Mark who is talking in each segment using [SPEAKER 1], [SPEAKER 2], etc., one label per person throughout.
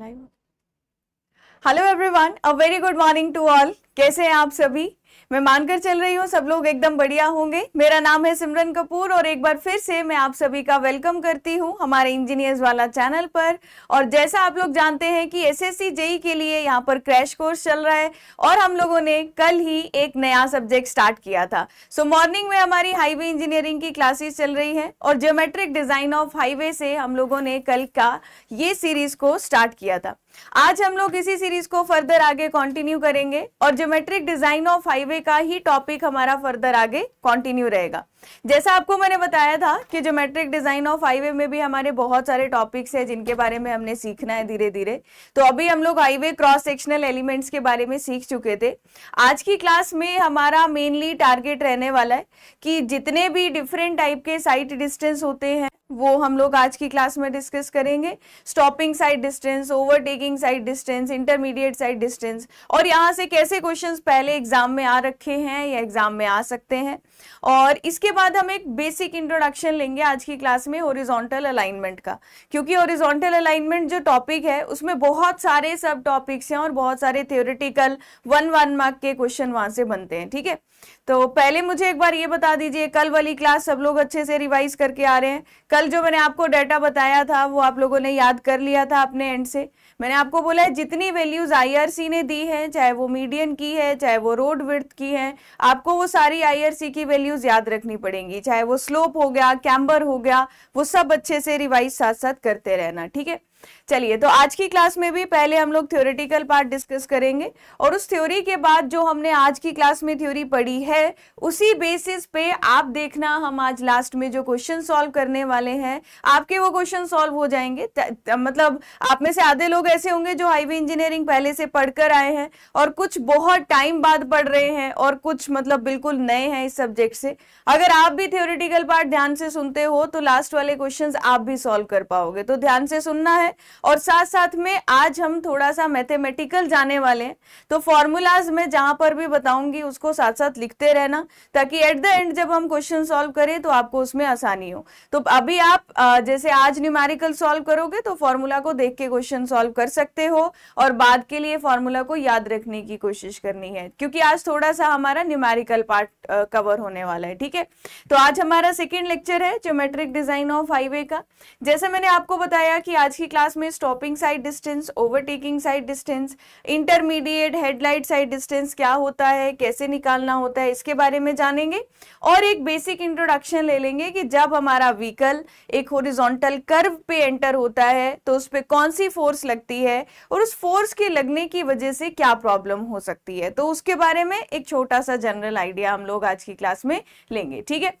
[SPEAKER 1] Hello everyone a very good morning to all कैसे हैं आप सभी मैं मानकर चल रही हूँ सब लोग एकदम बढ़िया होंगे मेरा नाम है सिमरन कपूर और एक बार फिर से मैं आप सभी का वेलकम करती हूँ हमारे इंजीनियर्स वाला चैनल पर और जैसा आप लोग जानते हैं कि एस जेई e के लिए यहाँ पर क्रैश कोर्स चल रहा है और हम लोगों ने कल ही एक नया सब्जेक्ट स्टार्ट किया था सो so, मॉर्निंग में हमारी हाईवे इंजीनियरिंग की क्लासेस चल रही है और ज्योमेट्रिक डिजाइन ऑफ हाईवे से हम लोगों ने कल का ये सीरीज को स्टार्ट किया था आज हम लोग इसी सीरीज को फर्दर आगे कंटिन्यू करेंगे और geometric design of highway highway का ही टॉपिक हमारा फर्दर आगे कंटिन्यू रहेगा जैसा आपको मैंने बताया था कि ज्योमेट्रिक डिज़ाइन ऑफ हाईवे में भी हमारे बहुत सारे टॉपिक्स हैं जिनके बारे में हमने सीखना है धीरे धीरे तो अभी हम लोग हाईवे क्रॉस सेक्शनल एलिमेंट्स के बारे में सीख चुके थे आज की क्लास में हमारा मेनली टारगेट रहने वाला है कि जितने भी डिफरेंट टाइप के साइट डिस्टेंस होते हैं वो हम लोग आज की क्लास में डिस्कस करेंगे stopping side distance overtaking side distance intermediate side distance और यहाँ से कैसे क्वेश्चंस पहले एग्जाम में आ रखे हैं या एग्जाम में आ सकते हैं और इसके बाद हम एक बेसिक इंट्रोडक्शन लेंगे आज की क्लास में ओरिजोंटल अलाइनमेंट का क्योंकि ओरिजोंटल अलाइनमेंट जो टॉपिक है उसमें बहुत सारे सब टॉपिक्स हैं और बहुत सारे थियोरिटिकल वन वन मार्क के क्वेश्चन वहां से बनते हैं ठीक है तो पहले मुझे एक बार ये बता दीजिए कल वाली क्लास सब लोग अच्छे से रिवाइज करके आ रहे हैं कल जो मैंने आपको डाटा बताया था वो आप लोगों ने याद कर लिया था अपने एंड से मैंने आपको बोला है जितनी वैल्यूज आईआरसी ने दी है चाहे वो मीडियन की है चाहे वो रोड विर्थ की है आपको वो सारी आईआरसी की वैल्यूज याद रखनी पड़ेंगी चाहे वो स्लोप हो गया कैम्बर हो गया वो सब अच्छे से रिवाइज साथ साथ करते रहना ठीक है चलिए तो आज की क्लास में भी पहले हम लोग थ्योरेटिकल पार्ट डिस्कस करेंगे और उस थ्योरी के बाद जो हमने आज की क्लास में थ्योरी पढ़ी है उसी बेसिस पे आप देखना हम आज लास्ट में जो क्वेश्चन सॉल्व करने वाले हैं आपके वो क्वेश्चन सॉल्व हो जाएंगे त, त, मतलब आप में से आधे लोग ऐसे होंगे जो हाईवे इंजीनियरिंग पहले से पढ़कर आए हैं और कुछ बहुत टाइम बाद पढ़ रहे हैं और कुछ मतलब बिल्कुल नए हैं इस सब्जेक्ट से अगर आप भी थ्योरेटिकल पार्ट ध्यान से सुनते हो तो लास्ट वाले क्वेश्चन आप भी सॉल्व कर पाओगे तो ध्यान से सुनना है और साथ साथ में आज हम थोड़ा सा मैथमेटिकल जाने वाले हैं तो फॉर्मूलाज में जहां पर भी बताऊंगी उसको साथ साथ लिखते रहना ताकि एट द एंड जब हम क्वेश्चन सॉल्व करें तो आपको उसमें आसानी हो तो अभी आप जैसे आज न्यूमेरिकल सॉल्व करोगे तो फॉर्मूला को देख के क्वेश्चन सॉल्व कर सकते हो और बाद के लिए फॉर्मूला को याद रखने की कोशिश करनी है क्योंकि आज थोड़ा सा हमारा न्यूमेरिकल पार्ट कवर होने वाला है ठीक है तो आज हमारा सेकेंड लेक्चर है ज्योमेट्रिक डिजाइन ऑफ हाईवे का जैसे मैंने आपको बताया कि आज की क्लास क्लास में stopping side distance overtaking side distance intermediate headlight side distance क्या होता है कैसे निकालना होता है इसके बारे में जानेंगे और एक बेसिक इंट्रोडक्शन ले लेंगे कि जब हमारा व्हीकल एक होरिजोनटल कर्व पे एंटर होता है तो उस पर कौन सी फोर्स लगती है और उस फोर्स के लगने की वजह से क्या प्रॉब्लम हो सकती है तो उसके बारे में एक छोटा सा जनरल आइडिया हम लोग आज की क्लास में लेंगे ठीक है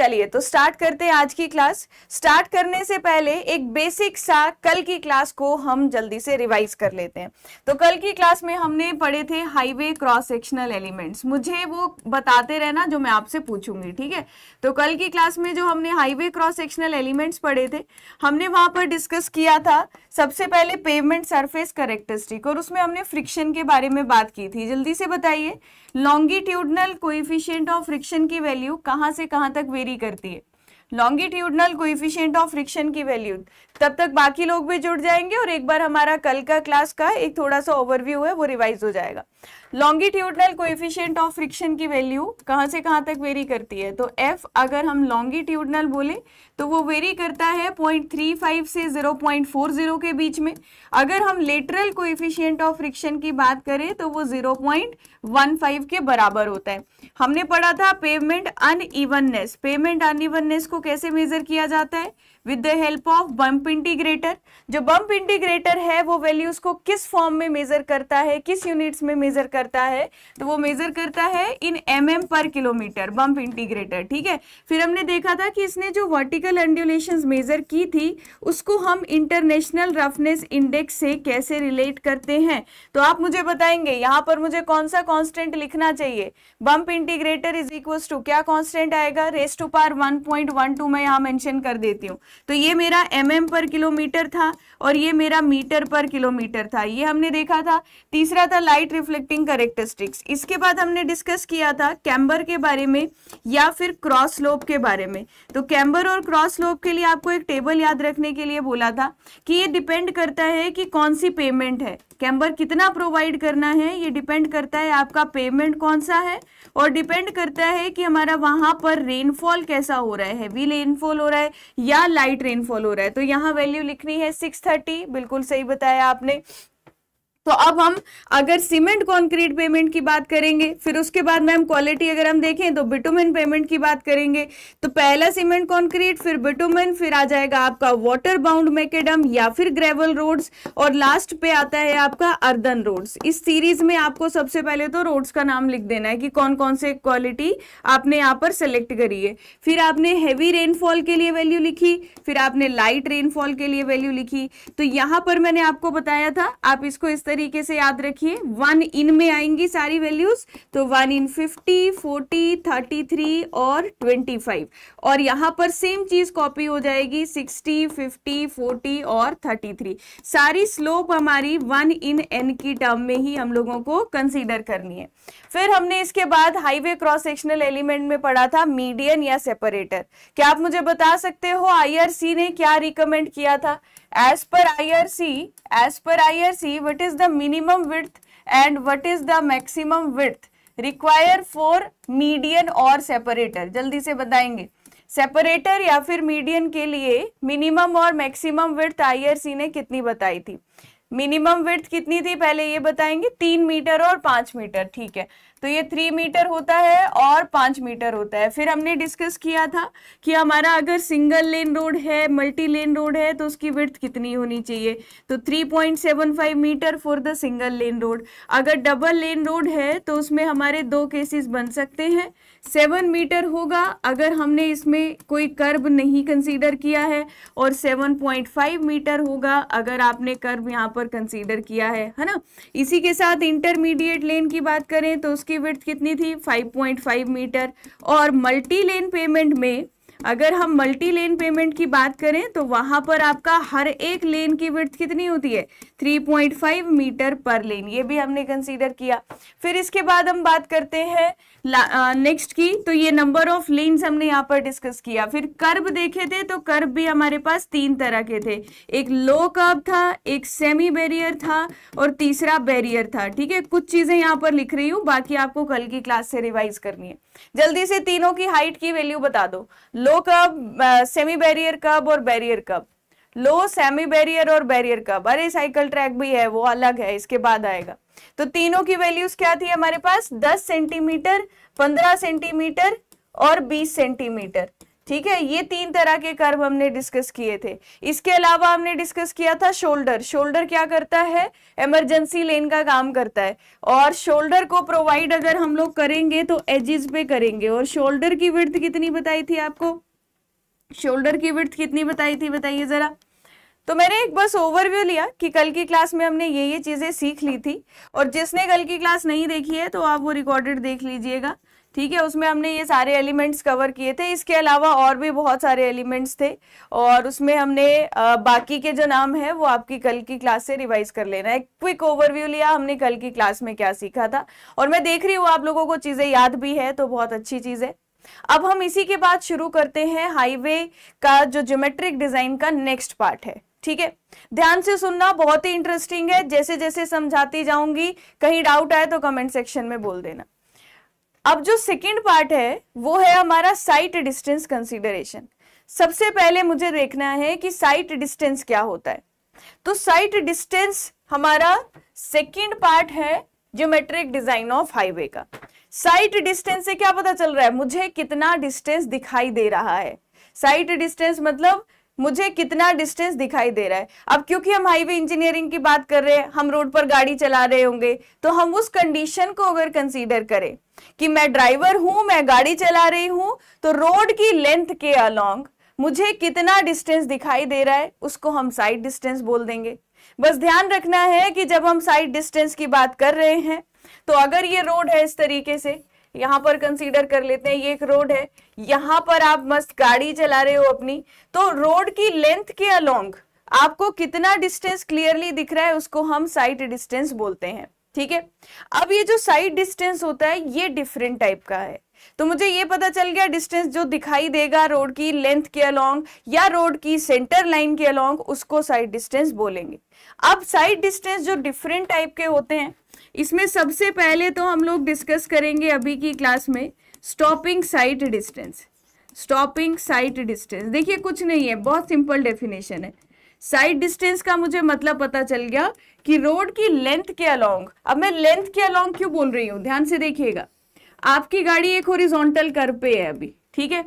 [SPEAKER 1] चलिए तो स्टार्ट करते हैं आज की क्लास स्टार्ट करने से पहले एक बेसिक सा कल की क्लास को हम जल्दी से रिवाइज कर लेते हैं तो कल की क्लास में हमने पढ़े थे हाईवे क्रॉस सेक्शनल एलिमेंट्स मुझे वो बताते रहना जो मैं आपसे पूछूंगी ठीक है तो कल की क्लास में जो हमने हाईवे क्रॉस सेक्शनल एलिमेंट्स पढ़े थे हमने वहां पर डिस्कस किया था सबसे पहले पेवमेंट सरफेस करेक्टरिस्टिक और उसमें हमने फ्रिक्शन के बारे में बात की थी जल्दी से बताइए लॉन्गिट्यूडनल कोइफिशियंट ऑफ फ्रिक्शन की वैल्यू कहाँ से कहाँ तक वेरी करती है लॉन्गिट्यूडनल कोइफिशियंट ऑफ फ्रिक्शन की वैल्यू तब तक बाकी लोग भी जुड़ जाएंगे और एक बार हमारा कल का क्लास का एक थोड़ा सा ओवरव्यू है वो रिवाइज हो जाएगा लॉन्गिट्यूडनल कोएफिशिएंट ऑफ फ्रिक्शन की वैल्यू कहाँ से कहाँ तक वेरी करती है तो एफ अगर हम लॉन्गिट्यूडनल बोले तो वो वेरी करता है 0.35 से 0.40 के बीच में अगर हम लेटरल कोएफिशिएंट ऑफ फ्रिक्शन की बात करें तो वो 0.15 के बराबर होता है हमने पढ़ा था पेमेंट अनइवननेस पेमेंट अनइवननेस को कैसे मेजर किया जाता है with the help of bump integrator जो बम्प इंटीग्रेटर है वो वैल्यूज को किस फॉर्म में मेजर करता है किस यूनिट्स में मेजर करता है तो वो मेजर करता है in M M per kilometre bump integrator ठीक है फिर हमने देखा था कि इसने जो वर्टिकल एंडुलेशन मेजर की थी उसको हम इंटरनेशनल रफनेस इंडेक्स से कैसे रिलेट करते हैं तो आप मुझे बताएंगे यहाँ पर मुझे कौन सा कॉन्स्टेंट लिखना चाहिए bump integrator is equal to क्या कॉन्स्टेंट आएगा raised to power one point one two मैं यहाँ मैंशन कर देती हूँ तो ये मेरा एम mm पर किलोमीटर था और ये मेरा मीटर पर किलोमीटर था ये हमने देखा था तीसरा था लाइट रिफ्लेक्टिंग करेक्टरिस्टिक्स इसके बाद हमने डिस्कस किया था कैम्बर के बारे में या फिर क्रॉस लोब के बारे में तो कैम्बर और क्रॉस लोब के लिए आपको एक टेबल याद रखने के लिए बोला था कि ये डिपेंड करता है कि कौन सी पेमेंट है कैम्बर कितना प्रोवाइड करना है ये डिपेंड करता है आपका पेमेंट कौन सा है और डिपेंड करता है कि हमारा वहां पर रेनफॉल कैसा हो रहा है वी रेनफॉल हो रहा है या लाइट रेनफॉल हो रहा है तो यहाँ वैल्यू लिखनी है सिक्स थर्टी बिल्कुल सही बताया आपने तो अब हम अगर सीमेंट कंक्रीट पेमेंट की बात करेंगे फिर उसके बाद मैम क्वालिटी अगर हम देखें तो बिटुमेन पेमेंट की बात करेंगे तो पहला सीमेंट कंक्रीट फिर बिटुमेन फिर आ जाएगा आपका वाटर बाउंड मैकेडम या फिर ग्रेवल रोड्स और लास्ट पे आता है आपका अर्दन रोड्स इस सीरीज में आपको सबसे पहले तो रोड्स का नाम लिख देना है कि कौन कौन से क्वालिटी आपने यहाँ पर सेलेक्ट करी है फिर आपने हैवी रेनफॉल के लिए वैल्यू लिखी फिर आपने लाइट रेनफॉल के लिए वैल्यू लिखी तो यहाँ पर मैंने आपको बताया था आप इसको इस तरीके से याद रखिए वन इन में आएंगी सारी वैल्यूज तो one in fifty forty thirty three और ट्वेंटी फाइव और यहां पर सेम चीज कॉपी हो जाएगी सिक्सटी फिफ्टी फोर्टी और थर्टी थ्री सारी स्लोप हमारी वन इन एन की टर्म में ही हम लोगों को कंसीडर करनी है फिर हमने इसके बाद हाईवे क्रॉस सेक्शनल एलिमेंट में पढ़ा था मीडियन या सेपरेटर क्या आप मुझे बता सकते हो आई ने क्या रिकमेंड किया था एज पर I as per IRC what is the minimum width and what is the maximum width require for median और सेपरेटर जल्दी से बताएंगे सेपरेटर या फिर मीडियन के लिए मिनिमम और मैक्सिमम विर्थ आईआरसी ने कितनी बताई थी मिनिमम विथ कितनी थी पहले ये बताएंगे तीन मीटर और पांच मीटर ठीक है तो ये थ्री मीटर होता है और पाँच मीटर होता है फिर हमने डिस्कस किया था कि हमारा अगर सिंगल लेन रोड है मल्टी लेन रोड है तो उसकी विर्थ कितनी होनी चाहिए तो three point seven five metre for the single lane road अगर डबल लेन रोड है तो उसमें हमारे दो केसेस बन सकते हैं सेवन मीटर होगा अगर हमने इसमें कोई कर्ब नहीं कंसीडर किया है और सेवन पॉइंट फाइव मीटर होगा अगर आपने कर्ब यहाँ पर कंसीडर किया है है ना इसी के साथ इंटरमीडिएट लेन की बात करें तो उसकी विर्थ कितनी थी फाइव पॉइंट फाइव मीटर और मल्टी लेन पेमेंट में अगर हम मल्टी लेन पेमेंट की बात करें तो वहाँ पर आपका हर एक लेन की विर्थ कितनी होती है 3.5 मीटर पर लेन ये भी हमने कंसीडर किया फिर इसके बाद हम बात करते हैं नेक्स्ट की तो ये नंबर ऑफ लेन्स हमने यहाँ पर डिस्कस किया फिर कर्ब देखे थे तो कर्ब भी हमारे पास तीन तरह के थे एक लो कर्ब था एक सेमी बैरियर था और तीसरा बैरियर था ठीक है कुछ चीजें यहाँ पर लिख रही हूँ बाकी आपको कल की क्लास से रिवाइज करनी है जल्दी से तीनों की हाइट की वैल्यू बता दो लो कब सेमी बैरियर कब और barrier kerb low semi barrier और बैरियर कब अरे साइकिल ट्रैक भी है वो अलग है इसके बाद आएगा तो तीनों की वैल्यूज क्या थी हमारे पास 10 सेंटीमीटर 15 सेंटीमीटर और 20 सेंटीमीटर ठीक है ये तीन तरह के कर्व हमने डिस्कस किए थे इसके अलावा हमने डिस्कस किया था शोल्डर शोल्डर क्या करता है इमरजेंसी लेन का काम करता है और शोल्डर को प्रोवाइड अगर हम लोग करेंगे तो एजिस पे करेंगे और शोल्डर की विर्थ कितनी बताई थी आपको शोल्डर की विर्थ कितनी बताई थी बताइए जरा तो मैंने एक बस ओवरव्यू लिया कि कल की क्लास में हमने ये ये चीज़ें सीख ली थी और जिसने कल की क्लास नहीं देखी है तो आप वो रिकॉर्डेड देख लीजिएगा ठीक है उसमें हमने ये सारे एलिमेंट्स कवर किए थे इसके अलावा और भी बहुत सारे एलिमेंट्स थे और उसमें हमने बाकी के जो नाम है वो आपकी कल की क्लास से रिवाइज कर लेना है क्विक ओवरव्यू लिया हमने कल की क्लास में क्या सीखा था और मैं देख रही हूँ आप लोगों को चीज़ें याद भी है तो बहुत अच्छी चीज़ है अब हम इसी के बाद शुरू करते हैं हाईवे का जो ज्योमेट्रिक डिज़ाइन का नेक्स्ट पार्ट है ठीक है ध्यान से सुनना बहुत ही इंटरेस्टिंग है जैसे जैसे समझाती जाऊंगी कहीं डाउट आए तो कमेंट सेक्शन में बोल देना अब जो सेकेंड पार्ट है वो है हमारा साइट डिस्टेंस कंसिडरेशन सबसे पहले मुझे देखना है कि साइट डिस्टेंस क्या होता है तो साइट डिस्टेंस हमारा सेकेंड पार्ट है ज्योमेट्रिक डिजाइन ऑफ हाईवे का साइट डिस्टेंस से क्या पता चल रहा है मुझे कितना डिस्टेंस दिखाई दे रहा है साइट डिस्टेंस मतलब मुझे कितना डिस्टेंस दिखाई दे रहा है अब क्योंकि हम हाईवे इंजीनियरिंग की बात कर रहे हैं हम रोड पर गाड़ी चला रहे होंगे तो हम उस कंडीशन को अगर कंसीडर करें कि मैं ड्राइवर हूं मैं गाड़ी चला रही हूं तो रोड की लेंथ के अलोंग मुझे कितना डिस्टेंस दिखाई दे रहा है उसको हम साइड डिस्टेंस बोल देंगे बस ध्यान रखना है कि जब हम साइड डिस्टेंस की बात कर रहे हैं तो अगर ये रोड है इस तरीके से यहां पर कंसीडर कर लेते हैं ये एक रोड है यहां पर आप मस्त गाड़ी चला रहे हो अपनी तो रोड की लेंथ के अलोंग आपको कितना डिस्टेंस क्लियरली दिख रहा है उसको हम साइट डिस्टेंस बोलते हैं ठीक है अब ये जो साइड डिस्टेंस होता है ये डिफरेंट टाइप का है तो मुझे ये पता चल गया डिस्टेंस जो दिखाई देगा रोड की लेंथ के अलोंग या रोड की सेंटर लाइन के अलोंग उसको साइड डिस्टेंस बोलेंगे अब साइड डिस्टेंस जो डिफरेंट टाइप के होते हैं इसमें सबसे पहले तो हम लोग डिस्कस करेंगे अभी की क्लास में stopping sight distance stopping sight distance देखिए कुछ नहीं है बहुत सिंपल डेफिनेशन है साइड डिस्टेंस का मुझे मतलब पता चल गया कि रोड की लेंथ के अलोंग अब मैं लेंथ के अलोंग क्यों बोल रही हूँ ध्यान से देखिएगा आपकी गाड़ी एक ओरिजोनटल कर पे है अभी ठीक है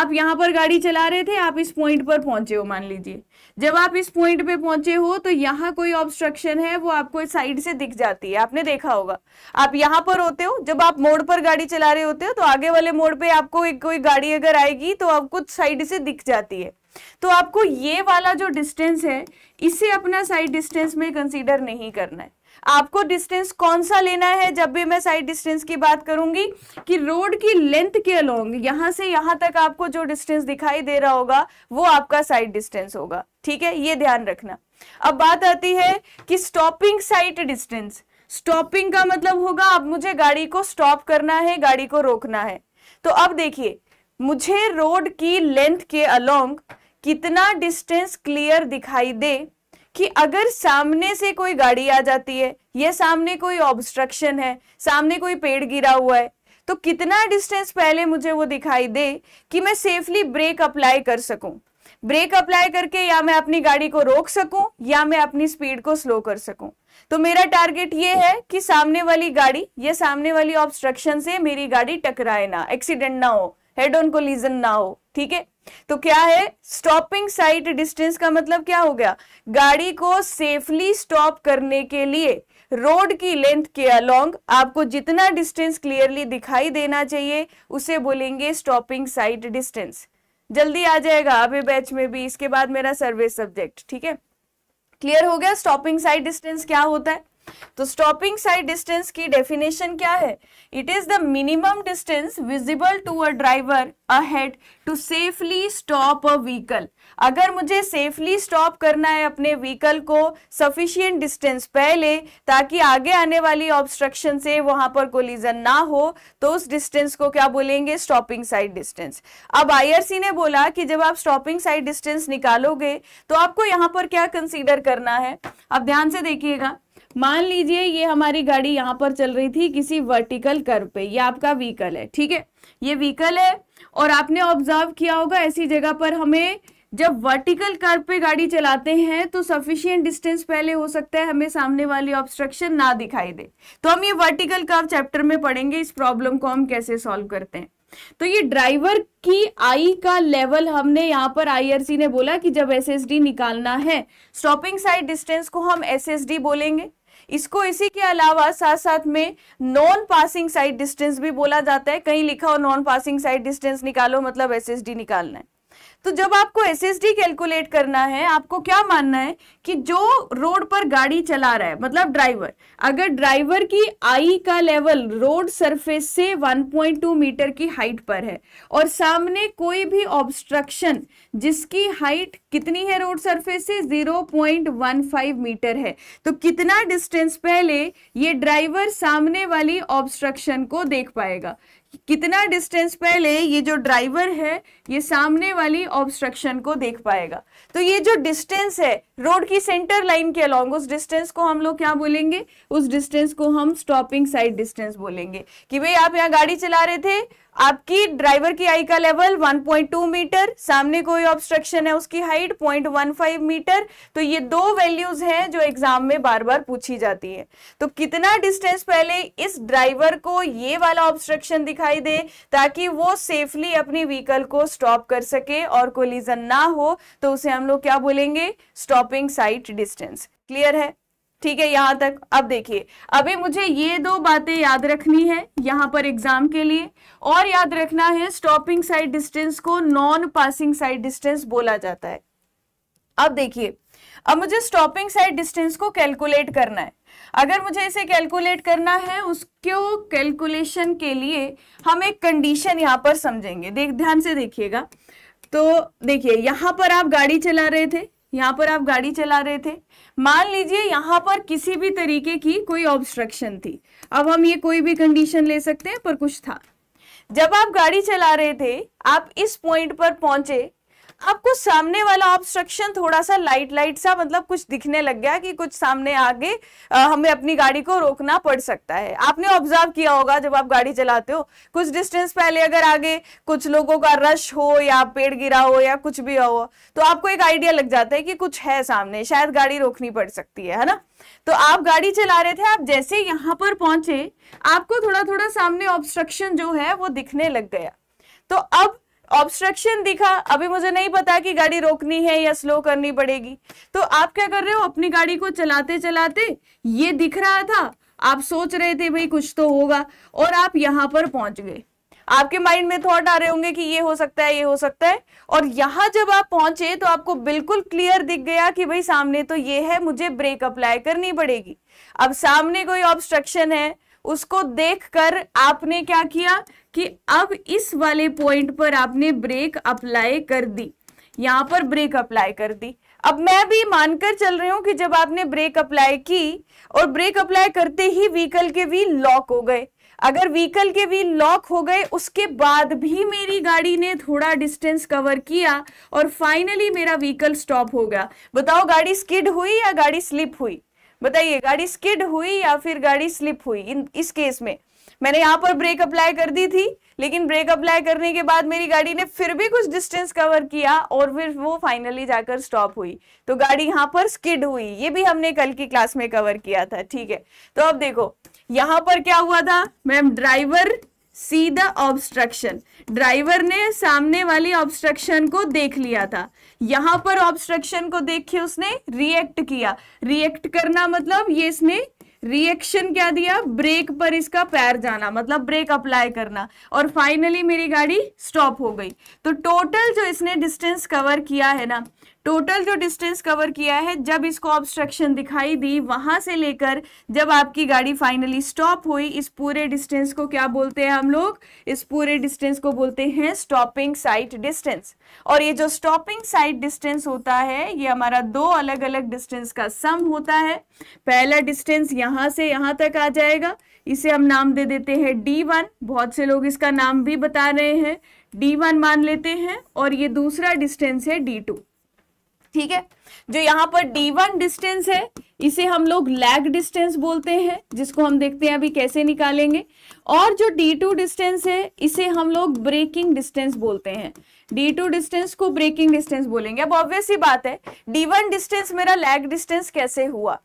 [SPEAKER 1] आप यहां पर गाड़ी चला रहे थे आप इस पॉइंट पर पहुंचे हो मान लीजिए जब आप इस पॉइंट पे पहुंचे हो तो यहाँ कोई ऑब्स्ट्रक्शन है वो आपको साइड से दिख जाती है आपने देखा होगा आप यहाँ पर होते हो जब आप मोड़ पर गाड़ी चला रहे होते हो तो आगे वाले मोड़ पे आपको एक कोई गाड़ी अगर आएगी तो आपको साइड से दिख जाती है तो आपको ये वाला जो डिस्टेंस है इसे अपना साइड डिस्टेंस में कंसिडर नहीं करना है आपको डिस्टेंस कौन सा लेना है जब भी मैं साइड डिस्टेंस की बात करूंगी कि रोड की लेंथ के अलोंग यहां से यहां तक आपको जो डिस्टेंस दिखाई दे रहा होगा वो आपका साइड डिस्टेंस होगा ठीक है ये ध्यान रखना अब बात आती है कि स्टॉपिंग साइट डिस्टेंस स्टॉपिंग का मतलब होगा अब मुझे गाड़ी को स्टॉप करना है गाड़ी को रोकना है तो अब देखिए मुझे रोड की लेंथ के अलोंग कितना डिस्टेंस क्लियर दिखाई दे कि अगर सामने से कोई गाड़ी आ जाती है या सामने कोई ऑब्स्ट्रक्शन है सामने कोई पेड़ गिरा हुआ है तो कितना डिस्टेंस पहले मुझे वो दिखाई दे कि मैं सेफली ब्रेक अप्लाई कर सकूं ब्रेक अप्लाई करके या मैं अपनी गाड़ी को रोक सकूं या मैं अपनी स्पीड को स्लो कर सकूं तो मेरा टारगेट ये है कि सामने वाली गाड़ी या सामने वाली ऑब्स्ट्रक्शन से मेरी गाड़ी टकराए ना एक्सीडेंट ना हो हेड ऑन कोलिजन ना हो ठीक है तो क्या है स्टॉपिंग साइट डिस्टेंस का मतलब क्या हो गया गाड़ी को सेफली स्टॉप करने के लिए रोड की लेंथ के अलोंग आपको जितना डिस्टेंस क्लियरली दिखाई देना चाहिए उसे बोलेंगे स्टॉपिंग साइट डिस्टेंस जल्दी आ जाएगा अभी बैच में भी इसके बाद मेरा सर्वे सब्जेक्ट ठीक है क्लियर हो गया स्टॉपिंग साइट डिस्टेंस क्या होता है तो स्टॉपिंग साइड डिस्टेंस की डेफिनेशन क्या है it is the minimum distance visible to a driver ahead to safely stop a vehicle अगर मुझे सेफली स्टॉप करना है अपने व्हीकल को सफिशियंट डिस्टेंस पहले ताकि आगे आने वाली ऑब्स्ट्रक्शन से वहां पर कोलिजन ना हो तो उस डिस्टेंस को क्या बोलेंगे स्टॉपिंग साइड डिस्टेंस अब आईआरसी ने बोला कि जब आप स्टॉपिंग साइड डिस्टेंस निकालोगे तो आपको यहां पर क्या कंसीडर करना है अब ध्यान से देखिएगा मान लीजिए ये हमारी गाड़ी यहाँ पर चल रही थी किसी वर्टिकल कर पे ये आपका व्हीकल है ठीक है ये व्हीकल है और आपने ऑब्जर्व किया होगा ऐसी जगह पर हमें जब वर्टिकल कर्व पे गाड़ी चलाते हैं तो सफिशियंट डिस्टेंस पहले हो सकता है हमें सामने वाली ऑब्स्ट्रक्शन ना दिखाई दे तो हम ये वर्टिकल कर्व चैप्टर में पढ़ेंगे इस प्रॉब्लम को हम कैसे सॉल्व करते हैं तो ये ड्राइवर की आई का लेवल हमने यहाँ पर आईआरसी ने बोला कि जब एसएसडी निकालना है स्टॉपिंग साइड डिस्टेंस को हम एसएसडी बोलेंगे इसको इसी के अलावा साथ साथ में नॉन पासिंग साइड डिस्टेंस भी बोला जाता है कहीं लिखा हो नॉन पासिंग साइड डिस्टेंस निकालो मतलब एसएसडी निकालना है तो जब आपको एस कैलकुलेट करना है आपको क्या मानना है कि जो रोड पर गाड़ी चला रहा है मतलब ड्राइवर अगर ड्राइवर की आई का लेवल रोड सरफेस से 1.2 मीटर की हाइट पर है और सामने कोई भी ऑब्स्ट्रक्शन जिसकी हाइट कितनी है रोड सरफेस से 0.15 मीटर है तो कितना डिस्टेंस पहले ये ड्राइवर सामने वाली ऑब्स्ट्रक्शन को देख पाएगा कितना डिस्टेंस पहले ये जो ड्राइवर है ये सामने वाली ऑब्स्ट्रक्शन को देख पाएगा तो ये जो डिस्टेंस है रोड की सेंटर लाइन के अलॉन्ग उस डिस्टेंस को हम लोग क्या बोलेंगे उस डिस्टेंस को हम स्टॉपिंग साइड डिस्टेंस बोलेंगे कि भाई आप यहाँ गाड़ी चला रहे थे आपकी ड्राइवर की आई का लेवल 1.2 मीटर सामने कोई ऑब्स्ट्रक्शन है उसकी हाइट 0.15 मीटर तो ये दो वैल्यूज हैं जो एग्जाम में बार बार पूछी जाती है तो कितना डिस्टेंस पहले इस ड्राइवर को ये वाला ऑब्स्ट्रक्शन दिखाई दे ताकि वो सेफली अपनी व्हीकल को स्टॉप कर सके और कोलिजन ना हो तो उसे हम लोग क्या बोलेंगे stop stopping sight distance clear है ठीक है यहाँ तक अब देखिए अभी मुझे ये दो बातें याद रखनी है यहाँ पर एग्जाम के लिए और याद रखना है स्टॉपिंग साइड डिस्टेंस को नॉन पासिंग साइड डिस्टेंस बोला जाता है अब देखिए अब मुझे स्टॉपिंग साइड डिस्टेंस को कैलकुलेट करना है अगर मुझे इसे कैलकुलेट करना है उसको कैलकुलेशन के लिए हम एक कंडीशन यहाँ पर समझेंगे देख ध्यान से देखिएगा तो देखिए यहाँ पर आप गाड़ी चला रहे थे यहाँ पर आप गाड़ी चला रहे थे मान लीजिए यहाँ पर किसी भी तरीके की कोई ऑब्स्ट्रक्शन थी अब हम ये कोई भी कंडीशन ले सकते हैं पर कुछ था जब आप गाड़ी चला रहे थे आप इस पॉइंट पर पहुंचे आपको सामने वाला ऑब्स्ट्रक्शन थोड़ा सा लाइट लाइट सा मतलब कुछ दिखने लग गया कि कुछ सामने आगे आ, हमें अपनी गाड़ी को रोकना पड़ सकता है आपने ऑब्जर्व किया होगा जब आप गाड़ी चलाते हो कुछ डिस्टेंस पहले अगर आगे कुछ लोगों का रश हो या पेड़ गिरा हो या कुछ भी हो तो आपको एक आइडिया लग जाता है कि कुछ है सामने शायद गाड़ी रोकनी पड़ सकती है है ना तो आप गाड़ी चला रहे थे आप जैसे यहां पर पहुंचे आपको थोड़ा थोड़ा सामने ऑब्स्ट्रक्शन जो है वो दिखने लग गया तो अब ऑब्स्ट्रक्शन दिखा अभी मुझे नहीं पता कि गाड़ी रोकनी है या स्लो करनी पड़ेगी तो आप क्या कर रहे हो अपनी गाड़ी को चलाते चलाते ये दिख रहा था आप सोच रहे थे भाई कुछ तो होगा और आप यहाँ पर पहुंच गए आपके माइंड में थॉट आ रहे होंगे कि ये हो सकता है ये हो सकता है और यहां जब आप पहुंचे तो आपको बिल्कुल क्लियर दिख गया कि भाई सामने तो ये है मुझे ब्रेक अप्लाई करनी पड़ेगी अब सामने कोई ऑब्स्ट्रक्शन है उसको देखकर आपने क्या किया कि अब इस वाले पॉइंट पर आपने ब्रेक अप्लाई कर दी यहाँ पर ब्रेक अप्लाई कर दी अब मैं भी मानकर चल रही हूँ कि जब आपने ब्रेक अप्लाई की और ब्रेक अप्लाई करते ही व्हीकल के व्हील लॉक हो गए अगर व्हीकल के व्हील लॉक हो गए उसके बाद भी मेरी गाड़ी ने थोड़ा डिस्टेंस कवर किया और फाइनली मेरा व्हीकल स्टॉप हो गया बताओ गाड़ी स्किड हुई या गाड़ी स्लिप हुई बताइए गाड़ी स्किड हुई या फिर गाड़ी स्लिप हुई इन इस केस में मैंने यहाँ पर ब्रेक अप्लाई कर दी थी लेकिन ब्रेक अप्लाई करने के बाद मेरी गाड़ी ने फिर भी कुछ डिस्टेंस कवर किया और फिर वो फाइनली जाकर स्टॉप हुई तो गाड़ी यहाँ पर स्किड हुई ये भी हमने कल की क्लास में कवर किया था ठीक है तो अब देखो यहाँ पर क्या हुआ था ma'am driver see the obstruction driver ने सामने वाली ऑब्स्ट्रक्शन को देख लिया था यहां पर ऑब्स्ट्रक्शन को देख के उसने रिएक्ट किया रिएक्ट करना मतलब ये इसने रिएक्शन क्या दिया ब्रेक पर इसका पैर जाना मतलब ब्रेक अप्लाई करना और फाइनली मेरी गाड़ी स्टॉप हो गई तो टोटल जो इसने डिस्टेंस कवर किया है ना टोटल जो डिस्टेंस कवर किया है जब इसको ऑब्स्ट्रक्शन दिखाई दी वहां से लेकर जब आपकी गाड़ी फाइनली स्टॉप हुई इस पूरे डिस्टेंस को क्या बोलते हैं हम लोग इस पूरे डिस्टेंस को बोलते हैं स्टॉपिंग साइट डिस्टेंस और ये जो स्टॉपिंग साइट डिस्टेंस होता है ये हमारा दो अलग अलग डिस्टेंस का सम होता है पहला डिस्टेंस यहाँ से यहाँ तक आ जाएगा इसे हम नाम दे देते हैं वन बहुत से लोग इसका नाम भी बता रहे हैं वन मान लेते हैं और ये दूसरा डिस्टेंस है टू ठीक है जो यहाँ पर d1 डिस्टेंस है इसे हम लोग लैग डिस्टेंस बोलते हैं जिसको हम देखते हैं अभी कैसे निकालेंगे और जो d2 डिस्टेंस है इसे हम लोग ब्रेकिंग डिस्टेंस बोलते हैं d2 डिस्टेंस को ब्रेकिंग डिस्टेंस बोलेंगे अब ऑब्वियस ही बात है d1 डिस्टेंस मेरा लैग डिस्टेंस कैसे हुआ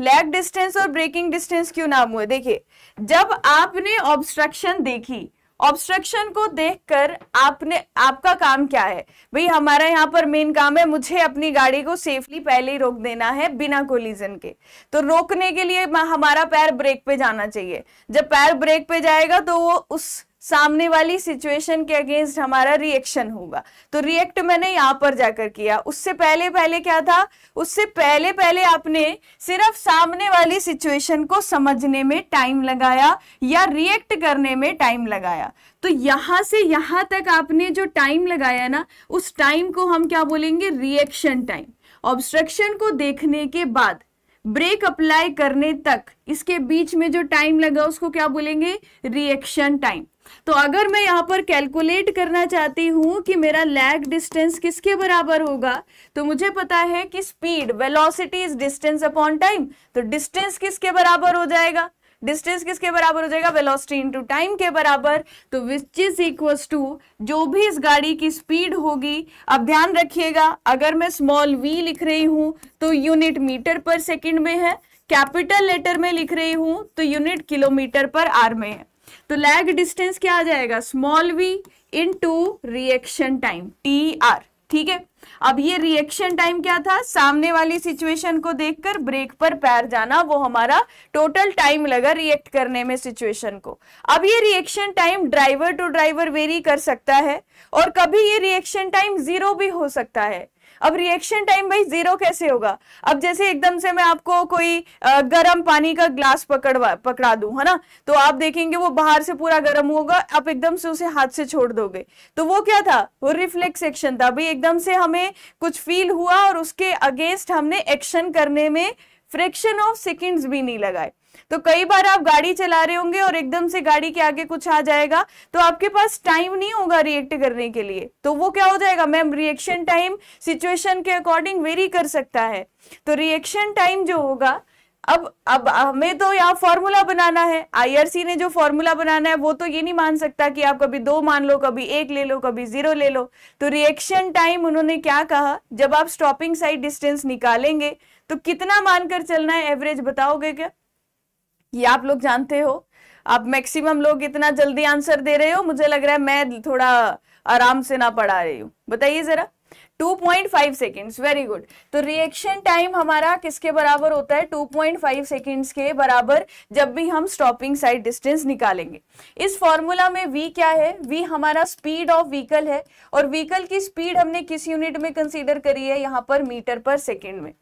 [SPEAKER 1] लैग डिस्टेंस और ब्रेकिंग डिस्टेंस क्यों नाम हुए देखिए जब आपने ऑब्स्ट्रक्शन देखी ऑब्स्ट्रक्शन को देखकर आपने आपका काम क्या है भाई हमारा यहाँ पर मेन काम है मुझे अपनी गाड़ी को सेफली पहले ही रोक देना है बिना कोलिजन के तो रोकने के लिए हमारा पैर ब्रेक पे जाना चाहिए जब पैर ब्रेक पे जाएगा तो वो उस सामने वाली सिचुएशन के अगेंस्ट हमारा रिएक्शन होगा तो रिएक्ट मैंने यहाँ पर जाकर किया उससे पहले पहले क्या था उससे पहले पहले आपने सिर्फ सामने वाली सिचुएशन को समझने में टाइम लगाया या रिएक्ट करने में टाइम लगाया तो यहां से यहां तक आपने जो टाइम लगाया ना उस टाइम को हम क्या बोलेंगे रिएक्शन टाइम ऑब्स्ट्रक्शन को देखने के बाद ब्रेक अप्लाई करने तक इसके बीच में जो टाइम लगा उसको क्या बोलेंगे रिएक्शन टाइम तो अगर मैं यहाँ पर कैलकुलेट करना चाहती हूँ कि मेरा लैग डिस्टेंस किसके बराबर होगा तो मुझे पता है कि speed velocity is distance upon time तो डिस्टेंस किसके बराबर हो जाएगा डिस्टेंस किसके बराबर हो जाएगा वेलोसिटी इनटू टाइम के बराबर तो विच इज इक्वल टू जो भी इस गाड़ी की स्पीड होगी अब ध्यान रखिएगा अगर मैं स्मॉल वी लिख रही हूँ तो यूनिट मीटर पर सेकंड में है कैपिटल लेटर में लिख रही हूँ तो यूनिट किलोमीटर पर आर में है तो लैग डिस्टेंस क्या आ जाएगा small V into reaction time T R ठीक है अब ये रिएक्शन टाइम क्या था सामने वाली सिचुएशन को देखकर ब्रेक पर पैर जाना वो हमारा टोटल टाइम लगा रिएक्ट करने में सिचुएशन को अब ये reaction time driver to driver vary कर सकता है और कभी ये रिएक्शन टाइम जीरो भी हो सकता है अब रिएक्शन टाइम भाई जीरो कैसे होगा अब जैसे एकदम से मैं आपको कोई गर्म पानी का ग्लास पकड़वा पकड़ा दू है ना तो आप देखेंगे वो बाहर से पूरा गर्म होगा आप एकदम से उसे हाथ से छोड़ दोगे तो वो क्या था वो रिफ्लेक्स एक्शन था भाई एकदम से हमें कुछ फील हुआ और उसके अगेंस्ट हमने एक्शन करने में फ्रैक्शन ऑफ सेकेंड्स भी नहीं लगाए तो कई बार आप गाड़ी चला रहे होंगे और एकदम से गाड़ी के आगे कुछ आ जाएगा तो आपके पास टाइम नहीं होगा रिएक्ट करने के लिए तो वो क्या हो जाएगा मैम रिएक्शन टाइम सिचुएशन के अकॉर्डिंग वेरी कर सकता है तो रिएक्शन टाइम जो होगा अब अब हमें तो यहाँ फॉर्मूला बनाना है आईआरसी ने जो फॉर्मूला बनाना है वो तो ये नहीं मान सकता कि आप कभी दो मान लो कभी एक ले लो कभी जीरो ले लो तो रिएक्शन टाइम उन्होंने क्या कहा जब आप स्टॉपिंग साइड डिस्टेंस निकालेंगे तो कितना मानकर चलना है एवरेज बताओगे क्या ये आप लोग जानते हो आप मैक्सिमम लोग इतना जल्दी आंसर दे रहे हो मुझे लग रहा है मैं थोड़ा आराम से ना पढ़ा रही हूँ बताइए जरा 2.5 सेकेंड्स वेरी गुड तो रिएक्शन टाइम हमारा किसके बराबर होता है 2.5 सेकेंड्स के बराबर जब भी हम स्टॉपिंग साइड डिस्टेंस निकालेंगे इस फॉर्मूला में वी क्या है वी हमारा स्पीड ऑफ व्हीकल है और व्हीकल की स्पीड हमने किस यूनिट में कंसीडर करी है यहाँ पर मीटर पर सेकेंड में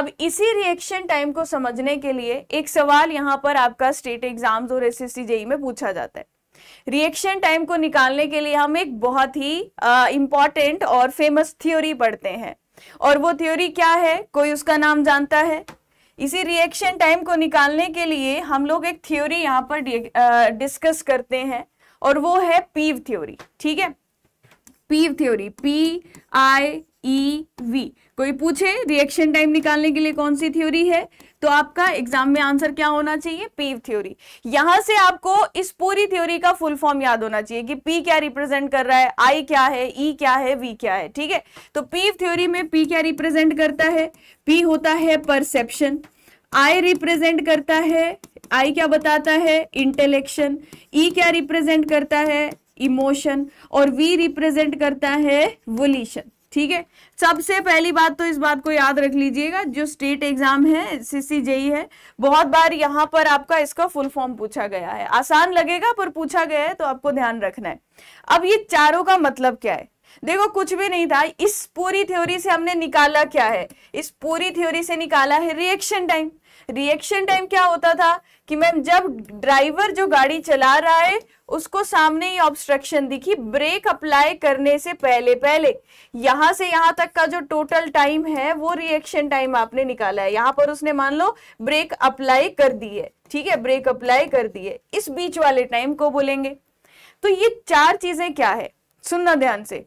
[SPEAKER 1] अब इसी रिएक्शन टाइम को समझने के लिए एक सवाल यहाँ पर आपका स्टेट एग्जाम्स और एस e में पूछा जाता है रिएक्शन टाइम को निकालने के लिए हम एक बहुत ही इंपॉर्टेंट और फेमस थ्योरी पढ़ते हैं और वो थ्योरी क्या है कोई उसका नाम जानता है इसी रिएक्शन टाइम को निकालने के लिए हम लोग एक थ्योरी यहाँ पर डिस्कस करते हैं और वो है पीव थ्योरी ठीक है PIEV theory P I E V कोई पूछे रिएक्शन टाइम निकालने के लिए कौन सी थ्योरी है तो आपका एग्जाम में आंसर क्या होना चाहिए पी थ्योरी यहां से आपको इस पूरी थ्योरी का फुल फॉर्म याद होना चाहिए कि पी क्या रिप्रेजेंट कर रहा है आई क्या है ई e क्या है वी क्या है ठीक है तो पी थ्योरी में पी क्या रिप्रेजेंट करता है पी होता है परसेप्शन आई रिप्रेजेंट करता है आई क्या बताता है इंटेलेक्शन ई e क्या रिप्रेजेंट करता है इमोशन और वी रिप्रेजेंट करता है वोल्यूशन ठीक है सबसे पहली बात तो इस बात को याद रख लीजिएगा जो स्टेट एग्जाम है सीसी जेई e है बहुत बार यहाँ पर आपका इसका फुल फॉर्म पूछा गया है आसान लगेगा पर पूछा गया है तो आपको ध्यान रखना है अब ये चारों का मतलब क्या है देखो कुछ भी नहीं था इस पूरी थ्योरी से हमने निकाला क्या है इस पूरी थ्योरी से निकाला है रिएक्शन टाइम रिएक्शन टाइम क्या होता था कि मैम जब ड्राइवर जो गाड़ी चला रहा है उसको सामने ही ऑब्स्ट्रक्शन दिखी ब्रेक अप्लाई करने से पहले पहले यहां से यहां तक का जो टोटल टाइम है वो रिएक्शन टाइम आपने निकाला है यहां पर उसने मान लो ब्रेक अप्लाई कर दी है ठीक है ब्रेक अप्लाई कर दी है इस बीच वाले टाइम को बोलेंगे तो ये चार चीजें क्या है सुनना ध्यान से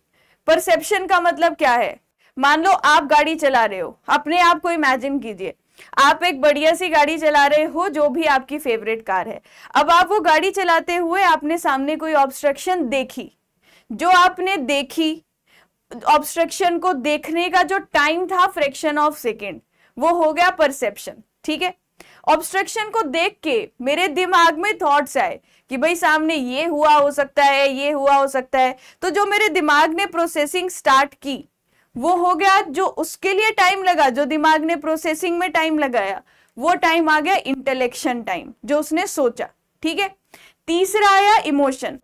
[SPEAKER 1] परसेप्शन का मतलब क्या है मान लो आप गाड़ी चला रहे हो अपने आप को इमेजिन कीजिए आप एक बढ़िया सी गाड़ी चला रहे हो जो भी आपकी फेवरेट कार है अब आप वो गाड़ी चलाते हुए आपने सामने कोई ऑब्स्ट्रक्शन देखी जो आपने देखी ऑब्स्ट्रक्शन को देखने का जो टाइम था फ्रैक्शन ऑफ सेकेंड वो हो गया परसेप्शन ठीक है ऑब्स्ट्रक्शन को देख के मेरे दिमाग में थॉट्स आए कि भाई सामने ये हुआ हो सकता है ये हुआ हो सकता है तो जो मेरे दिमाग ने प्रोसेसिंग स्टार्ट की वो हो गया जो उसके लिए टाइम लगा जो दिमाग ने प्रोसेसिंग में टाइम लगाया वो टाइम आ गया इंटेलेक्शन टाइम जो उसने सोचा ठीक है तीसरा आया इमोशन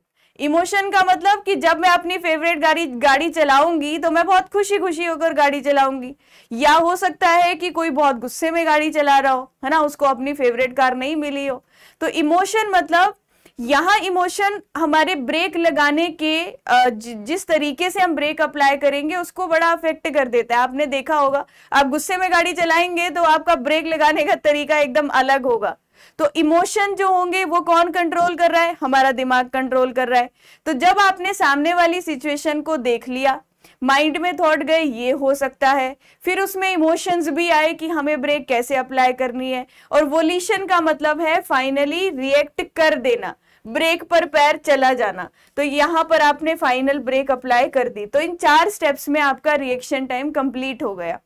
[SPEAKER 1] इमोशन का मतलब कि जब मैं अपनी फेवरेट गाड़ी गाड़ी चलाऊंगी तो मैं बहुत खुशी खुशी होकर गाड़ी चलाऊंगी या हो सकता है कि कोई बहुत गुस्से में गाड़ी चला रहा हो है ना उसको अपनी फेवरेट कार नहीं मिली हो तो इमोशन मतलब यहाँ इमोशन हमारे ब्रेक लगाने के जिस तरीके से हम ब्रेक अप्लाई करेंगे उसको बड़ा अफेक्ट कर देता है आपने देखा होगा आप गुस्से में गाड़ी चलाएंगे तो आपका ब्रेक लगाने का तरीका एकदम अलग होगा तो इमोशन जो होंगे वो कौन कंट्रोल कर रहा है हमारा दिमाग कंट्रोल कर रहा है तो जब आपने सामने वाली सिचुएशन को देख लिया माइंड में थॉट गए ये हो सकता है फिर उसमें इमोशंस भी आए कि हमें ब्रेक कैसे अप्लाई करनी है और वोल्यूशन का मतलब है फाइनली रिएक्ट कर देना ब्रेक पर पैर चला जाना तो यहां पर आपने फाइनल ब्रेक अप्लाई कर दी तो इन चार स्टेप्स में आपका रिएक्शन टाइम कंप्लीट हो गया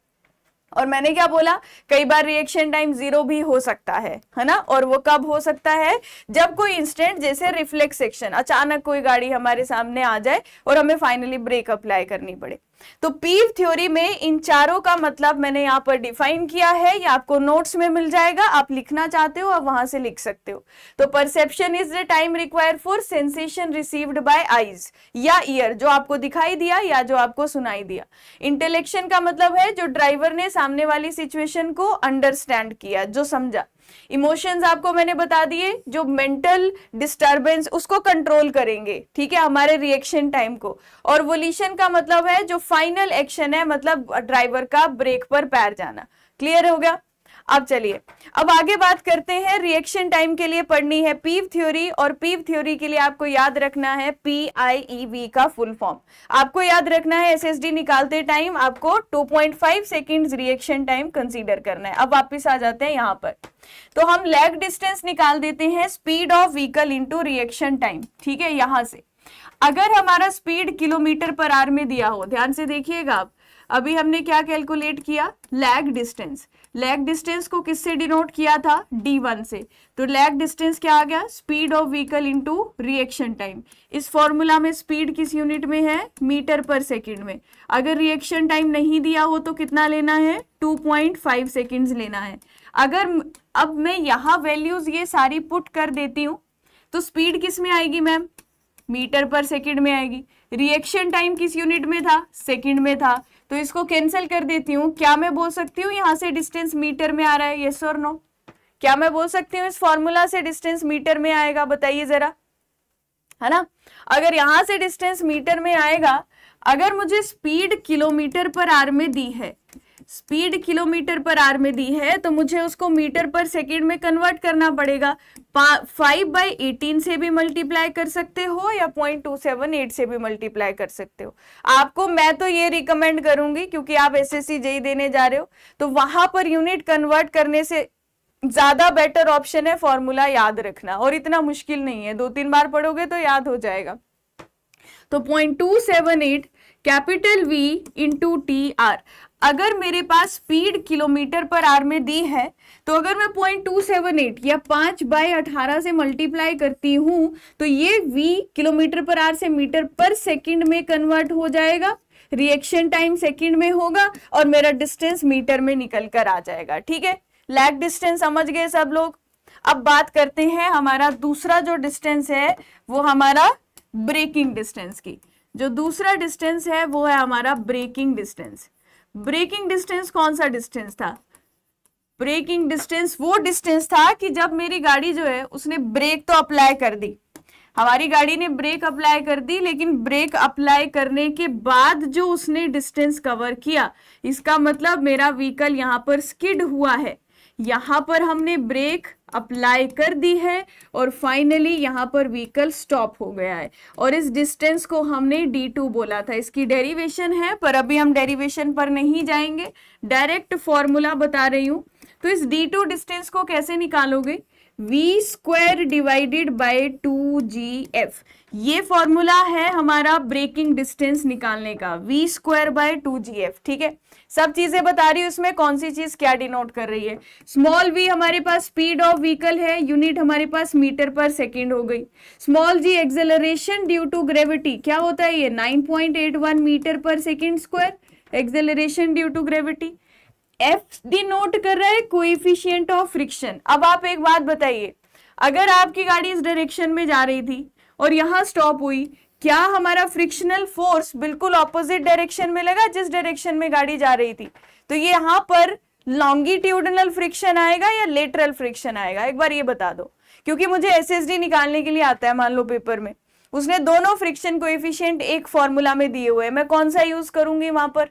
[SPEAKER 1] और मैंने क्या बोला कई बार रिएक्शन टाइम जीरो भी हो सकता है है ना और वो कब हो सकता है जब कोई इंस्टेंट जैसे रिफ्लेक्स सेक्शन अचानक कोई गाड़ी हमारे सामने आ जाए और हमें फाइनली ब्रेक अप्लाई करनी पड़े तो पीव थ्योरी में इन चारों का मतलब मैंने यहां पर डिफाइन किया है या आपको नोट्स में मिल जाएगा आप लिखना चाहते हो आप वहां से लिख सकते हो तो perception is the time require for sensation received by eyes या ईयर जो आपको दिखाई दिया या जो आपको सुनाई दिया इंटेलेक्शन का मतलब है जो ड्राइवर ने सामने वाली सिचुएशन को अंडरस्टैंड किया जो समझा इमोशंस आपको मैंने बता दिए जो मेंटल डिस्टरबेंस उसको कंट्रोल करेंगे ठीक है हमारे रिएक्शन टाइम को और वोल्यूशन का मतलब है जो फाइनल एक्शन है मतलब ड्राइवर का ब्रेक पर पैर जाना क्लियर हो गया अब चलिए अब आगे बात करते हैं रिएक्शन टाइम के लिए पढ़नी है पीव थ्योरी e और पीव थ्योरी e के लिए आपको याद रखना है पी आई ई वी का फुल फॉर्म आपको याद रखना है एसएसडी निकालते टाइम आपको 2.5 सेकंड्स रिएक्शन टाइम कंसीडर करना है अब वापस आ जाते हैं यहाँ पर तो हम लैग डिस्टेंस निकाल देते हैं speed of vehicle into reaction time ठीक है यहां से अगर हमारा स्पीड किलोमीटर पर आर में दिया हो ध्यान से देखिएगा आप अभी हमने क्या कैलकुलेट किया लैग डिस्टेंस लैग डिस्टेंस को किससे डिनोट किया था d1 से तो लैग डिस्टेंस क्या आ गया speed of vehicle into reaction time इस फॉर्मूला में स्पीड किस यूनिट में है मीटर पर सेकंड में अगर रिएक्शन टाइम नहीं दिया हो तो कितना लेना है 2.5 सेकंड्स लेना है अगर अब मैं यहाँ वैल्यूज ये सारी पुट कर देती हूँ तो स्पीड किस में आएगी मैम मीटर पर सेकेंड में आएगी रिएक्शन टाइम किस यूनिट में था सेकेंड में था तो इसको कैंसिल कर देती हूँ क्या मैं बोल सकती हूँ यहाँ से डिस्टेंस मीटर में आ रहा है येस और नो क्या मैं बोल सकती हूँ इस फॉर्मूला से डिस्टेंस मीटर में आएगा बताइए जरा है ना अगर यहाँ से डिस्टेंस मीटर में आएगा अगर मुझे स्पीड किलोमीटर पर आर में दी है स्पीड किलोमीटर पर आर में दी है तो मुझे उसको मीटर पर सेकेंड में कन्वर्ट करना पड़ेगा फाइव बाई एटीन से भी मल्टीप्लाई कर सकते हो या पॉइंट टू सेवन एट से भी मल्टीप्लाई कर सकते हो आपको मैं तो ये रिकमेंड करूंगी क्योंकि आप एस एस जेई देने जा रहे हो तो वहां पर यूनिट कन्वर्ट करने से ज्यादा बेटर ऑप्शन है फॉर्मूला याद रखना और इतना मुश्किल नहीं है दो तीन बार पढ़ोगे तो याद हो जाएगा तो point two seven eight capital V into T R अगर मेरे पास स्पीड किलोमीटर पर आर में दी है तो अगर मैं पॉइंट टू सेवन एट या पांच बाय अठारह से मल्टीप्लाई करती हूं तो ये वी किलोमीटर पर आर से मीटर पर सेकेंड में कन्वर्ट हो जाएगा रिएक्शन टाइम सेकेंड में होगा और मेरा डिस्टेंस मीटर में निकल कर आ जाएगा ठीक है लैग डिस्टेंस समझ गए सब लोग अब बात करते हैं हमारा दूसरा जो डिस्टेंस है वो हमारा ब्रेकिंग डिस्टेंस की जो दूसरा डिस्टेंस है वो है हमारा ब्रेकिंग डिस्टेंस ब्रेकिंग डिस्टेंस कौन सा डिस्टेंस था ब्रेकिंग डिस्टेंस वो डिस्टेंस था कि जब मेरी गाड़ी जो है उसने ब्रेक तो अप्लाई कर दी हमारी गाड़ी ने ब्रेक अप्लाई कर दी लेकिन ब्रेक अप्लाई करने के बाद जो उसने डिस्टेंस कवर किया इसका मतलब मेरा व्हीकल यहाँ पर स्किड हुआ है यहाँ पर हमने ब्रेक अप्लाई कर दी है और फाइनली यहाँ पर व्हीकल स्टॉप हो गया है और इस डिस्टेंस को हमने d2 बोला था इसकी डेरिवेशन है पर अभी हम डेरिवेशन पर नहीं जाएंगे डायरेक्ट फॉर्मूला बता रही हूँ तो इस डी टू डिस्टेंस को कैसे निकालोगे V square divided by two G F ये फॉर्मूला है हमारा ब्रेकिंग डिस्टेंस निकालने का V square by two G F ठीक है सब चीजें बता रही हूँ इसमें कौन सी चीज क्या डिनोट कर रही है स्मॉल वी हमारे पास स्पीड ऑफ व्हीकल है यूनिट हमारे पास मीटर पर सेकेंड हो गई small G acceleration due to gravity क्या होता है ये 9.81 मीटर पर second square acceleration due to gravity F denote कर रहा है कोइफिशियंट ऑफ फ्रिक्शन अब आप एक बात बताइए अगर आपकी गाड़ी इस डायरेक्शन में जा रही थी और यहाँ स्टॉप हुई क्या हमारा फ्रिक्शनल फोर्स बिल्कुल ऑपोजिट डायरेक्शन में लगा जिस डायरेक्शन में गाड़ी जा रही थी तो ये यहाँ पर लॉन्गिट्यूडनल फ्रिक्शन आएगा या लेटरल फ्रिक्शन आएगा एक बार ये बता दो क्योंकि मुझे एस निकालने के लिए आता है मान लो पेपर में उसने दोनों फ्रिक्शन कोएफिशिएंट एक फॉर्मूला में दिए हुए मैं कौन सा यूज करूंगी वहां पर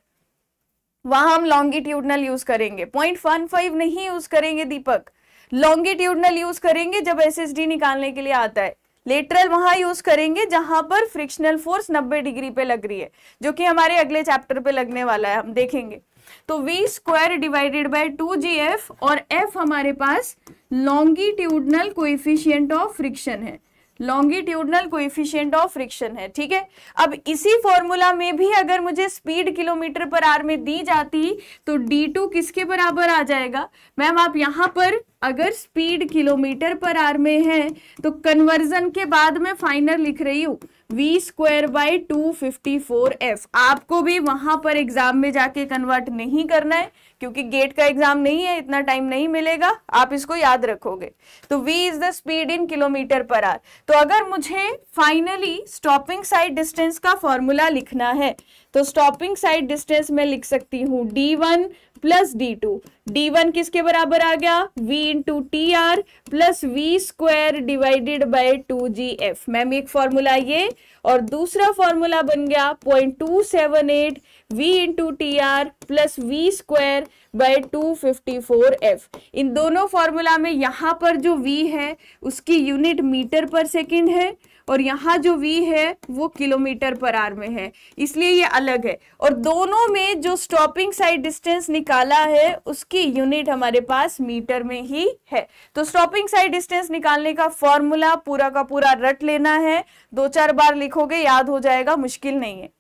[SPEAKER 1] वहां हम लॉन्गिट्यूडनल यूज करेंगे पॉइंट वन फाइव नहीं यूज करेंगे दीपक लॉन्गिट्यूडनल यूज करेंगे जब एसएसडी निकालने के लिए आता है लेटरल वहां यूज करेंगे जहां पर फ्रिक्शनल फोर्स 90 डिग्री पे लग रही है जो कि हमारे अगले चैप्टर पे लगने वाला है हम देखेंगे तो V square divided by two G F और एफ हमारे पास लॉन्गिट्यूडनल कोइफिशियंट ऑफ फ्रिक्शन है लॉन्गिट्यूडनल कोएफिशिएंट ऑफ फ्रिक्शन है ठीक है अब इसी फॉर्मूला में भी अगर मुझे स्पीड किलोमीटर पर आर में दी जाती तो डी टू किसके बराबर आ जाएगा मैम आप यहाँ पर अगर स्पीड किलोमीटर पर आर में है तो कन्वर्जन के बाद मैं फाइनल लिख रही हूँ V square by two fifty four F आपको भी वहां पर एग्जाम में जाके कन्वर्ट नहीं करना है क्योंकि गेट का एग्जाम नहीं है इतना टाइम नहीं मिलेगा आप इसको याद रखोगे तो V is the speed in kilometre पर आर तो अगर मुझे फाइनली स्टॉपिंग साइड डिस्टेंस का फॉर्मूला लिखना है तो स्टॉपिंग साइड डिस्टेंस में लिख सकती हूँ D one plus D two D one किसके बराबर आ गया v into T R plus V square divided by two G F ma'am एक फॉर्मूला ये और दूसरा फॉर्मूला बन गया point two seven eight v into T R plus V square by two fifty four F इन दोनों formula में यहाँ पर जो v है उसकी यूनिट मीटर पर सेकेंड है और यहाँ जो v है वो किलोमीटर पर आर में है इसलिए ये अलग है और दोनों में जो स्टॉपिंग साइड डिस्टेंस निकाला है उसकी यूनिट हमारे पास मीटर में ही है तो स्टॉपिंग साइड डिस्टेंस निकालने का फॉर्मूला पूरा का पूरा रट लेना है दो चार बार लिखोगे याद हो जाएगा मुश्किल नहीं है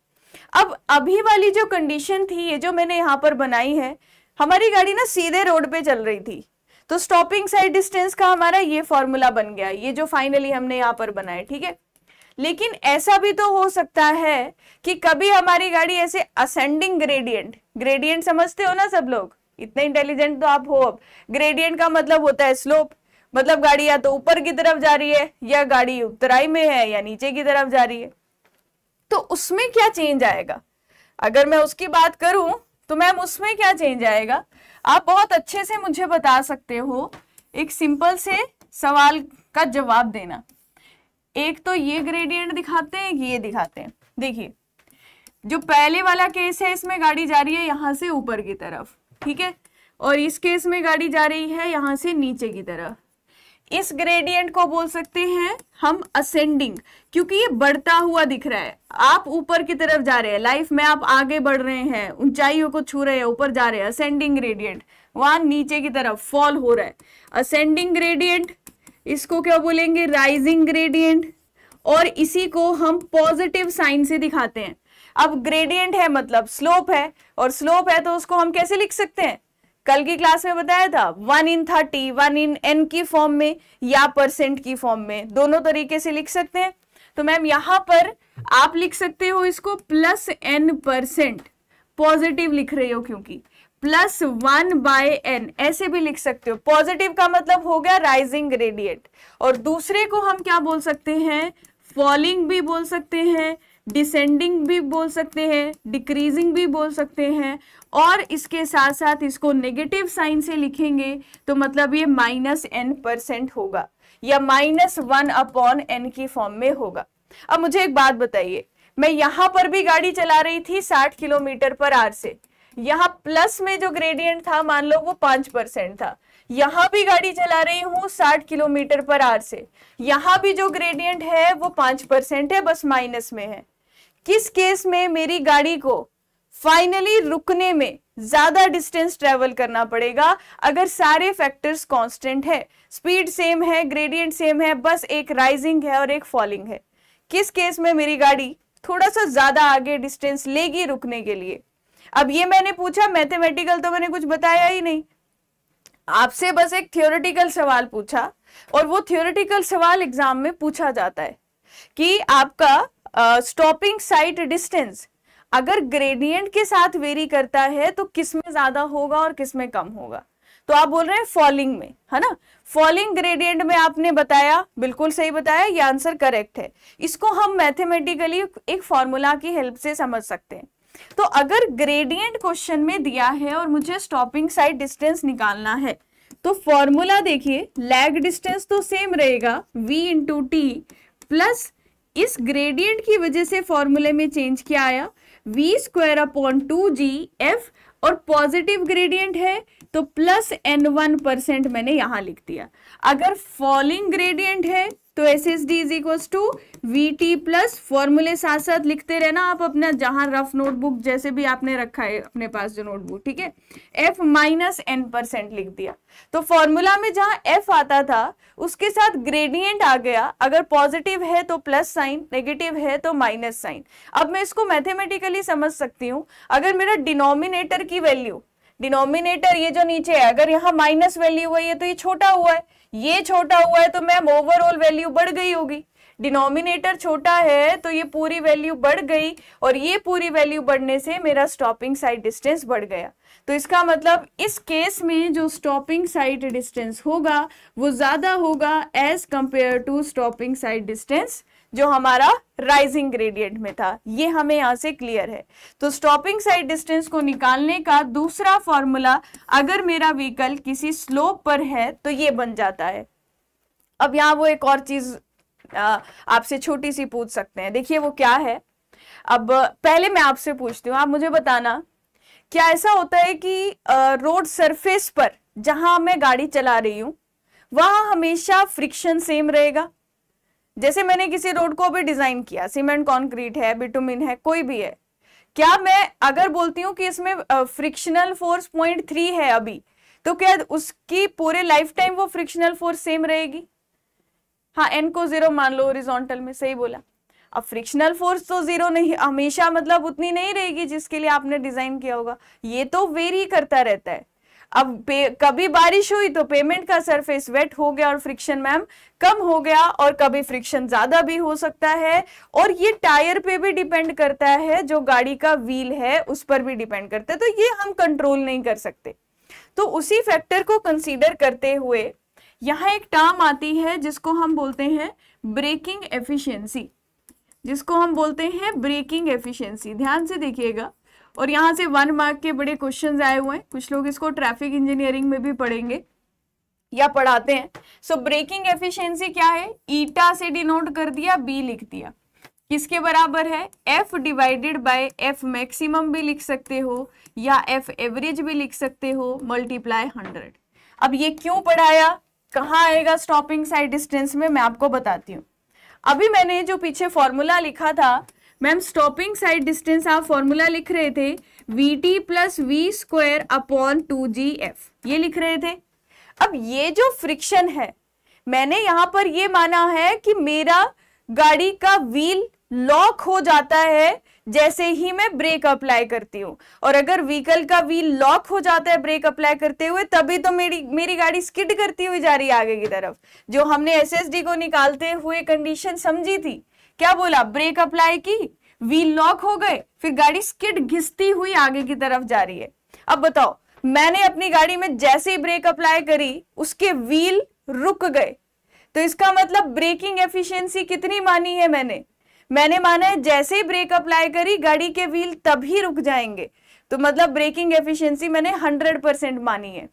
[SPEAKER 1] अब अभी वाली जो कंडीशन थी ये जो मैंने यहाँ पर बनाई है हमारी गाड़ी ना सीधे रोड पे चल रही थी तो स्टॉपिंग साइड डिस्टेंस का हमारा ये फॉर्मूला बन गया ये जो फाइनली हमने यहाँ पर बनाया ठीक है लेकिन ऐसा भी तो हो सकता है कि कभी हमारी गाड़ी ऐसे असेंडिंग ग्रेडियंट ग्रेडियंट समझते हो ना सब लोग इतने इंटेलिजेंट तो आप हो अब ग्रेडियंट का मतलब होता है स्लोप मतलब गाड़ी या तो ऊपर की तरफ जा रही है या गाड़ी उतराई में है या नीचे की तरफ जा रही है तो उसमें क्या चेंज आएगा अगर मैं उसकी बात करूं तो मैम उसमें क्या चेंज आएगा आप बहुत अच्छे से मुझे बता सकते हो एक सिंपल से सवाल का जवाब देना एक तो ये ग्रेडियंट दिखाते हैं ये दिखाते हैं देखिए जो पहले वाला केस है इसमें गाड़ी जा रही है यहाँ से ऊपर की तरफ ठीक है और इस केस में गाड़ी जा रही है यहां से नीचे की तरफ इस ग्रेडियंट को बोल सकते हैं हम असेंडिंग क्योंकि ये बढ़ता हुआ दिख रहा है आप ऊपर की तरफ जा रहे हैं लाइफ में आप आगे बढ़ रहे हैं ऊंचाइयों को छू रहे हैं ऊपर जा रहे हैं असेंडिंग ग्रेडियंट वहां नीचे की तरफ फॉल हो रहा है असेंडिंग ग्रेडियंट इसको क्या बोलेंगे राइजिंग ग्रेडियंट और इसी को हम पॉजिटिव साइन से दिखाते हैं अब ग्रेडियंट है मतलब स्लोप है और स्लोप है तो उसको हम कैसे लिख सकते हैं कल की क्लास में बताया था one in thirty one in N की फॉर्म में या परसेंट की फॉर्म में दोनों तरीके से लिख सकते हैं तो मैम यहां पर आप लिख सकते हो इसको प्लस एन परसेंट पॉजिटिव लिख रहे हो क्योंकि प्लस वन बाय एन ऐसे भी लिख सकते हो पॉजिटिव का मतलब हो गया राइजिंग रेडिएट और दूसरे को हम क्या बोल सकते हैं फॉलिंग भी बोल सकते हैं डिसेंडिंग भी बोल सकते हैं डिक्रीजिंग भी बोल सकते हैं और इसके साथ साथ इसको नेगेटिव साइन से लिखेंगे तो मतलब ये माइनस एन परसेंट होगा या माइनस वन अपॉन एन की फॉर्म में होगा अब मुझे एक बात बताइए मैं यहाँ पर भी गाड़ी चला रही थी साठ किलोमीटर पर आर से यहाँ प्लस में जो ग्रेडियंट था मान लो वो पांच परसेंट था यहाँ भी गाड़ी चला रही हूँ साठ किलोमीटर पर आर से यहाँ भी जो ग्रेडियंट है वो पांच परसेंट है बस माइनस में है किस केस में मेरी गाड़ी को फाइनली रुकने में ज्यादा डिस्टेंस ट्रेवल करना पड़ेगा अगर सारे फैक्टर्स कांस्टेंट है स्पीड सेम है ग्रेडियंट सेम है बस एक राइजिंग है और एक फॉलिंग है किस केस में मेरी गाड़ी थोड़ा सा ज्यादा आगे डिस्टेंस लेगी रुकने के लिए अब ये मैंने पूछा मैथमेटिकल तो मैंने कुछ बताया ही नहीं आपसे बस एक थियोरेटिकल सवाल पूछा और वो थियोरिटिकल सवाल एग्जाम में पूछा जाता है कि आपका स्टॉपिंग साइट डिस्टेंस अगर ग्रेडियंट के साथ वेरी करता है तो किस में ज्यादा होगा और किस में कम होगा तो आप बोल रहे हैं फॉलिंग में है ना फॉलिंग ग्रेडियंट में आपने बताया बिल्कुल सही बताया ये आंसर करेक्ट है इसको हम मैथमेटिकली एक फॉर्मूला की हेल्प से समझ सकते हैं तो अगर ग्रेडियंट क्वेश्चन में दिया है और मुझे स्टॉपिंग साइड डिस्टेंस निकालना है तो फॉर्मूला देखिए लैग डिस्टेंस तो सेम रहेगा वी इंटू टी प्लस इस ग्रेडियंट की वजह से फॉर्मूले में चेंज क्या आया V square upon two G F और पॉजिटिव ग्रेडियंट है तो प्लस एन वन परसेंट मैंने यहां लिख दिया अगर फॉलिंग ग्रेडियंट है तो S S D is equals to V T plus फॉर्मूले साथ साथ लिखते रहना आप अपना जहां रफ नोटबुक जैसे भी आपने रखा है अपने पास जो नोटबुक ठीक है एफ माइनस एन परसेंट लिख दिया तो फॉर्मूला में जहां एफ आता था उसके साथ ग्रेडियंट आ गया अगर पॉजिटिव है तो प्लस साइन नेगेटिव है तो माइनस साइन अब मैं इसको मैथमेटिकली समझ सकती हूँ अगर मेरा डिनोमिनेटर की वैल्यू डिनोमिनेटर ये जो नीचे है अगर यहाँ माइनस वैल्यू हुई है तो ये छोटा हुआ है ये छोटा हुआ है तो मैम ओवरऑल वैल्यू बढ़ गई होगी डिनोमिनेटर छोटा है तो ये पूरी वैल्यू बढ़ गई और ये पूरी वैल्यू बढ़ने से मेरा स्टॉपिंग साइड डिस्टेंस बढ़ गया तो इसका मतलब इस केस में जो स्टॉपिंग साइड डिस्टेंस होगा वो ज़्यादा होगा as compare to stopping side distance जो हमारा राइजिंग ग्रेडियंट में था ये हमें यहां से क्लियर है तो स्टॉपिंग साइड डिस्टेंस को निकालने का दूसरा फॉर्मूला अगर मेरा व्हीकल किसी स्लोप पर है तो ये बन जाता है अब यहाँ वो एक और चीज आपसे छोटी सी पूछ सकते हैं देखिए वो क्या है अब पहले मैं आपसे पूछती हूँ आप मुझे बताना क्या ऐसा होता है कि रोड सरफेस पर जहां मैं गाड़ी चला रही हूँ वहां हमेशा फ्रिक्शन सेम रहेगा जैसे मैंने किसी रोड को भी डिजाइन किया सीमेंट कॉन्क्रीट है बिटुमिन है कोई भी है क्या मैं अगर बोलती हूँ कि इसमें फ्रिक्शनल फोर्स पॉइंट थ्री है अभी तो क्या उसकी पूरे लाइफ टाइम वो फ्रिक्शनल फोर्स सेम रहेगी हाँ एन को जीरो मान लो ओरिजोनटल में सही बोला अब फ्रिक्शनल फोर्स तो जीरो नहीं हमेशा मतलब उतनी नहीं रहेगी जिसके लिए आपने डिजाइन किया होगा ये तो वेरी करता रहता है अब कभी बारिश हुई तो पेमेंट का सरफेस वेट हो गया और फ्रिक्शन मैम कम हो गया और कभी फ्रिक्शन ज्यादा भी हो सकता है और ये टायर पे भी डिपेंड करता है जो गाड़ी का व्हील है उस पर भी डिपेंड करता है तो ये हम कंट्रोल नहीं कर सकते तो उसी फैक्टर को कंसीडर करते हुए यहाँ एक टर्म आती है जिसको हम बोलते हैं ब्रेकिंग एफिशिएंसी जिसको हम बोलते हैं ब्रेकिंग एफिशिएंसी ध्यान से देखिएगा और यहाँ से वन मार्क के बड़े क्वेश्चन आए हुए हैं कुछ लोग इसको ट्रैफिक इंजीनियरिंग में भी पढ़ेंगे या पढ़ाते हैं सो ब्रेकिंग एफिशिएंसी क्या है ईटा से डिनोट कर दिया बी लिख दिया किसके बराबर है F divided by F maximum भी लिख सकते हो या एफ एवरेज भी लिख सकते हो मल्टीप्लाई हंड्रेड अब ये क्यों पढ़ाया कहाँ आएगा स्टॉपिंग साइड डिस्टेंस में मैं आपको बताती हूँ अभी मैंने जो पीछे फॉर्मूला लिखा था मैम स्टॉपिंग साइड डिस्टेंस आप फॉर्मूला लिख रहे थे V T plus V square upon two G F ये लिख रहे थे अब ये जो फ्रिक्शन है मैंने यहां पर ये माना है कि मेरा गाड़ी का व्हील लॉक हो जाता है जैसे ही मैं ब्रेक अप्लाई करती हूँ और अगर व्हीकल का व्हील लॉक हो जाता है ब्रेक अप्लाई करते हुए तभी तो मेरी मेरी गाड़ी स्किड करती हुई जा रही है आगे की तरफ जो हमने एसएसडी को निकालते हुए कंडीशन समझी थी क्या बोला ब्रेक अप्लाई की व्हील लॉक हो गए फिर गाड़ी स्किड घिसती हुई आगे की तरफ जा रही है अब बताओ मैंने अपनी गाड़ी में जैसे ही ब्रेक अप्लाई करी उसके व्हील रुक गए तो इसका मतलब ब्रेकिंग एफिशिएंसी कितनी मानी है मैंने मैंने माना है जैसे ही ब्रेक अप्लाई करी गाड़ी के व्हील तभी रुक जाएंगे तो मतलब ब्रेकिंग एफिशिएंसी मैंने 100 परसेंट मानी है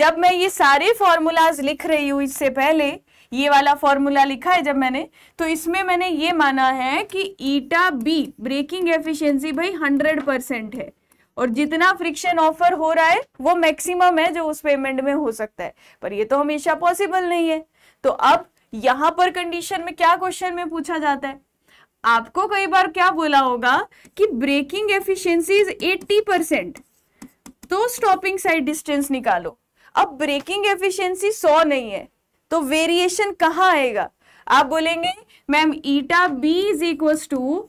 [SPEAKER 1] जब मैं ये सारे फॉर्मूलाज लिख रही हूं इससे पहले ये वाला फॉर्मूला लिखा है जब मैंने तो इसमें मैंने ये माना है कि ईटा बी ब्रेकिंग एफिशिएंसी भाई हंड्रेड परसेंट है और जितना फ्रिक्शन ऑफर हो रहा है वो मैक्सिमम है जो उस पेमेंट में हो सकता है पर ये तो हमेशा पॉसिबल नहीं है तो अब यहां पर कंडीशन में क्या क्वेश्चन में पूछा जाता है आपको कई बार क्या बोला होगा कि braking efficiency is eighty percent तो स्टॉपिंग साइड डिस्टेंस निकालो अब ब्रेकिंग एफिशिएंसी 100 नहीं है तो वेरिएशन कहाँ आएगा आप बोलेंगे ma'am eta B is equal to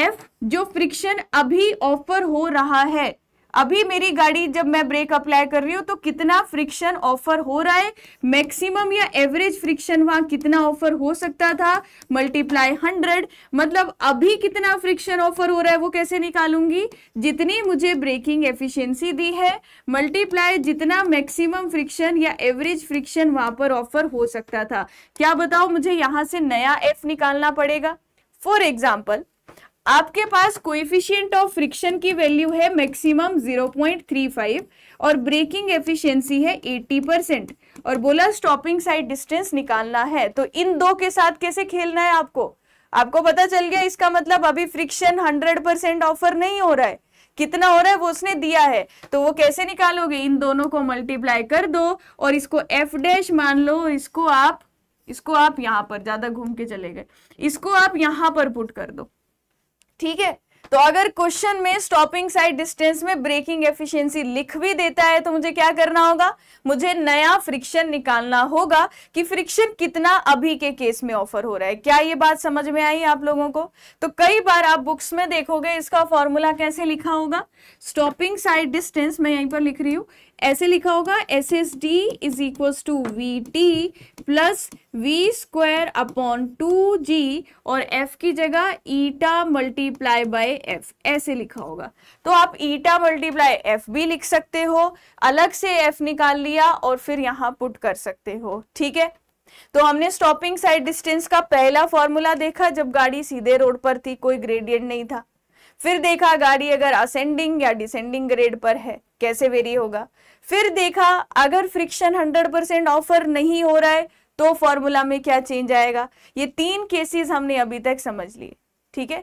[SPEAKER 1] F जो फ्रिक्शन अभी ऑफर हो रहा है अभी मेरी गाड़ी जब मैं ब्रेक अप्लाई कर रही हूँ तो कितना फ्रिक्शन ऑफर हो रहा है मैक्सिमम या एवरेज फ्रिक्शन वहाँ कितना ऑफर हो सकता था मल्टीप्लाई हंड्रेड मतलब अभी कितना फ्रिक्शन ऑफर हो रहा है वो कैसे निकालूंगी जितनी मुझे ब्रेकिंग एफिशिएंसी दी है मल्टीप्लाई जितना मैक्सिमम फ्रिक्शन या एवरेज फ्रिक्शन वहाँ पर ऑफर हो सकता था क्या बताओ मुझे यहाँ से नया एफ निकालना पड़ेगा फॉर एग्जाम्पल आपके पास कोइफिशियंट ऑफ फ्रिक्शन की वैल्यू है मैक्सिमम 0.35 और ब्रेकिंग एफिशिएंसी है 80 परसेंट और बोला स्टॉपिंग साइड डिस्टेंस निकालना है तो इन दो के साथ कैसे खेलना है आपको आपको पता चल गया इसका मतलब अभी फ्रिक्शन 100 परसेंट ऑफर नहीं हो रहा है कितना हो रहा है वो उसने दिया है तो वो कैसे निकालोगे इन दोनों को मल्टीप्लाई कर दो और इसको एफ डैश मान लो इसको आप इसको आप यहाँ पर ज्यादा घूम के चले गए इसको आप यहाँ पर पुट कर दो ठीक है तो अगर क्वेश्चन में स्टॉपिंग साइड डिस्टेंस में ब्रेकिंग एफिशिएंसी लिख भी देता है तो मुझे क्या करना होगा मुझे नया फ्रिक्शन निकालना होगा कि फ्रिक्शन कितना अभी के केस में ऑफर हो रहा है क्या ये बात समझ में आई आप लोगों को तो कई बार आप बुक्स में देखोगे इसका फॉर्मूला कैसे लिखा होगा स्टॉपिंग साइड डिस्टेंस मैं यहीं पर लिख रही हूँ ऐसे लिखा होगा S S D is equal to V T plus V square upon two G और एफ की जगह ईटा मल्टीप्लाई बाय एफ ऐसे लिखा होगा तो आप ईटा मल्टीप्लाई एफ भी लिख सकते हो अलग से एफ निकाल लिया और फिर यहाँ पुट कर सकते हो ठीक है तो हमने स्टॉपिंग साइड डिस्टेंस का पहला फॉर्मूला देखा जब गाड़ी सीधे रोड पर थी कोई ग्रेडियंट नहीं था फिर देखा गाड़ी अगर असेंडिंग या डिसेंडिंग ग्रेड पर है कैसे वेरी होगा फिर देखा अगर फ्रिक्शन 100 परसेंट ऑफर नहीं हो रहा है तो फॉर्मूला में क्या चेंज आएगा ये तीन केसेस हमने अभी तक समझ लिए ठीक है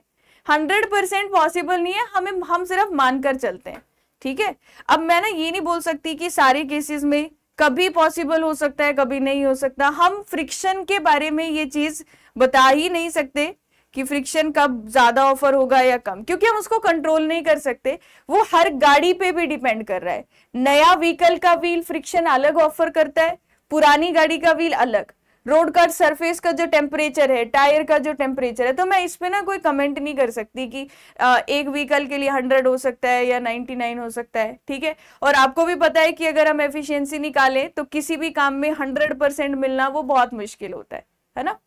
[SPEAKER 1] हंड्रेड परसेंट पॉसिबल नहीं है हमें हम सिर्फ मानकर चलते हैं ठीक है अब मैं ना ये नहीं बोल सकती कि सारे केसेस में कभी पॉसिबल हो सकता है कभी नहीं हो सकता हम फ्रिक्शन के बारे में ये चीज बता ही नहीं सकते कि फ्रिक्शन कब ज्यादा ऑफर होगा या कम क्योंकि हम उसको कंट्रोल नहीं कर सकते वो हर गाड़ी पे भी डिपेंड कर रहा है नया व्हीकल का व्हील फ्रिक्शन अलग ऑफर करता है पुरानी गाड़ी का व्हील अलग रोड का सरफेस का जो टेम्परेचर है टायर का जो टेम्परेचर है तो मैं इस पर ना कोई कमेंट नहीं कर सकती कि एक व्हीकल के लिए हंड्रेड हो सकता है या नाइन्टी नाइन हो सकता है ठीक है और आपको भी पता है कि अगर हम एफिशिएंसी निकालें तो किसी भी काम में हंड्रेड परसेंट मिलना वो बहुत मुश्किल होता है है ना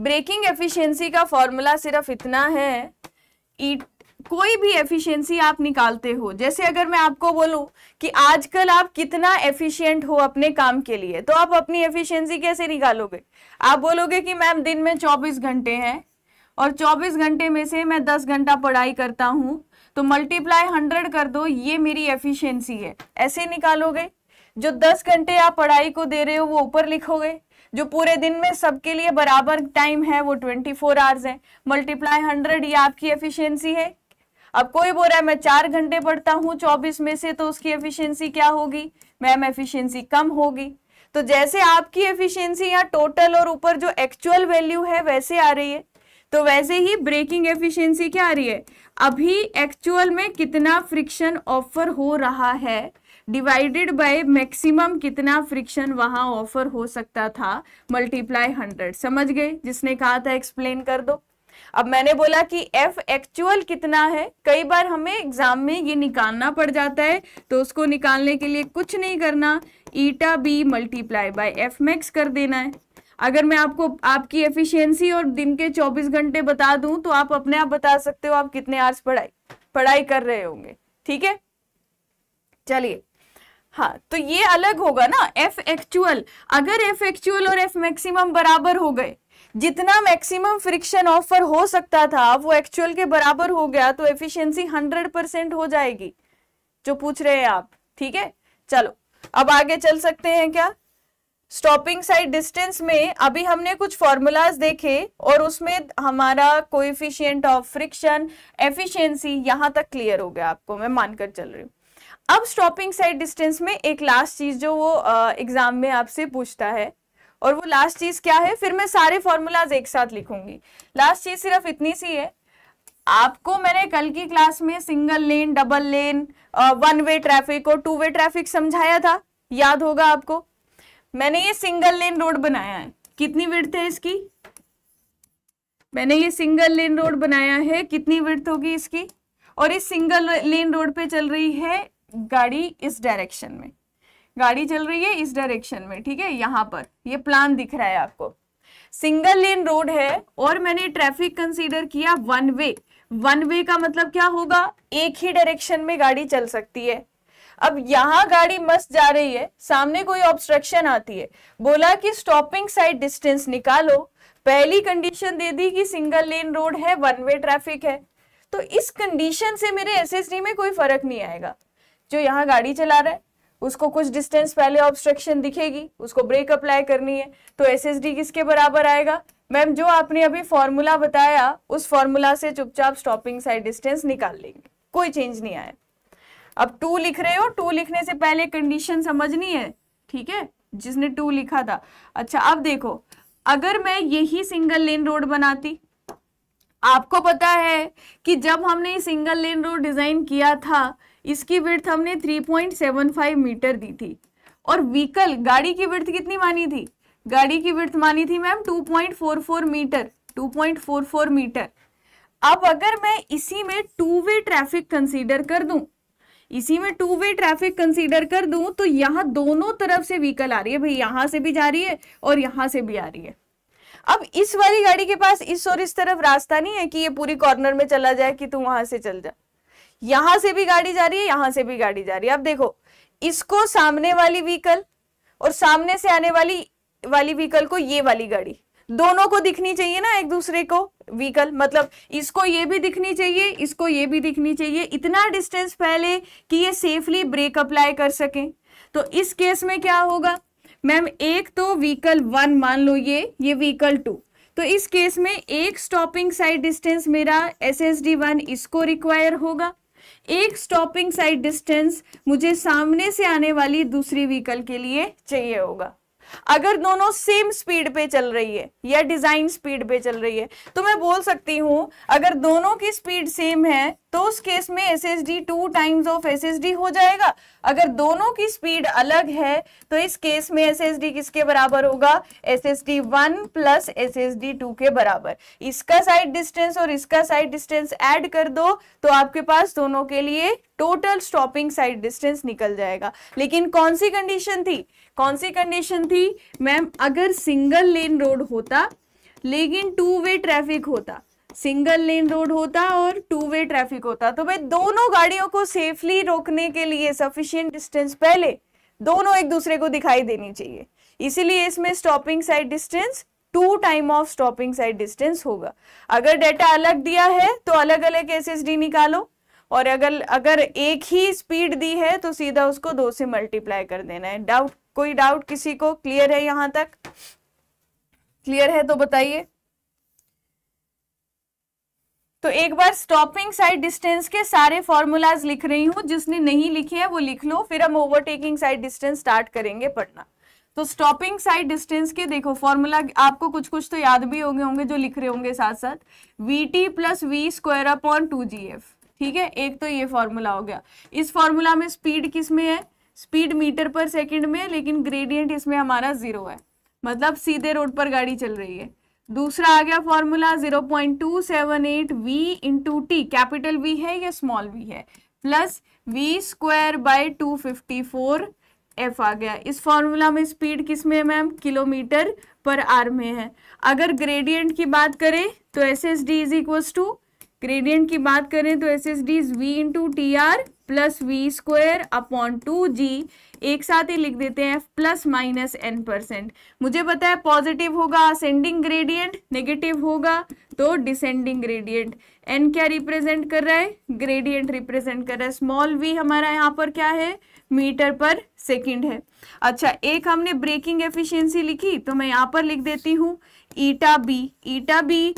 [SPEAKER 1] ब्रेकिंग एफिशिएंसी का फॉर्मूला सिर्फ इतना है कोई भी एफिशिएंसी आप निकालते हो जैसे अगर मैं आपको बोलूं कि आजकल आप कितना एफिशिएंट हो अपने काम के लिए तो आप अपनी एफिशिएंसी कैसे निकालोगे आप बोलोगे कि मैम दिन में 24 घंटे हैं और 24 घंटे में से मैं 10 घंटा पढ़ाई करता हूं तो मल्टीप्लाई 100 कर दो ये मेरी एफिशिएंसी है ऐसे निकालोगे जो दस घंटे आप पढ़ाई को दे रहे हो वो ऊपर लिखोगे जो पूरे दिन में सबके लिए बराबर टाइम है वो ट्वेंटी फोर आवर्स है मल्टीप्लाई हंड्रेड ये आपकी एफिशिएंसी है अब कोई बोल रहा है मैं चार घंटे पढ़ता हूँ चौबीस में से तो उसकी एफिशिएंसी क्या होगी मैम एफिशिएंसी कम होगी तो जैसे आपकी एफिशिएंसी यहाँ टोटल और ऊपर जो एक्चुअल वैल्यू है वैसे आ रही है तो वैसे ही ब्रेकिंग एफिशियंसी क्या आ रही है अभी एक्चुअल में कितना फ्रिक्शन ऑफर हो रहा है डिवाइडेड बाय मैक्सिमम कितना फ्रिक्शन वहां ऑफर हो सकता था मल्टीप्लाई हंड्रेड समझ गए जिसने कहा था एक्सप्लेन कर दो अब मैंने बोला कि एफ एक्चुअल कितना है कई बार हमें एग्जाम में ये निकालना पड़ जाता है तो उसको निकालने के लिए कुछ नहीं करना eta B multiply by F max कर देना है अगर मैं आपको आपकी एफिशिएंसी और दिन के 24 घंटे बता दूं तो आप अपने आप बता सकते हो आप कितने आर्स पढ़ाई पढ़ाई कर रहे होंगे ठीक है चलिए हाँ तो ये अलग होगा ना एफ एक्चुअल अगर एफ एक्चुअल और एफ मैक्सिमम बराबर हो गए जितना मैक्सिमम फ्रिक्शन ऑफर हो सकता था वो एक्चुअल के बराबर हो गया तो एफिशिएंसी 100 परसेंट हो जाएगी जो पूछ रहे हैं आप ठीक है चलो अब आगे चल सकते हैं क्या स्टॉपिंग साइड डिस्टेंस में अभी हमने कुछ फॉर्मूलाज देखे और उसमें हमारा कोइफिशियंट ऑफ फ्रिक्शन एफिशियंसी यहां तक क्लियर हो गया आपको मैं मानकर चल रही हूँ अब स्टॉपिंग साइड डिस्टेंस में एक लास्ट चीज जो वो एग्जाम में आपसे पूछता है और वो लास्ट चीज क्या है फिर मैं सारे फॉर्मूलाज एक साथ लिखूंगी लास्ट चीज सिर्फ इतनी सी है आपको मैंने कल की क्लास में single lane double lane one way traffic और टू वे ट्रैफिक समझाया था याद होगा आपको मैंने ये सिंगल लेन रोड बनाया है कितनी विर्थ है इसकी मैंने ये सिंगल लेन रोड बनाया है कितनी विर्थ होगी इसकी और इस सिंगल लेन रोड पे चल रही है गाड़ी इस डायरेक्शन में गाड़ी चल रही है इस डायरेक्शन में ठीक है यहाँ पर ये प्लान दिख रहा है आपको सिंगल लेन रोड है और मैंने ट्रैफिक कंसीडर किया वन वे वन वे का मतलब क्या होगा एक ही डायरेक्शन में गाड़ी चल सकती है अब यहां गाड़ी मस्त जा रही है सामने कोई ऑब्स्ट्रक्शन आती है बोला कि स्टॉपिंग साइड डिस्टेंस निकालो पहली कंडीशन दे दी कि सिंगल लेन रोड है वन वे ट्रैफिक है तो इस कंडीशन से मेरे एसएसडी में कोई फर्क नहीं आएगा जो यहाँ गाड़ी चला रहा है उसको कुछ डिस्टेंस पहले ऑब्स्ट्रक्शन दिखेगी उसको ब्रेक अप्लाई करनी है तो एस किसके बराबर आएगा मैम जो आपने अभी फॉर्मूला बताया उस फॉर्मूला से चुपचाप स्टॉपिंग साइड डिस्टेंस निकाल लेंगे कोई चेंज नहीं आया अब टू लिख रहे हो टू लिखने से पहले कंडीशन समझनी है ठीक है जिसने टू लिखा था अच्छा अब देखो अगर मैं यही सिंगल लेन रोड बनाती आपको पता है कि जब हमने सिंगल लेन रोड डिजाइन किया था इसकी विर्थ हमने 3.75 मीटर दी थी और व्हीकल गाड़ी की विर्थ कितनी मानी थी गाड़ी की विर्थ मानी थी मैम 2.44 मीटर 2.44 मीटर अब अगर मैं इसी में टू वे ट्रैफिक कंसीडर कर दूं इसी में टू वे ट्रैफिक कंसीडर कर दूं तो यहां दोनों तरफ से व्हीकल आ रही है भाई यहां से भी जा रही है और यहां से भी आ रही है अब इस वाली गाड़ी के पास इस और इस तरफ रास्ता नहीं है कि ये पूरी कॉर्नर में चला जाए कि तू वहां से चल जा यहां से भी गाड़ी जा रही है यहां से भी गाड़ी जा रही है अब देखो इसको सामने वाली व्हीकल और सामने से आने वाली वाली व्हीकल को ये वाली गाड़ी दोनों को दिखनी चाहिए ना एक दूसरे को व्हीकल मतलब इसको ये भी दिखनी चाहिए इसको ये भी दिखनी चाहिए इतना डिस्टेंस पहले कि ये सेफली ब्रेक अप्लाई कर सकें तो इस केस में क्या होगा मैम एक तो व्हीकल वन मान लो ये ये व्हीकल टू तो इस केस में एक स्टॉपिंग साइड डिस्टेंस मेरा एस एस डी वन इसको रिक्वायर होगा एक स्टॉपिंग साइड डिस्टेंस मुझे सामने से आने वाली दूसरी व्हीकल के लिए चाहिए होगा अगर दोनों सेम स्पीड पे चल रही है या डिजाइन स्पीड पे चल रही है तो मैं बोल सकती हूं अगर दोनों की स्पीड सेम है तो उस केस में S S D two times of S S D हो जाएगा अगर दोनों की स्पीड अलग है तो इस केस में एस एस डी किसके बराबर होगा S S D one plus S S D two के बराबर इसका साइड डिस्टेंस और इसका साइड डिस्टेंस एड कर दो तो आपके पास दोनों के लिए टोटल स्टॉपिंग साइड डिस्टेंस निकल जाएगा लेकिन कौन सी कंडीशन थी कौन सी कंडीशन थी मैम अगर सिंगल लेन रोड होता लेकिन टू वे ट्रैफिक होता सिंगल लेन रोड होता और टू वे ट्रैफिक होता तो भाई दोनों गाड़ियों को सेफली रोकने के लिए सफिशियंट डिस्टेंस पहले दोनों एक दूसरे को दिखाई देनी चाहिए इसीलिए इसमें stopping side distance two time of stopping side distance होगा अगर डेटा अलग दिया है तो अलग अलग एस निकालो और अगर अगर एक ही स्पीड दी है तो सीधा उसको दो से मल्टीप्लाई कर देना है डाउट कोई डाउट किसी को क्लियर है यहां तक क्लियर है तो बताइए तो एक बार स्टॉपिंग साइड डिस्टेंस के सारे फॉर्मूलाज लिख रही हूं जिसने नहीं लिखे हैं वो लिख लो फिर हम ओवरटेकिंग साइड डिस्टेंस स्टार्ट करेंगे पढ़ना तो स्टॉपिंग साइड डिस्टेंस के देखो फॉर्मूला आपको कुछ कुछ तो याद भी होंगे होंगे जो लिख रहे होंगे साथ साथ V T plus V square upon two G F ठीक है एक तो ये फॉर्मूला हो गया इस फॉर्मूला में स्पीड किस में है स्पीड मीटर पर सेकंड में लेकिन ग्रेडियंट इसमें हमारा जीरो है मतलब सीधे रोड पर गाड़ी चल रही है दूसरा आ गया formula zero point two seven eight V into T capital V है या स्मॉल वी है plus V square by two fifty four F आ गया इस फॉर्मूला में स्पीड किस में है मैम किलोमीटर पर आर में है अगर ग्रेडियंट की बात करें तो S S D is equals to gradient की बात करें तो S S D is V into T R plus V square upon two G एक साथ ही लिख देते हैं प्लस माइनस एन परसेंट मुझे पता है पॉजिटिव होगा असेंडिंग ग्रेडियंट नेगेटिव होगा तो डिसेंडिंग ग्रेडियंट एन क्या रिप्रेजेंट कर रहा है ग्रेडियंट रिप्रेजेंट कर रहा है स्मॉल वी हमारा यहाँ पर क्या है मीटर पर सेकंड है अच्छा एक हमने ब्रेकिंग एफिशिएंसी लिखी तो मैं यहाँ पर लिख देती हूँ ईटा बी ईटा बी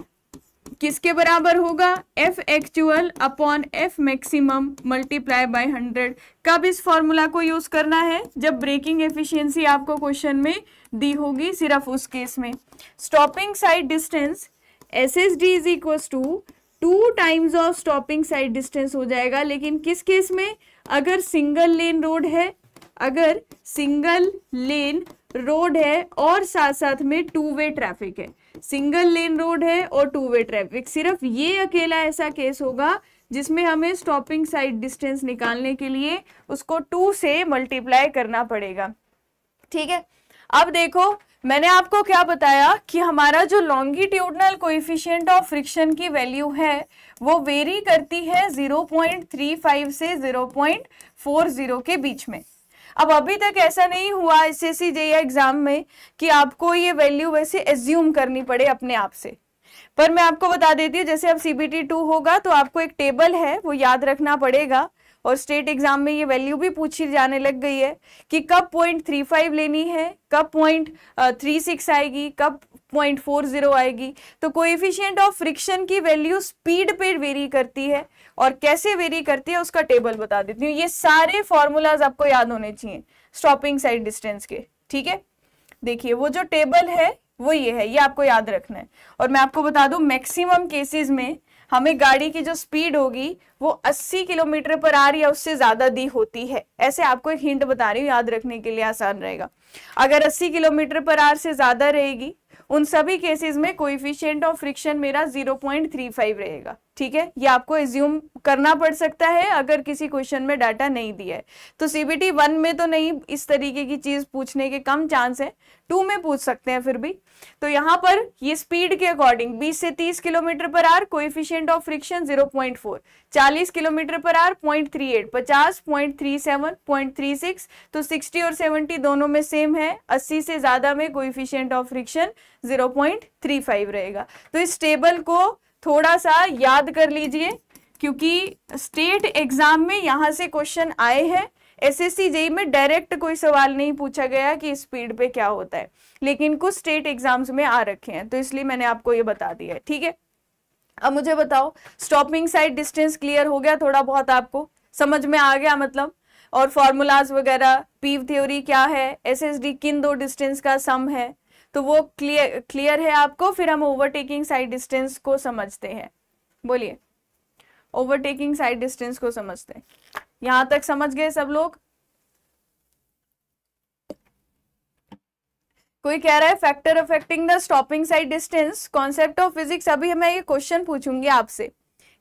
[SPEAKER 1] किसके बराबर होगा F actual upon F maximum multiply by hundred कब इस फॉर्मूला को यूज करना है जब ब्रेकिंग एफिशिएंसी आपको क्वेश्चन में दी होगी सिर्फ उस केस में stopping side distance S S D is equal to two times of stopping side distance हो जाएगा लेकिन किस केस में अगर सिंगल लेन रोड है अगर सिंगल लेन रोड है और साथ साथ में टू वे ट्रैफिक है सिंगल लेन रोड है और टू वे ट्रैफिक सिर्फ ये अकेला ऐसा केस होगा जिसमें हमें स्टॉपिंग साइड डिस्टेंस निकालने के लिए उसको टू से मल्टीप्लाई करना पड़ेगा ठीक है अब देखो मैंने आपको क्या बताया कि हमारा जो लॉन्गिट्यूडनल कोइफिशियंट ऑफ फ्रिक्शन की वैल्यू है वो वेरी करती है 0.35 से 0.40 के बीच में अब अभी तक ऐसा नहीं हुआ एस एस एग्जाम में कि आपको ये वैल्यू वैसे एज्यूम करनी पड़े अपने आप से पर मैं आपको बता देती हूँ जैसे अब सी बी टी टू होगा तो आपको एक टेबल है वो याद रखना पड़ेगा और स्टेट एग्जाम में ये वैल्यू भी पूछी जाने लग गई है कि कब पॉइंट थ्री फाइव लेनी है कब पॉइंट थ्री सिक्स आएगी कब पॉइंट फोर जीरो आएगी तो कोएफिशिएंट ऑफ फ्रिक्शन की वैल्यू स्पीड पे वेरी करती है और कैसे वेरी करती है उसका टेबल बता देती हूँ ये सारे फॉर्मूलाज आपको याद होने चाहिए स्टॉपिंग साइड डिस्टेंस के ठीक है देखिए वो जो टेबल है वो ये है ये आपको याद रखना है और मैं आपको बता दू मैक्सिमम केसेस में हमें गाड़ी की जो स्पीड होगी वो 80 किलोमीटर पर आर या उससे ज्यादा दी होती है ऐसे आपको एक हिंट बता रही हूँ याद रखने के लिए आसान रहेगा अगर 80 किलोमीटर पर आर से ज्यादा रहेगी उन सभी केसेस में कोइफिशियंट ऑफ फ्रिक्शन मेरा 0.35 रहेगा ठीक है ये आपको एज्यूम करना पड़ सकता है अगर किसी क्वेश्चन में डाटा नहीं दिया है तो सीबीटी वन में तो नहीं इस तरीके की चीज पूछने के कम चांस है टू में पूछ सकते हैं फिर भी तो यहां पर ये स्पीड के अकॉर्डिंग 20 से 30 किलोमीटर पर आर कोइफिशियंट ऑफ फ्रिक्शन 0.4 40 किलोमीटर पर आर 0.38 50 0.37 0.36 तो 60 और 70 दोनों में सेम है 80 से ज्यादा में कोइफिशियंट ऑफ फ्रिक्शन 0.35 रहेगा तो इस टेबल को थोड़ा सा याद कर लीजिए क्योंकि स्टेट एग्जाम में यहां से क्वेश्चन आए हैं एसएससी जेई e में डायरेक्ट कोई सवाल नहीं पूछा गया कि स्पीड पे क्या होता है लेकिन कुछ स्टेट एग्जाम्स में आ रखे हैं तो इसलिए मैंने आपको ये बता दिया है ठीक है अब मुझे बताओ स्टॉपिंग साइड डिस्टेंस क्लियर हो गया थोड़ा बहुत आपको समझ में आ गया मतलब और फॉर्मूलाज वगैरह पीव थ्योरी e e क्या है एसएसडी किन दो डिस्टेंस का सम है तो वो क्लियर क्लियर है आपको फिर हम ओवरटेकिंग साइड डिस्टेंस को समझते हैं बोलिए ओवरटेकिंग साइड डिस्टेंस को समझते हैं यहां तक समझ गए सब लोग कोई कह रहा है factor affecting the stopping side distance concept of physics अभी मैं ये क्वेश्चन पूछूंगी आपसे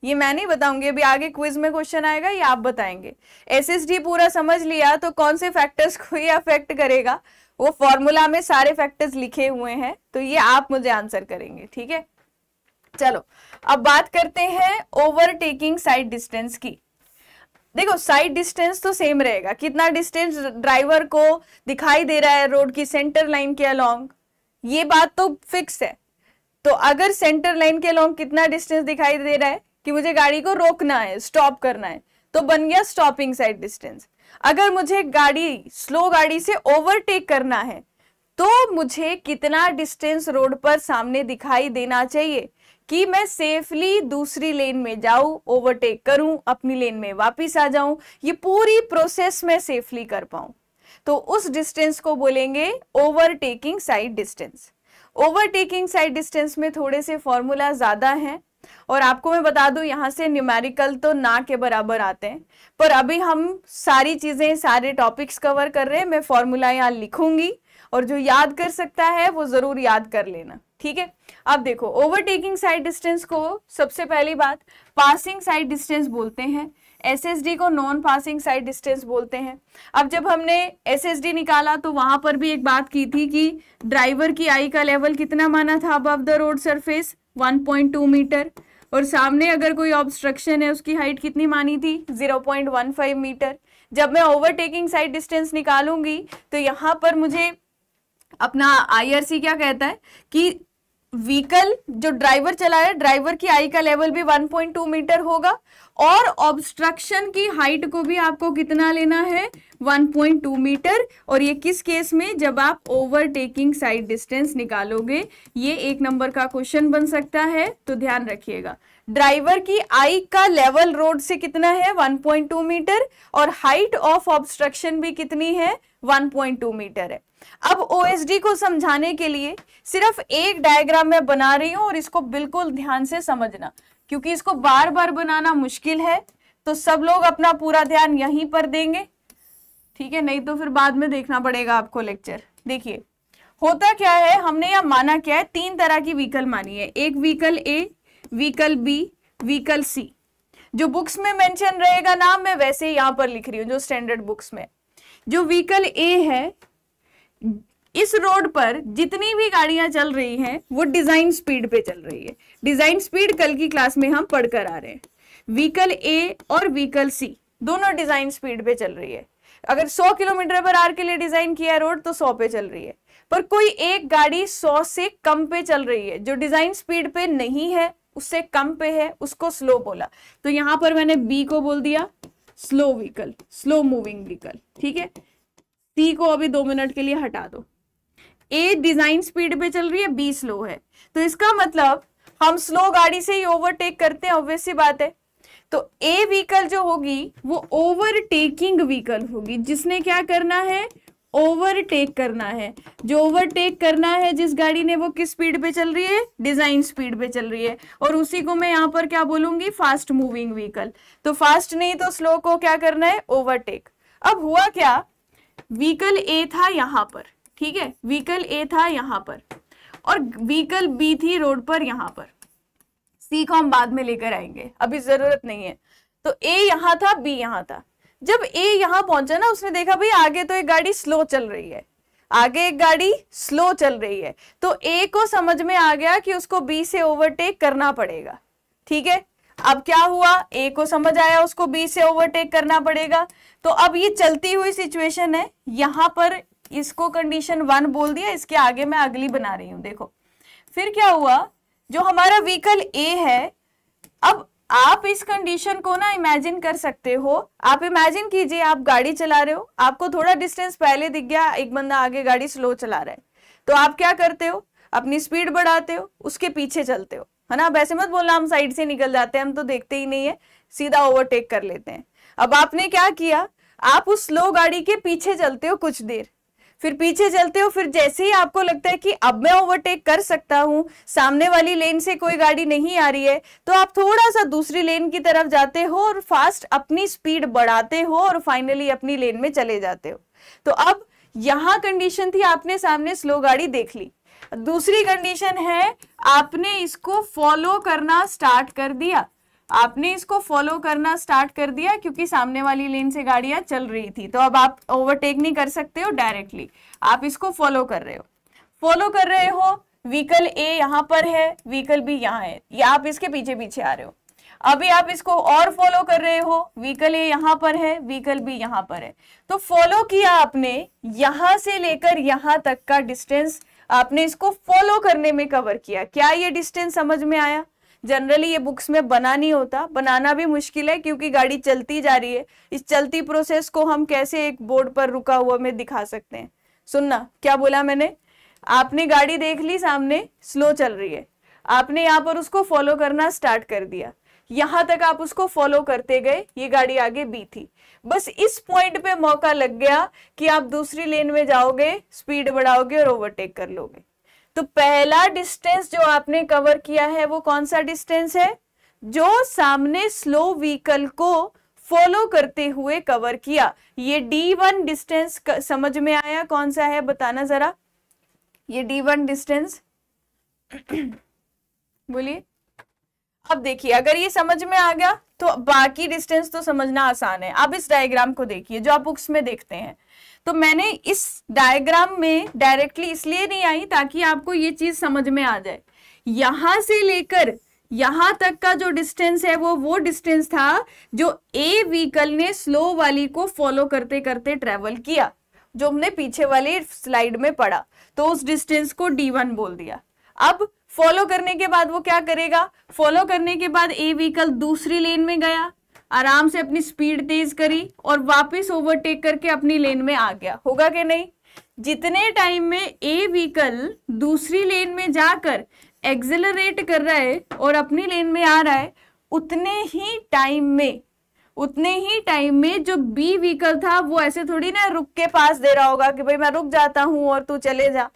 [SPEAKER 1] ये मैं नहीं बताऊंगी अभी आगे क्विज में क्वेश्चन आएगा ये आप बताएंगे एसएसडी पूरा समझ लिया तो कौन से फैक्टर्स को ये अफेक्ट करेगा वो फॉर्मूला में सारे फैक्टर्स लिखे हुए हैं तो ये आप मुझे आंसर करेंगे ठीक है चलो अब बात करते हैं ओवरटेकिंग साइड डिस्टेंस की देखो साइड डिस्टेंस तो सेम रहेगा कितना डिस्टेंस ड्राइवर को दिखाई दे रहा है रोड की सेंटर लाइन के अलोंग ये बात तो फिक्स है तो अगर सेंटर लाइन के अलोंग कितना डिस्टेंस दिखाई दे रहा है कि मुझे गाड़ी को रोकना है स्टॉप करना है तो बन गया स्टॉपिंग साइड डिस्टेंस अगर मुझे गाड़ी स्लो गाड़ी से ओवरटेक करना है तो मुझे कितना डिस्टेंस रोड पर सामने दिखाई देना चाहिए कि मैं सेफली दूसरी लेन में जाऊं ओवरटेक करूं अपनी लेन में वापस आ जाऊं ये पूरी प्रोसेस मैं सेफली कर पाऊं तो उस डिस्टेंस को बोलेंगे overtaking side distance overtaking side distance में थोड़े से फॉर्मूला ज़्यादा हैं और आपको मैं बता दूं यहां से न्यूमेरिकल तो ना के बराबर आते हैं पर अभी हम सारी चीज़ें सारे टॉपिक्स कवर कर रहे हैं मैं फॉर्मूला यहां लिखूंगी और जो याद कर सकता है वो ज़रूर याद कर लेना ठीक है अब देखो ओवरटेकिंग साइड डिस्टेंस को सबसे पहली बात पासिंग साइड डिस्टेंस बोलते हैं एसएसडी को नॉन पासिंग साइड डिस्टेंस बोलते हैं अब जब हमने एसएसडी निकाला तो वहां पर भी एक बात की थी कि ड्राइवर की आई का लेवल कितना माना था अब द रोड सरफेस 1.2 मीटर और सामने अगर कोई ऑब्स्ट्रक्शन है उसकी हाइट कितनी मानी थी 0.15 मीटर जब मैं ओवरटेकिंग साइड डिस्टेंस निकालूंगी तो यहाँ पर मुझे अपना आईआरसी क्या कहता है कि व्हीकल जो ड्राइवर चला रहा है ड्राइवर की आई का लेवल भी 1.2 मीटर होगा और ऑब्स्ट्रक्शन की हाइट को भी आपको कितना लेना है 1.2 मीटर और ये किस केस में जब आप ओवरटेकिंग साइड डिस्टेंस निकालोगे ये एक नंबर का क्वेश्चन बन सकता है तो ध्यान रखिएगा ड्राइवर की आई का लेवल रोड से कितना है 1.2 मीटर और हाइट ऑफ ऑब्स्ट्रक्शन भी कितनी है 1.2 मीटर है अब ओ को समझाने के लिए सिर्फ एक डायग्राम मैं बना रही हूं और इसको बिल्कुल ध्यान से समझना क्योंकि इसको बार बार बनाना मुश्किल है तो सब लोग अपना पूरा ध्यान यहीं पर देंगे ठीक है नहीं तो फिर बाद में देखना पड़ेगा आपको लेक्चर देखिए होता क्या है हमने यह माना क्या है तीन तरह की व्हीकल मानी है एक vehicle A vehicle B vehicle C जो बुक्स में मेंशन रहेगा नाम मैं वैसे यहां पर लिख रही हूँ जो स्टैंडर्ड बुक्स में जो व्हीकल ए है इस रोड पर जितनी भी गाड़ियां चल रही हैं वो डिजाइन स्पीड पे चल रही है डिजाइन स्पीड कल की क्लास में हम पढ़कर आ रहे हैं व्हीकल ए और व्हीकल सी दोनों डिजाइन स्पीड पे चल रही है अगर 100 किलोमीटर पर आर के लिए डिजाइन किया रोड तो 100 पे चल रही है पर कोई एक गाड़ी 100 से कम पे चल रही है जो डिजाइन स्पीड पे नहीं है उससे कम पे है उसको स्लो बोला तो यहां पर मैंने बी को बोल दिया slow vehicle slow moving vehicle ठीक है सी को अभी दो मिनट के लिए हटा दो ए डिजाइन स्पीड पे चल रही है बी स्लो है तो इसका मतलब हम स्लो गाड़ी से ही ओवरटेक करते हैं ऑब्वियस सी बात है तो ए व्हीकल जो होगी वो ओवरटेकिंग व्हीकल होगी जिसने क्या करना है ओवरटेक करना है जो ओवरटेक करना है जिस गाड़ी ने वो किस स्पीड पे चल रही है डिजाइन स्पीड पे चल रही है और उसी को मैं यहां पर क्या बोलूंगी फास्ट मूविंग व्हीकल तो फास्ट नहीं तो स्लो को क्या करना है ओवरटेक अब हुआ क्या व्हीकल ए था यहां पर ठीक है व्हीकल ए था यहां पर और व्हीकल बी थी रोड पर यहां पर सी को हम बाद में लेकर आएंगे अभी जरूरत नहीं है तो ए यहां था बी यहाँ था जब ए यहां पहुंचा ना उसने देखा भाई आगे तो एक गाड़ी स्लो चल रही है आगे एक गाड़ी स्लो चल रही है तो ए को समझ में आ गया कि उसको बी से ओवरटेक करना पड़ेगा ठीक है अब क्या हुआ ए को समझ आया उसको बी से ओवरटेक करना पड़ेगा तो अब ये चलती हुई सिचुएशन है यहां पर इसको कंडीशन वन बोल दिया इसके आगे मैं अगली बना रही हूँ देखो फिर क्या हुआ जो हमारा व्हीकल ए है अब आप इस कंडीशन को ना इमेजिन कर सकते हो आप इमेजिन कीजिए आप गाड़ी चला रहे हो आपको थोड़ा डिस्टेंस पहले दिख गया एक बंदा आगे गाड़ी स्लो चला रहा है तो आप क्या करते हो अपनी स्पीड बढ़ाते हो उसके पीछे चलते हो है ना वैसे ऐसे मत बोलना हम साइड से निकल जाते हैं हम तो देखते ही नहीं है सीधा ओवरटेक कर लेते हैं अब आपने क्या किया आप उस स्लो गाड़ी के पीछे चलते हो कुछ देर फिर पीछे चलते हो फिर जैसे ही आपको लगता है कि अब मैं ओवरटेक कर सकता हूँ सामने वाली लेन से कोई गाड़ी नहीं आ रही है तो आप थोड़ा सा दूसरी लेन की तरफ जाते हो और फास्ट अपनी स्पीड बढ़ाते हो और फाइनली अपनी लेन में चले जाते हो तो अब यहां कंडीशन थी आपने सामने स्लो गाड़ी देख ली दूसरी कंडीशन है आपने इसको फॉलो करना स्टार्ट कर दिया आपने इसको फॉलो करना स्टार्ट कर दिया क्योंकि सामने वाली लेन से गाड़ियां चल रही थी तो अब आप ओवरटेक नहीं कर सकते हो डायरेक्टली आप इसको फॉलो कर रहे हो फॉलो कर रहे हो व्हीकल ए यहां पर है व्हीकल बी यहाँ है या आप इसके पीछे पीछे आ रहे हो अभी आप इसको और फॉलो कर रहे हो व्हीकल ए यहां पर है व्हीकल बी यहां पर है तो फॉलो किया आपने यहां से लेकर यहां तक का डिस्टेंस आपने इसको फॉलो करने में कवर किया क्या ये डिस्टेंस समझ में आया जनरली ये बुक्स में बना नहीं होता बनाना भी मुश्किल है क्योंकि गाड़ी चलती जा रही है इस चलती प्रोसेस को हम कैसे एक बोर्ड पर रुका हुआ में दिखा सकते हैं सुनना क्या बोला मैंने आपने गाड़ी देख ली सामने स्लो चल रही है आपने यहाँ पर उसको फॉलो करना स्टार्ट कर दिया यहां तक आप उसको फॉलो करते गए ये गाड़ी आगे बी थी बस इस पॉइंट पे मौका लग गया कि आप दूसरी लेन में जाओगे स्पीड बढ़ाओगे और ओवरटेक कर लोगे तो पहला डिस्टेंस जो आपने कवर किया है वो कौन सा डिस्टेंस है जो सामने स्लो व्हीकल को फॉलो करते हुए कवर किया ये डी वन डिस्टेंस समझ में आया कौन सा है बताना जरा ये डी वन डिस्टेंस बोलिए अब देखिए अगर ये समझ में आ गया तो बाकी डिस्टेंस तो समझना आसान है अब इस डायग्राम को देखिए जो आप बुक्स में देखते हैं तो मैंने इस डायग्राम में डायरेक्टली इसलिए नहीं आई ताकि आपको ये चीज समझ में आ जाए यहां से लेकर यहां तक का जो डिस्टेंस है वो वो डिस्टेंस था जो ए व्हीकल ने स्लो वाली को फॉलो करते करते ट्रेवल किया जो हमने पीछे वाले स्लाइड में पढ़ा तो उस डिस्टेंस को डी वन बोल दिया अब फॉलो करने के बाद वो क्या करेगा फॉलो करने के बाद ए व्हीकल दूसरी लेन में गया आराम से अपनी स्पीड तेज करी और वापस ओवरटेक करके अपनी लेन में आ गया होगा कि नहीं जितने टाइम में ए व्हीकल दूसरी लेन में जाकर एक्सेलरेट कर रहा है और अपनी लेन में आ रहा है उतने ही टाइम में उतने ही टाइम में जो बी व्हीकल था वो ऐसे थोड़ी ना रुक के पास दे रहा होगा कि भाई मैं रुक जाता हूँ और तू चले जा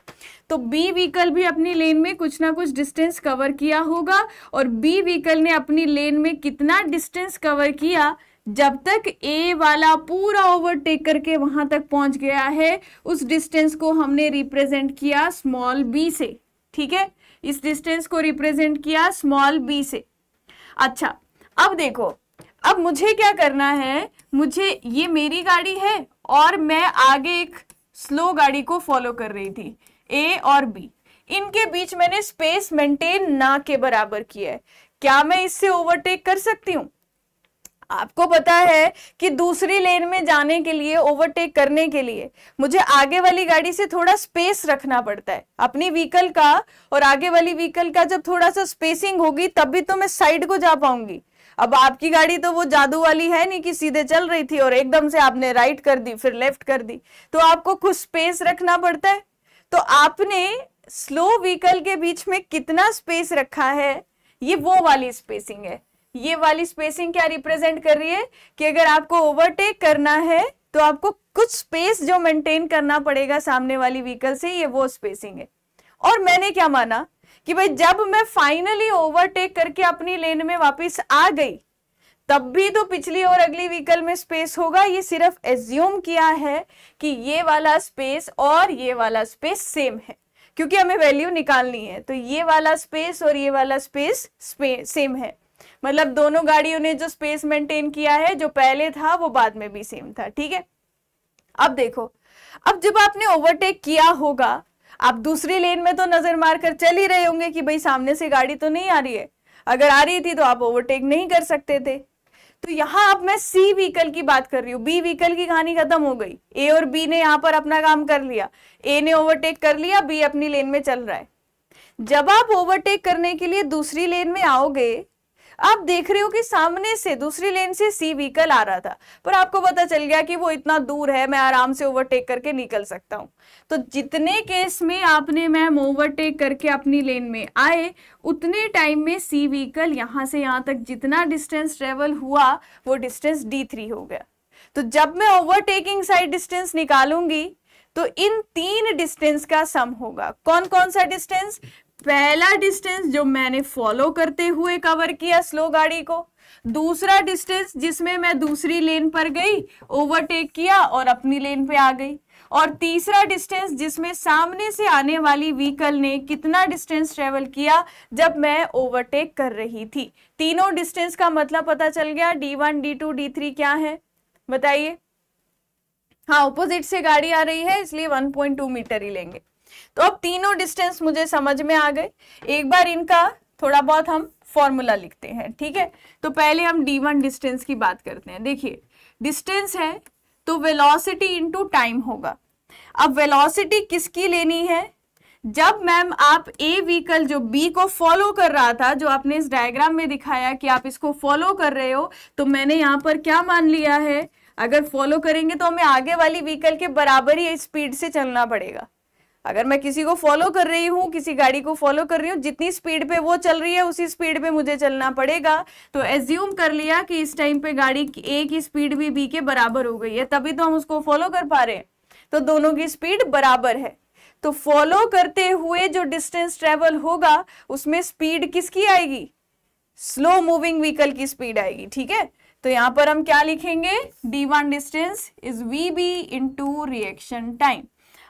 [SPEAKER 1] तो बी व्हीकल भी अपनी लेन में कुछ ना कुछ डिस्टेंस कवर किया होगा और बी व्हीकल ने अपनी लेन में कितना डिस्टेंस कवर किया जब तक ए वाला पूरा ओवरटेक करके वहां तक पहुंच गया है उस डिस्टेंस को हमने रिप्रेजेंट किया स्मॉल बी से ठीक है इस डिस्टेंस को रिप्रेजेंट किया स्मॉल बी से अच्छा अब देखो अब मुझे क्या करना है मुझे ये मेरी गाड़ी है और मैं आगे एक स्लो गाड़ी को फॉलो कर रही थी ए और बी इनके बीच मैंने स्पेस मेंटेन ना के बराबर किया है क्या मैं इससे ओवरटेक कर सकती हूँ आपको पता है कि दूसरी लेन में जाने के लिए ओवरटेक करने के लिए मुझे आगे वाली गाड़ी से थोड़ा स्पेस रखना पड़ता है अपनी व्हीकल का और आगे वाली व्हीकल का जब थोड़ा सा स्पेसिंग होगी तब भी तो मैं साइड को जा पाऊंगी अब आपकी गाड़ी तो वो जादू वाली है नहीं कि सीधे चल रही थी और एकदम से आपने राइट कर दी फिर लेफ्ट कर दी तो आपको कुछ स्पेस रखना पड़ता है तो आपने स्लो व्हीकल के बीच में कितना स्पेस रखा है ये वो वाली स्पेसिंग है ये वाली स्पेसिंग क्या रिप्रेजेंट कर रही है कि अगर आपको ओवरटेक करना है तो आपको कुछ स्पेस जो मेंटेन करना पड़ेगा सामने वाली व्हीकल से ये वो स्पेसिंग है और मैंने क्या माना कि भाई जब मैं फाइनली ओवरटेक करके अपनी लेन में वापस आ गई तब भी तो पिछली और अगली व्हीकल में स्पेस होगा ये सिर्फ एज्यूम किया है कि ये वाला स्पेस और ये वाला स्पेस सेम है क्योंकि हमें वैल्यू निकालनी है तो ये वाला स्पेस और ये वाला स्पेस सेम है मतलब दोनों गाड़ियों ने जो स्पेस मेंटेन किया है जो पहले था वो बाद में भी सेम था ठीक है अब देखो अब जब आपने ओवरटेक किया होगा आप दूसरी लेन में तो नजर मार कर चल ही रहे होंगे कि भाई सामने से गाड़ी तो नहीं आ रही है अगर आ रही थी तो आप ओवरटेक नहीं कर सकते थे तो यहां अब मैं सी व्हीकल की बात कर रही हूँ बी व्हीकल की कहानी खत्म हो गई ए और बी ने यहाँ पर अपना काम कर लिया ए ने ओवरटेक कर लिया बी अपनी लेन में चल रहा है जब आप ओवरटेक करने के लिए दूसरी लेन में आओगे आप देख रहे हो कि सामने से दूसरी लेन से सी व्हीकल आ रहा था पर आपको पता चल गया कि वो इतना दूर है मैं आराम से ओवरटेक करके निकल सकता हूं तो जितने केस में आपने मैम ओवरटेक करके अपनी लेन में आए उतने टाइम में सी व्हीकल यहाँ से यहाँ तक जितना डिस्टेंस ट्रेवल हुआ वो डिस्टेंस डी थ्री हो गया तो जब मैं ओवरटेकिंग साइड डिस्टेंस निकालूंगी तो इन तीन डिस्टेंस का सम होगा कौन कौन सा डिस्टेंस पहला डिस्टेंस जो मैंने फॉलो करते हुए कवर किया स्लो गाड़ी को दूसरा डिस्टेंस जिसमें मैं दूसरी लेन पर गई ओवरटेक किया और अपनी लेन पे आ गई और तीसरा डिस्टेंस जिसमें सामने से आने वाली व्हीकल ने कितना डिस्टेंस ट्रेवल किया जब मैं ओवरटेक कर रही थी तीनों डिस्टेंस का मतलब पता चल गया D one D two D three क्या है बताइए हाँ ऑपोजिट से गाड़ी आ रही है इसलिए 1.2 मीटर ही लेंगे तो अब तीनों डिस्टेंस मुझे समझ में आ गए एक बार इनका थोड़ा बहुत हम फॉर्मूला लिखते हैं ठीक है तो पहले हम वन डिस्टेंस की बात करते हैं देखिए डिस्टेंस है तो वेलोसिटी इनटू टाइम होगा अब वेलोसिटी किसकी लेनी है जब मैम आप ए व्हीकल जो बी को फॉलो कर रहा था जो आपने इस डायग्राम में दिखाया कि आप इसको फॉलो कर रहे हो तो मैंने यहां पर क्या मान लिया है अगर फॉलो करेंगे तो हमें आगे वाली व्हीकल के बराबर ही स्पीड से चलना पड़ेगा अगर मैं किसी को फॉलो कर रही हूँ किसी गाड़ी को फॉलो कर रही हूँ जितनी स्पीड पे वो चल रही है उसी स्पीड पे मुझे चलना पड़ेगा तो एज्यूम कर लिया कि इस टाइम पे गाड़ी ए की स्पीड भी बी के बराबर हो गई है तभी तो हम उसको फॉलो कर पा रहे हैं तो दोनों की स्पीड बराबर है तो फॉलो करते हुए जो डिस्टेंस ट्रेवल होगा उसमें स्पीड किसकी आएगी स्लो मूविंग व्हीकल की स्पीड आएगी ठीक है तो यहाँ पर हम क्या लिखेंगे D one distance is V B into reaction time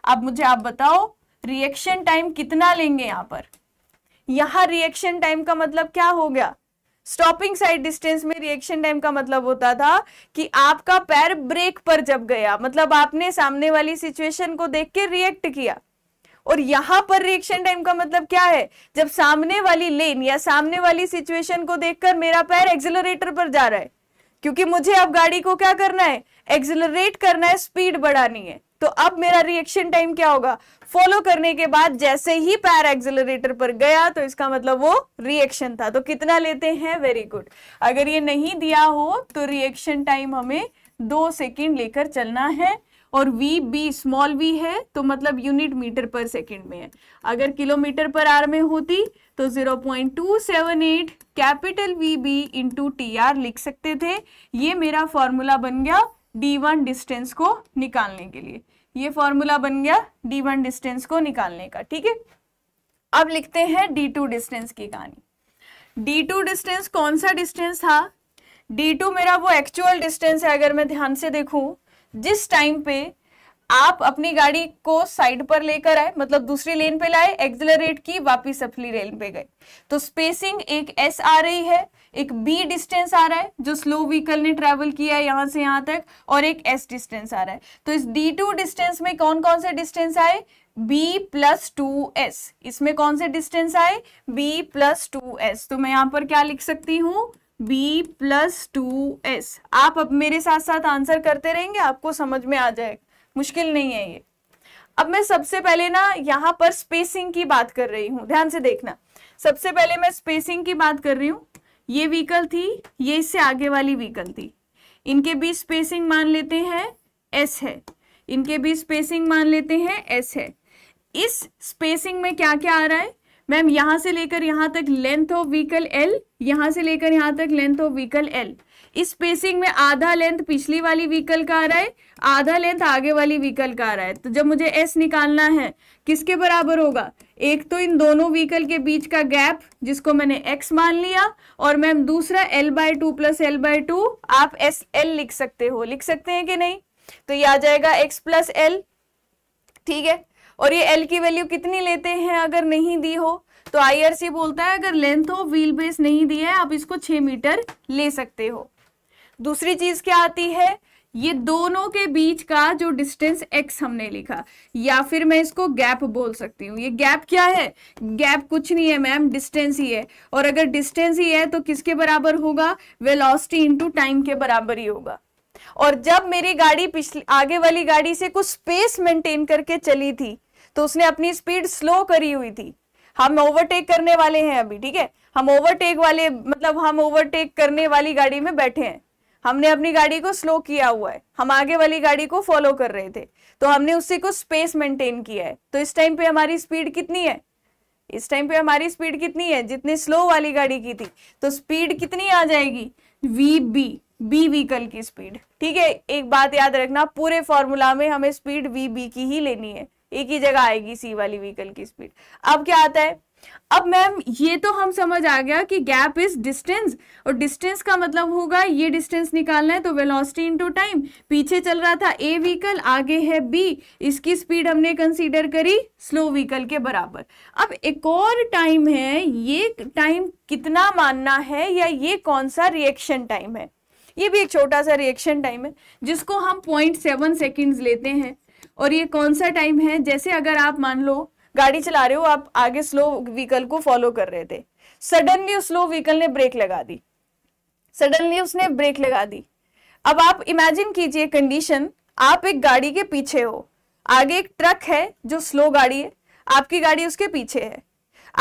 [SPEAKER 1] अब मुझे आप बताओ रिएक्शन टाइम कितना लेंगे यहां पर यहां रिएक्शन टाइम का मतलब क्या हो गया स्टॉपिंग साइड डिस्टेंस में रिएक्शन टाइम का मतलब होता था कि आपका पैर ब्रेक पर जब गया मतलब आपने सामने वाली सिचुएशन को देख के रिएक्ट किया और यहां पर रिएक्शन टाइम का मतलब क्या है जब सामने वाली लेन या सामने वाली सिचुएशन को देखकर मेरा पैर एक्सिलरेटर पर जा रहा है क्योंकि मुझे अब गाड़ी को क्या करना है एक्सिलरेट करना है स्पीड बढ़ानी है तो अब मेरा रिएक्शन टाइम क्या होगा फॉलो करने के बाद जैसे ही पैर एक्सेलरेटर पर गया तो इसका मतलब वो रिएक्शन था तो कितना लेते हैं वेरी गुड अगर ये नहीं दिया हो तो रिएक्शन टाइम हमें दो सेकेंड लेकर चलना है और वी बी स्मॉल v है तो मतलब यूनिट मीटर पर सेकेंड में है अगर किलोमीटर पर आर में होती तो 0.278 capital V B into T R लिख सकते थे ये मेरा फॉर्मूला बन गया डी वन डिस्टेंस को निकालने के लिए ये फॉर्मूला बन गया डी वन डिस्टेंस को निकालने का ठीक है अब लिखते हैं डी टू डिस्टेंस की कहानी डी टू डिस्टेंस कौन सा डिस्टेंस था डी मेरा वो एक्चुअल डिस्टेंस है अगर मैं ध्यान से देखूं जिस टाइम पे आप अपनी गाड़ी को साइड पर लेकर आए मतलब दूसरी लेन पे लाए एक्सलरेट की वापिस अपनी लेन पे गए तो स्पेसिंग एक एस आ रही है एक बी डिस्टेंस आ रहा है जो स्लो व्हीकल ने ट्रेवल किया है यहां से यहाँ तक और एक एस डिस्टेंस आ रहा है तो इस डी टू डिस्टेंस में कौन कौन से डिस्टेंस आए बी प्लस टू एस इसमें कौन से डिस्टेंस आए बी प्लस टू एस तो मैं यहाँ पर क्या लिख सकती हूँ बी प्लस टू एस आप अब मेरे साथ साथ आंसर करते रहेंगे आपको समझ में आ जाएगा मुश्किल नहीं है ये अब मैं सबसे पहले ना यहाँ पर स्पेसिंग की बात कर रही हूँ ध्यान से देखना सबसे पहले मैं स्पेसिंग की बात कर रही हूँ ये व्हीकल थी ये इससे आगे वाली व्हीकल थी इनके बीच स्पेसिंग मान लेते हैं एस है इनके बीच स्पेसिंग मान लेते हैं एस है इस स्पेसिंग में क्या क्या आ रहा है मैम यहां से लेकर यहाँ तक लेंथ ऑफ व्हीकल एल यहां से लेकर यहां तक लेंथ ऑफ व्हीकल एल इस स्पेसिंग में आधा लेंथ पिछली वाली व्हीकल का आ रहा है आधा लेंथ आगे वाली व्हीकल का आ रहा है तो जब मुझे एस निकालना है किसके बराबर होगा एक तो इन दोनों व्हीकल के बीच का गैप जिसको मैंने x मान लिया और मैम दूसरा l by two plus L by two आप एस एल लिख सकते हो लिख सकते हैं कि नहीं तो ये आ जाएगा x प्लस एल ठीक है और ये l की वैल्यू कितनी लेते हैं अगर नहीं दी हो तो सी बोलता है अगर लेंथ ऑफ व्हील बेस नहीं दी है आप इसको छह मीटर ले सकते हो दूसरी चीज क्या आती है ये दोनों के बीच का जो डिस्टेंस x हमने लिखा या फिर मैं इसको गैप बोल सकती हूँ ये गैप क्या है गैप कुछ नहीं है मैम डिस्टेंस ही है और अगर डिस्टेंस ही है तो किसके बराबर होगा वेलोसिटी इंटू टाइम के बराबर ही होगा और जब मेरी गाड़ी पिछली आगे वाली गाड़ी से कुछ स्पेस मेंटेन करके चली थी तो उसने अपनी स्पीड स्लो करी हुई थी हम ओवरटेक करने वाले हैं अभी ठीक है हम ओवरटेक वाले मतलब हम ओवरटेक करने वाली गाड़ी में बैठे हैं हमने अपनी गाड़ी को स्लो किया हुआ है हम आगे वाली गाड़ी को फॉलो कर रहे थे तो हमने उससे कुछ स्पेस मेंटेन किया है तो इस टाइम पे हमारी स्पीड कितनी है इस टाइम पे हमारी स्पीड कितनी है जितनी स्लो वाली गाड़ी की थी तो स्पीड कितनी आ जाएगी वी बी बी व्हीकल की स्पीड ठीक है एक बात याद रखना पूरे फॉर्मूला में हमें स्पीड वी बी की ही लेनी है एक ही जगह आएगी सी वाली व्हीकल की स्पीड अब क्या आता है अब मैम ये तो हम समझ आ गया कि गैप इज डिस्टेंस और डिस्टेंस का मतलब होगा ये डिस्टेंस निकालना है तो वेलोसिटी इनटू टाइम पीछे चल रहा था ए व्हीकल आगे है बी इसकी स्पीड हमने कंसीडर करी स्लो व्हीकल के बराबर अब एक और टाइम है ये टाइम कितना मानना है या ये कौन सा रिएक्शन टाइम है ये भी एक छोटा सा रिएक्शन टाइम है जिसको हम पॉइंट सेवन सेकेंड लेते हैं और ये कौन सा टाइम है जैसे अगर आप मान लो गाड़ी चला रहे हो आप आगे स्लो व्हीकल को फॉलो कर रहे थे सडनली उस स्लो व्हीकल ने ब्रेक लगा दी सडनली उसने ब्रेक लगा दी अब आप इमेजिन कीजिए कंडीशन आप एक गाड़ी के पीछे हो आगे एक ट्रक है जो स्लो गाड़ी है आपकी गाड़ी उसके पीछे है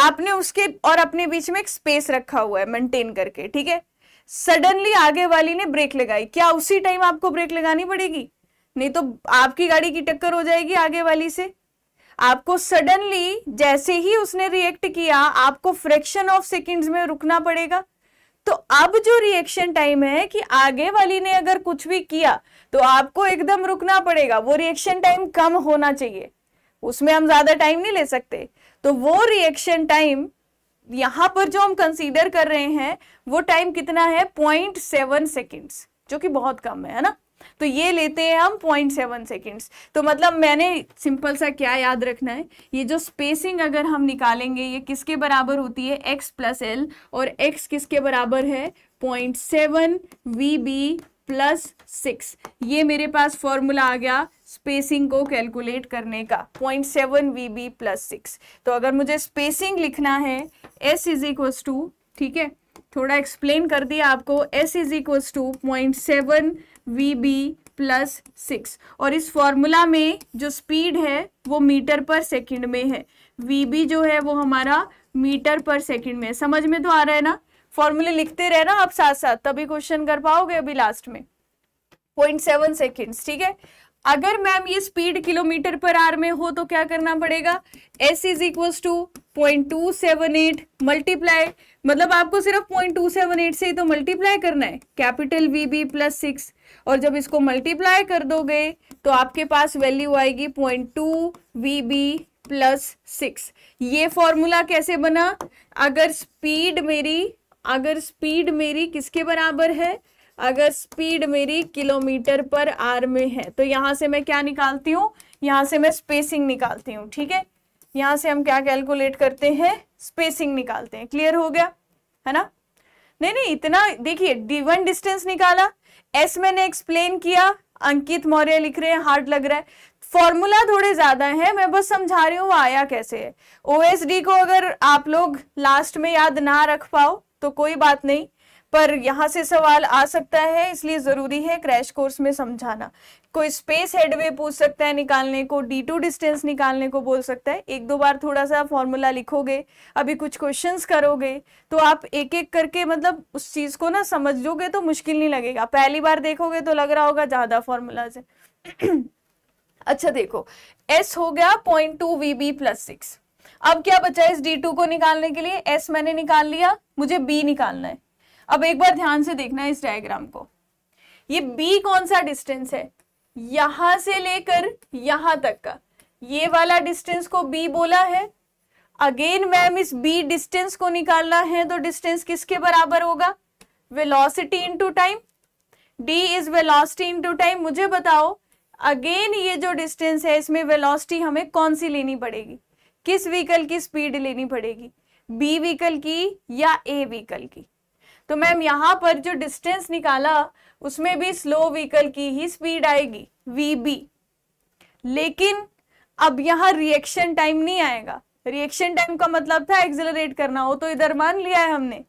[SPEAKER 1] आपने उसके और अपने बीच में एक स्पेस रखा हुआ है मेंटेन करके ठीक है सडनली आगे वाली ने ब्रेक लगाई क्या उसी टाइम आपको ब्रेक लगानी पड़ेगी नहीं तो आपकी गाड़ी की टक्कर हो जाएगी आगे वाली से आपको सडनली जैसे ही उसने रिएक्ट किया आपको फ्रैक्शन ऑफ सेकेंड्स में रुकना पड़ेगा तो अब जो रिएक्शन टाइम है कि आगे वाली ने अगर कुछ भी किया तो आपको एकदम रुकना पड़ेगा वो रिएक्शन टाइम कम होना चाहिए उसमें हम ज्यादा टाइम नहीं ले सकते तो वो रिएक्शन टाइम यहां पर जो हम कंसीडर कर रहे हैं वो टाइम कितना है पॉइंट सेवन सेकेंड्स जो कि बहुत कम है ना तो ये लेते हैं हम पॉइंट सेवन सेकेंड्स तो मतलब मैंने सिंपल सा क्या याद रखना है ये जो स्पेसिंग अगर हम निकालेंगे ये किसके बराबर होती है एक्स प्लस एल और एक्स किसके बराबर है point seven V B plus six ये मेरे पास फॉर्मूला आ गया स्पेसिंग को कैलकुलेट करने का point seven V B plus six तो अगर मुझे स्पेसिंग लिखना है एस इज इक्वल्स टू ठीक है थोड़ा एक्सप्लेन कर दिया आपको S is equals to point seven V B plus six और इस फॉर्मूला में जो स्पीड है वो मीटर पर सेकंड में है वी बी जो है वो हमारा मीटर पर सेकंड में है समझ में तो आ रहा है ना फॉर्मूले लिखते रहे ना आप साथ साथ तभी क्वेश्चन कर पाओगे अभी लास्ट में पॉइंट सेवन सेकेंड ठीक है अगर मैम ये स्पीड किलोमीटर पर आर में हो तो क्या करना पड़ेगा S is equal to point two seven eight multiply मतलब आपको सिर्फ पॉइंट टू सेवन एट से ही तो मल्टीप्लाई करना है capital V B plus six और जब इसको मल्टीप्लाई कर दोगे तो आपके पास वैल्यू आएगी point two V B plus six ये फॉर्मूला कैसे बना अगर स्पीड मेरी अगर स्पीड मेरी किसके बराबर है अगर स्पीड मेरी किलोमीटर पर आर में है तो यहां से मैं क्या निकालती हूँ यहां से मैं स्पेसिंग निकालती हूँ ठीक है यहां से हम क्या कैलकुलेट करते हैं स्पेसिंग निकालते हैं क्लियर हो गया है ना नहीं नहीं इतना देखिए डी वन डिस्टेंस निकाला एस मैंने एक्सप्लेन किया अंकित मौर्य लिख रहे हैं हार्ड लग रहा है फॉर्मूला थोड़े ज्यादा है मैं बस समझा रही हूँ वो आया कैसे है ओ को अगर आप लोग लास्ट में याद ना रख पाओ तो कोई बात नहीं पर यहां से सवाल आ सकता है इसलिए जरूरी है क्रैश कोर्स में समझाना कोई स्पेस हेडवे पूछ सकता है निकालने को डी टू डिस्टेंस निकालने को बोल सकता है एक दो बार थोड़ा सा फॉर्मूला लिखोगे अभी कुछ क्वेश्चंस करोगे तो आप एक एक करके मतलब उस चीज़ को ना समझोगे तो मुश्किल नहीं लगेगा पहली बार देखोगे तो लग रहा होगा ज़्यादा फॉर्मूला से अच्छा देखो एस हो गया point two V B plus six अब क्या बचा है इस डी टू को निकालने के लिए एस मैंने निकाल लिया मुझे बी निकालना है अब एक बार ध्यान से देखना है इस डायग्राम को ये बी कौन सा डिस्टेंस है यहां से लेकर यहां तक का ये वाला डिस्टेंस को बी बोला है अगेन मैम इस बी डिस्टेंस को निकालना है तो डिस्टेंस किसके बराबर होगा velocity into time D is velocity into time मुझे बताओ अगेन ये जो डिस्टेंस है इसमें वेलोसिटी हमें कौन सी लेनी पड़ेगी किस व्हीकल की स्पीड लेनी पड़ेगी बी व्हीकल की या ए व्हीकल की तो मैम यहां पर जो डिस्टेंस निकाला उसमें भी स्लो व्हीकल की ही स्पीड आएगी वी बी लेकिन अब यहां रिएक्शन टाइम नहीं आएगा रिएक्शन टाइम का मतलब था एक्सेलरेट करना हो तो इधर मान लिया है हमने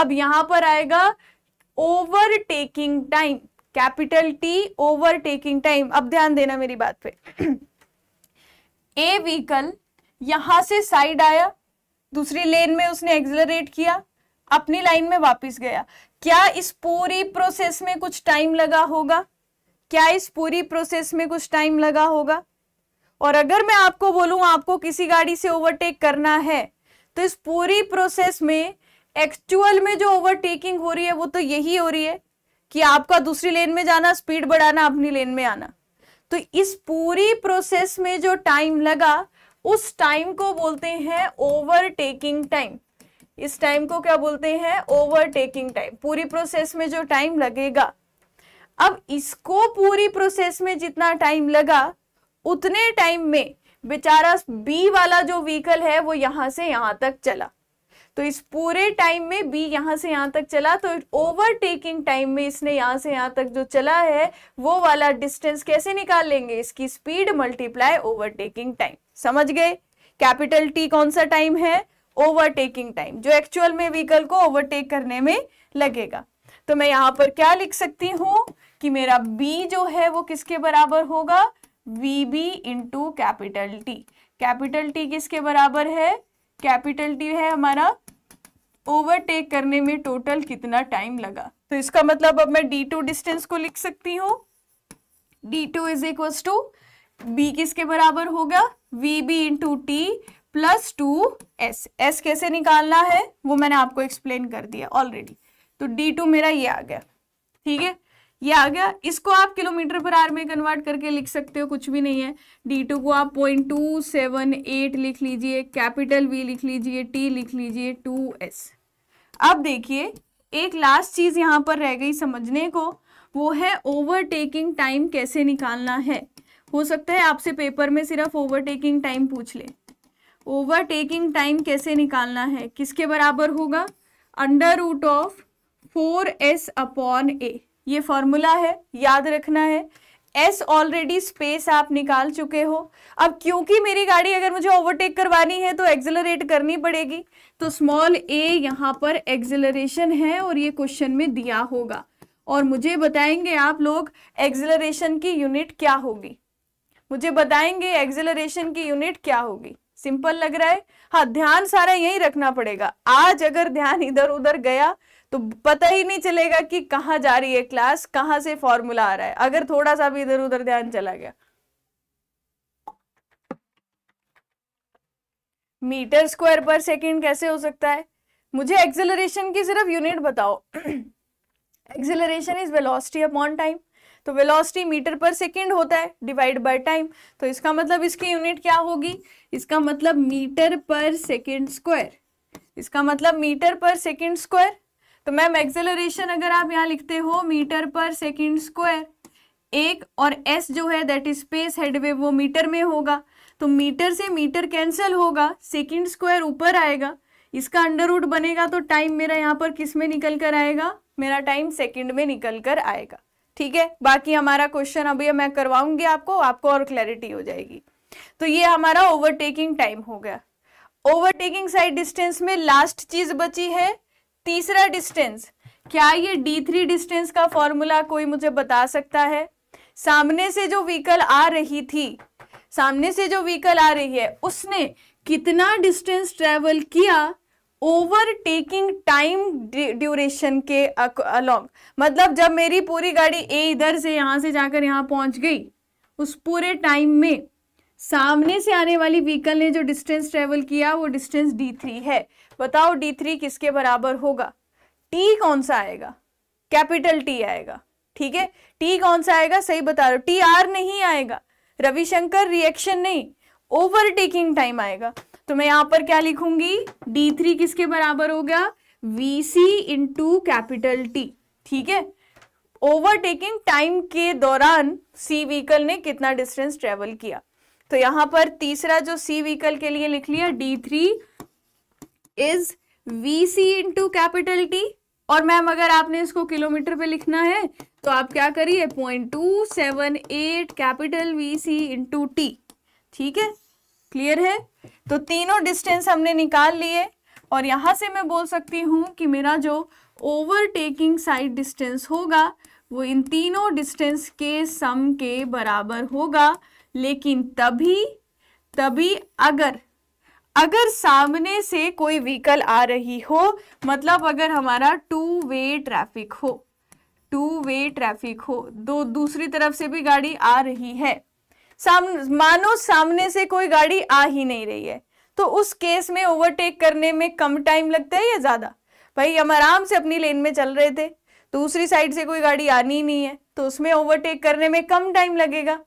[SPEAKER 1] अब यहां पर आएगा overtaking time capital T overtaking time अब ध्यान देना मेरी बात पे ए व्हीकल यहां से साइड आया दूसरी लेन में उसने एक्सेलरेट किया अपनी लाइन में वापस गया क्या इस पूरी प्रोसेस में कुछ टाइम लगा होगा क्या इस पूरी प्रोसेस में कुछ टाइम लगा होगा और अगर मैं आपको बोलूं आपको किसी गाड़ी से ओवरटेक करना है तो इस पूरी प्रोसेस में एक्चुअल में जो ओवरटेकिंग हो रही है वो तो यही हो रही है कि आपका दूसरी लेन में जाना स्पीड बढ़ाना अपनी लेन में आना तो इस पूरी प्रोसेस में जो टाइम लगा उस टाइम को बोलते हैं ओवरटेकिंग टाइम इस टाइम को क्या बोलते हैं ओवरटेकिंग टाइम पूरी प्रोसेस में जो टाइम लगेगा अब इसको पूरी प्रोसेस में जितना टाइम लगा उतने टाइम में बेचारा बी वाला जो व्हीकल है वो यहां से यहां तक चला तो इस पूरे टाइम में बी यहां से यहां तक चला तो ओवरटेकिंग टाइम में इसने यहां से यहां तक जो चला है वो वाला डिस्टेंस कैसे निकाल लेंगे इसकी स्पीड मल्टीप्लाई ओवरटेकिंग टाइम समझ गए कैपिटल टी कौन सा टाइम है ओवरटेकिंग टाइम जो एक्चुअल में व्हीकल को ओवरटेक करने में लगेगा तो मैं यहाँ पर क्या लिख सकती हूँ कि मेरा बी जो है वो किसके बराबर होगा V B into capital T capital T किसके बराबर है कैपिटल टी है हमारा ओवरटेक करने में टोटल कितना टाइम लगा तो इसका मतलब अब मैं डी टू डिस्टेंस को लिख सकती हूँ D two is equal to B किसके बराबर होगा V B into T plus two S S कैसे निकालना है वो मैंने आपको एक्सप्लेन कर दिया ऑलरेडी तो डी टू मेरा ये आ गया ठीक है ये आ गया इसको आप किलोमीटर पर आर में कन्वर्ट करके लिख सकते हो कुछ भी नहीं है डी टू को आप पॉइंट टू सेवन एट लिख लीजिए कैपिटल वी लिख लीजिए टी लिख लीजिए टू एस अब देखिए एक लास्ट चीज़ यहाँ पर रह गई समझने को वो है ओवरटेकिंग टाइम कैसे निकालना है हो सकता है आपसे पेपर में सिर्फ ओवरटेकिंग टाइम पूछ ले ओवरटेकिंग टाइम कैसे निकालना है किसके बराबर होगा under root of four S upon A ये फॉर्मूला है याद रखना है एस ऑलरेडी स्पेस आप निकाल चुके हो अब क्योंकि मेरी गाड़ी अगर मुझे ओवरटेक करवानी है तो एक्सेलरेट करनी पड़ेगी तो स्मॉल ए यहाँ पर एक्सेलरेशन है और ये क्वेश्चन में दिया होगा और मुझे बताएंगे आप लोग एक्सेलरेशन की यूनिट क्या होगी मुझे बताएंगे एक्सेलरेशन की यूनिट क्या होगी सिंपल लग रहा है हाँ ध्यान सारा यही रखना पड़ेगा आज अगर ध्यान इधर उधर गया तो पता ही नहीं चलेगा कि कहाँ जा रही है क्लास कहाँ से फॉर्मूला आ रहा है अगर थोड़ा सा भी इधर उधर ध्यान चला गया मीटर स्क्वायर पर सेकेंड कैसे हो सकता है मुझे एक्सेलरेशन की सिर्फ यूनिट बताओ acceleration is velocity upon time तो वेलोसिटी मीटर पर सेकेंड होता है डिवाइड बाय टाइम तो इसका मतलब इसकी यूनिट क्या होगी इसका मतलब मीटर पर सेकेंड स्क्वायर इसका मतलब मीटर पर सेकेंड स्क्वायर तो मैम एक्सेलरेशन अगर आप यहाँ लिखते हो मीटर पर सेकेंड स्क्वायर एक और एस जो है दैट इज स्पेस हेडवे वो मीटर में होगा तो मीटर से मीटर कैंसिल होगा सेकेंड स्क्वायर ऊपर आएगा इसका अंडर उड बनेगा तो टाइम मेरा यहाँ पर किस में निकल कर आएगा मेरा टाइम सेकेंड में निकल कर आएगा ठीक है बाकी हमारा क्वेश्चन अभी मैं करवाऊंगी आपको आपको और क्लैरिटी हो जाएगी तो ये हमारा ओवरटेकिंग टाइम हो गया ओवरटेकिंग साइड डिस्टेंस में लास्ट चीज बची है तीसरा डिस्टेंस क्या ये D3 डिस्टेंस का फॉर्मूला कोई मुझे बता सकता है सामने से जो व्हीकल आ रही थी सामने से जो व्हीकल आ रही है उसने कितना डिस्टेंस ट्रेवल किया ओवरटेकिंग टाइम ड्यूरेशन के अलॉन्ग मतलब जब मेरी पूरी गाड़ी ए इधर से यहां से जाकर यहां पहुंच गई उस पूरे टाइम में सामने से आने वाली व्हीकल ने जो डिस्टेंस ट्रेवल किया वो डिस्टेंस डी थ्री है बताओ डी थ्री किसके बराबर होगा टी कौन सा आएगा कैपिटल टी आएगा ठीक है टी कौन सा आएगा सही बता रहे हो टी आर नहीं आएगा रविशंकर रिएक्शन नहीं ओवरटेकिंग टाइम आएगा तो मैं यहां पर क्या लिखूंगी डी थ्री किसके बराबर हो गया V C into capital T ठीक है ओवरटेकिंग टाइम के दौरान सी व्हीकल ने कितना डिस्टेंस ट्रेवल किया तो यहां पर तीसरा जो सी व्हीकल के लिए लिख लिया D three is V C into capital T और मैम अगर आपने इसको किलोमीटर पे लिखना है तो आप क्या करिए point two seven eight capital V C into T ठीक है क्लियर है तो तीनों डिस्टेंस हमने निकाल लिए और यहां से मैं बोल सकती हूँ कि मेरा जो ओवरटेकिंग साइड डिस्टेंस होगा वो इन तीनों डिस्टेंस के सम के बराबर होगा लेकिन तभी तभी अगर अगर सामने से कोई व्हीकल आ रही हो मतलब अगर हमारा टू वे ट्रैफिक हो टू वे ट्रैफिक हो दो दूसरी तरफ से भी गाड़ी आ रही है साम मानो सामने से कोई गाड़ी आ ही नहीं रही है तो उस केस में ओवरटेक करने में कम टाइम लगता है या ज़्यादा भाई हम आराम से अपनी लेन में चल रहे थे दूसरी साइड से कोई गाड़ी आनी नहीं है तो उसमें ओवरटेक करने में कम टाइम लगेगा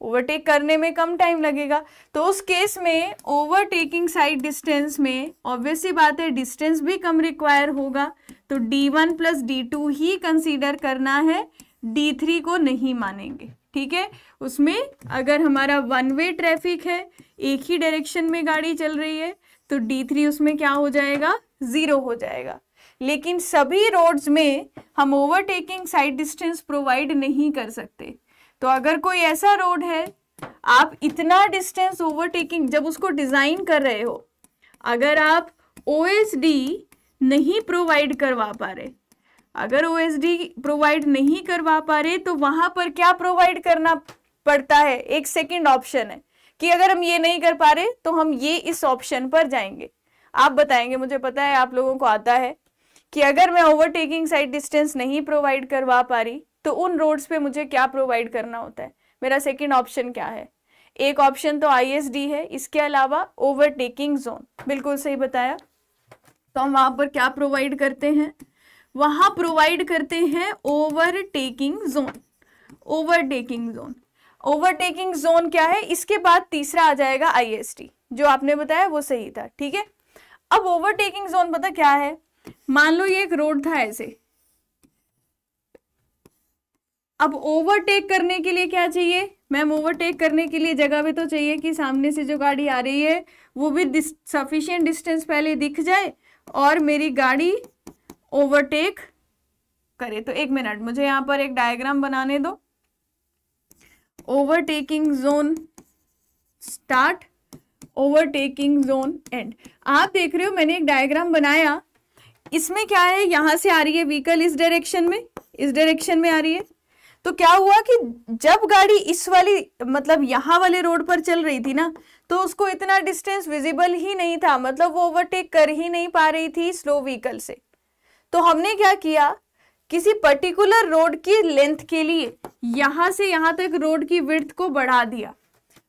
[SPEAKER 1] ओवरटेक करने में कम टाइम लगेगा तो उस केस में ओवरटेकिंग साइड डिस्टेंस में ऑब्वियसली बात है डिस्टेंस भी कम रिक्वायर होगा तो D one plus D two ही कंसीडर करना है डी थ्री को नहीं मानेंगे ठीक है उसमें अगर हमारा वन वे ट्रैफिक है एक ही डायरेक्शन में गाड़ी चल रही है तो डी थ्री उसमें क्या हो जाएगा ज़ीरो हो जाएगा लेकिन सभी रोड्स में हम ओवरटेकिंग साइड डिस्टेंस प्रोवाइड नहीं कर सकते तो अगर कोई ऐसा रोड है आप इतना डिस्टेंस ओवरटेकिंग जब उसको डिज़ाइन कर रहे हो अगर आप ओ नहीं प्रोवाइड करवा पा रहे अगर ओ प्रोवाइड नहीं करवा पा रहे तो वहां पर क्या प्रोवाइड करना पड़ता है एक सेकंड ऑप्शन है कि अगर हम ये नहीं कर पा रहे तो हम ये इस ऑप्शन पर जाएंगे आप बताएंगे मुझे पता है आप लोगों को आता है कि अगर मैं ओवरटेकिंग साइड डिस्टेंस नहीं प्रोवाइड करवा पा रही तो उन रोड्स पे मुझे क्या प्रोवाइड करना होता है मेरा सेकंड ऑप्शन क्या है एक ऑप्शन तो आईएसडी है इसके अलावा ओवरटेकिंग जोन बिल्कुल सही बताया तो हम वहां पर क्या प्रोवाइड करते हैं वहां प्रोवाइड करते हैं overtaking zone overtaking zone overtaking zone क्या है इसके बाद तीसरा आ जाएगा आईएसडी जो आपने बताया वो सही था ठीक है अब ओवरटेकिंग जोन पता क्या है मान लो ये एक रोड था ऐसे अब ओवरटेक करने के लिए क्या चाहिए मैम ओवरटेक करने के लिए जगह भी तो चाहिए कि सामने से जो गाड़ी आ रही है वो भी दिस, सफिशियंट डिस्टेंस पहले दिख जाए और मेरी गाड़ी ओवरटेक करे तो एक मिनट मुझे यहाँ पर एक डायग्राम बनाने दो overtaking zone start overtaking zone end आप देख रहे हो मैंने एक डायग्राम बनाया इसमें क्या है यहाँ से आ रही है व्हीकल इस डायरेक्शन में इस डायरेक्शन में आ रही है तो क्या हुआ कि जब गाड़ी इस वाली मतलब यहाँ वाले रोड पर चल रही थी ना तो उसको इतना डिस्टेंस विजिबल ही नहीं था मतलब वो ओवरटेक कर ही नहीं पा रही थी स्लो व्हीकल से तो हमने क्या किया किसी पर्टिकुलर रोड की लेंथ के लिए यहां से यहां तक रोड की विर्थ को बढ़ा दिया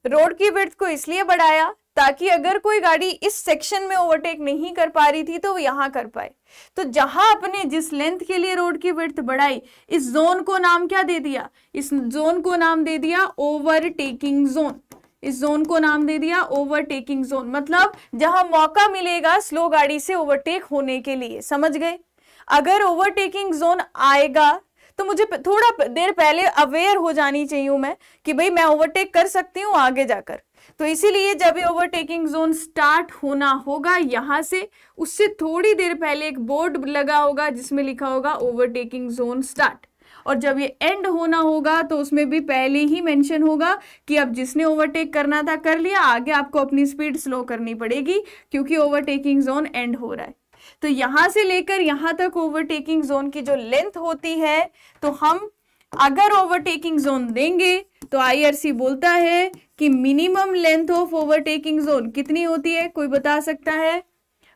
[SPEAKER 1] रोड की विर्थ को इसलिए बढ़ाया ताकि अगर कोई गाड़ी इस सेक्शन में ओवरटेक नहीं कर पा रही थी तो वो यहाँ कर पाए तो जहां अपने जिस लेंथ के लिए रोड की विर्थ बढ़ाई इस जोन को नाम क्या दे दिया इस जोन को नाम दे दिया ओवरटेकिंग जोन इस जोन को नाम दे दिया ओवरटेकिंग जोन मतलब जहां मौका मिलेगा स्लो गाड़ी से ओवरटेक होने के लिए समझ गए अगर ओवरटेकिंग जोन आएगा तो मुझे थोड़ा देर पहले अवेयर हो जानी चाहिए मैं कि भाई मैं ओवरटेक कर सकती हूँ आगे जाकर तो इसीलिए जब ये ओवरटेकिंग जोन स्टार्ट होना होगा यहां से उससे थोड़ी देर पहले एक बोर्ड लगा होगा जिसमें लिखा होगा ओवरटेकिंग जोन स्टार्ट और जब ये एंड होना होगा तो उसमें भी पहले ही मेंशन होगा कि अब जिसने ओवरटेक करना था कर लिया आगे आपको अपनी स्पीड स्लो करनी पड़ेगी क्योंकि ओवरटेकिंग जोन एंड हो रहा है तो यहां से लेकर यहां तक ओवरटेकिंग जोन की जो लेंथ होती है तो हम अगर ओवरटेकिंग जोन देंगे तो आईआरसी बोलता है कि minimum length of overtaking zone कितनी होती है कोई बता सकता है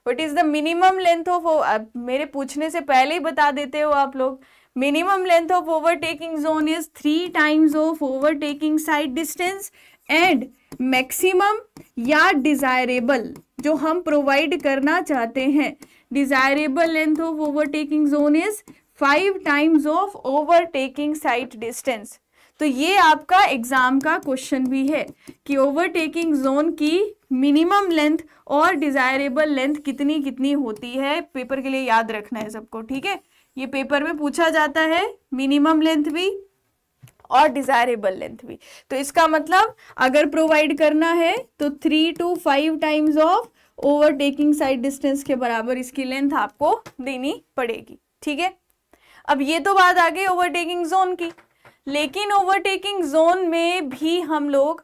[SPEAKER 1] what is the minimum length of मेरे पूछने से पहले ही बता देते हो आप लोग minimum length of overtaking zone is three times of overtaking side distance and maximum या डिजायरेबल जो हम प्रोवाइड करना चाहते हैं desirable length of overtaking zone is five times of overtaking sight distance तो ये आपका एग्ज़ाम का क्वेश्चन भी है कि ओवरटेकिंग जोन की मिनिमम लेंथ और डिज़ायरेबल लेंथ कितनी कितनी होती है पेपर के लिए याद रखना है सबको ठीक है ये पेपर में पूछा जाता है मिनिमम लेंथ भी और डिज़ायरेबल लेंथ भी तो इसका मतलब अगर प्रोवाइड करना है तो three two five times of overtaking side distance के बराबर इसकी लेंथ आपको देनी पड़ेगी ठीक है अब ये तो बात आ गई ओवरटेकिंग जोन की लेकिन ओवरटेकिंग जोन में भी हम लोग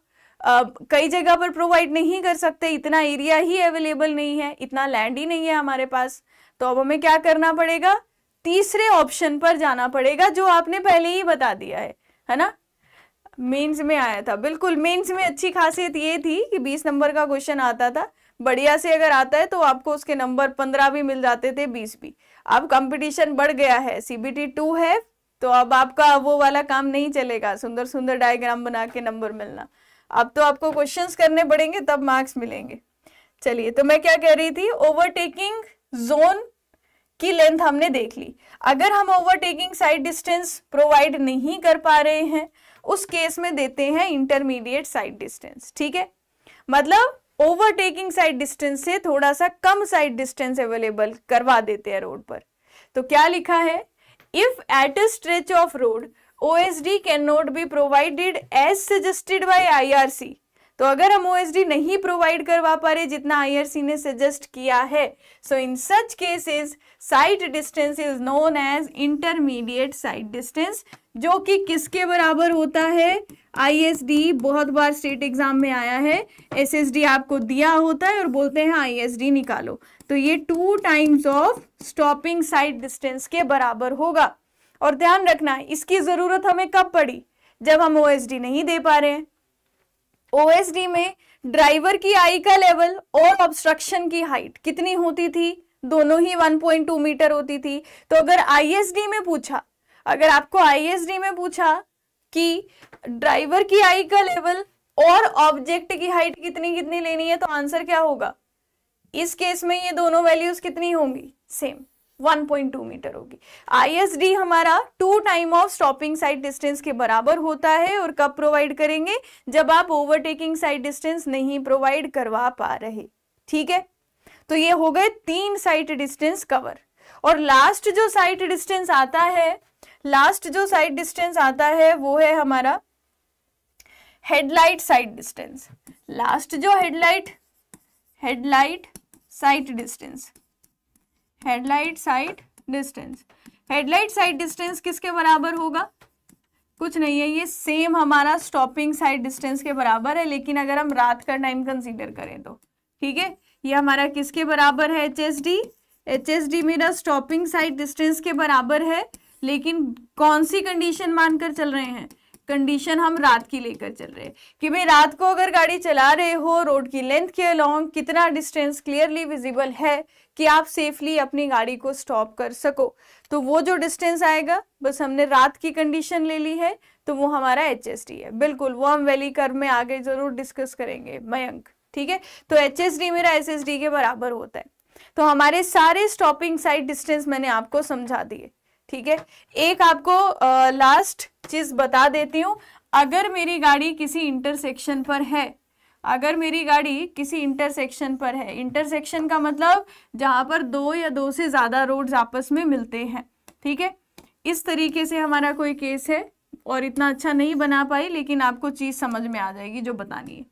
[SPEAKER 1] Uh, कई जगह पर प्रोवाइड नहीं कर सकते इतना एरिया ही अवेलेबल नहीं है इतना लैंड ही नहीं है हमारे पास तो अब हमें क्या करना पड़ेगा तीसरे ऑप्शन पर जाना पड़ेगा जो आपने पहले ही बता दिया है है ना मेंस में आया था बिल्कुल मेंस में अच्छी खासियत ये थी कि 20 नंबर का क्वेश्चन आता था बढ़िया से अगर आता है तो आपको उसके नंबर 15 भी मिल जाते थे 20 भी अब कंपटीशन बढ़ गया है सीबीटी टू है तो अब आपका वो वाला काम नहीं चलेगा सुंदर सुंदर डायग्राम बना के नंबर मिलना अब तो आपको क्वेश्चंस करने पड़ेंगे तब मार्क्स मिलेंगे चलिए तो मैं क्या कह रही थी ओवरटेकिंग जोन की लेंथ हमने देख ली अगर हम ओवरटेकिंग साइड डिस्टेंस प्रोवाइड नहीं कर पा रहे हैं उस केस में देते हैं इंटरमीडिएट साइड डिस्टेंस ठीक है मतलब ओवरटेकिंग साइड डिस्टेंस से थोड़ा सा कम साइड डिस्टेंस अवेलेबल करवा देते हैं रोड पर तो क्या लिखा है if at a stretch of road OSD cannot be provided as suggested by IRC तो अगर हम ओ नहीं प्रोवाइड करवा पा रहे जितना सी ने सजेस्ट किया है so in such cases sight distance is known as intermediate sight distance जो कि किसके बराबर होता है आईएसडी बहुत बार स्टेट एग्जाम में आया है एसएसडी आपको दिया होता है और बोलते हैं आईएसडी निकालो तो ये two times of stopping side distance के बराबर होगा और ध्यान रखना इसकी ज़रूरत हमें कब पड़ी जब हम ओएसडी नहीं दे पा रहे हैं ओएसडी में ड्राइवर की आई का लेवल और ऑब्स्ट्रक्शन की हाइट कितनी होती थी दोनों ही 1.2 मीटर होती थी तो अगर आईएसडी में पूछा अगर आपको आईएसडी में पूछा कि ड्राइवर की आई का लेवल और ऑब्जेक्ट की हाइट कितनी कितनी लेनी है तो आंसर क्या होगा इस केस में ये दोनों वैल्यूज कितनी होंगी सेम 1.2 मीटर होगी आईएसडी हमारा two time of stopping side distance के बराबर होता है और कब प्रोवाइड करेंगे जब आप ओवरटेकिंग साइड डिस्टेंस नहीं प्रोवाइड करवा पा रहे ठीक है तो ये हो गए तीन साइट डिस्टेंस कवर और लास्ट जो साइट डिस्टेंस आता है लास्ट जो साइड डिस्टेंस आता है वो है हमारा हेडलाइट साइड डिस्टेंस लास्ट जो headlight headlight side distance headlight side distance headlight side distance किसके बराबर होगा कुछ नहीं है ये सेम हमारा स्टॉपिंग साइड डिस्टेंस के बराबर है लेकिन अगर हम रात का टाइम कंसीडर करें तो ठीक है ये हमारा किसके बराबर है H H S D S D मेरा स्टॉपिंग साइड डिस्टेंस के बराबर है लेकिन कौन सी कंडीशन मानकर चल रहे हैं कंडीशन हम रात की लेकर चल रहे हैं कि भाई रात को अगर गाड़ी चला रहे हो रोड की लेंथ के अलॉन्ग कितना डिस्टेंस क्लियरली विजिबल है कि आप सेफली अपनी गाड़ी को स्टॉप कर सको तो वो जो डिस्टेंस आएगा बस हमने रात की कंडीशन ले ली है तो वो हमारा एच है बिल्कुल वो हम वैली कर्व में आगे जरूर डिस्कस करेंगे मयंक ठीक है तो एच मेरा एस के बराबर होता है तो हमारे सारे स्टॉपिंग साइड डिस्टेंस मैंने आपको समझा दिए ठीक है एक आपको आ, लास्ट चीज बता देती हूँ अगर मेरी गाड़ी किसी इंटरसेक्शन पर है अगर मेरी गाड़ी किसी इंटरसेक्शन पर है इंटरसेक्शन का मतलब जहाँ पर दो या दो से ज़्यादा रोड्स आपस में मिलते हैं ठीक है इस तरीके से हमारा कोई केस है और इतना अच्छा नहीं बना पाई लेकिन आपको चीज़ समझ में आ जाएगी जो बतानी है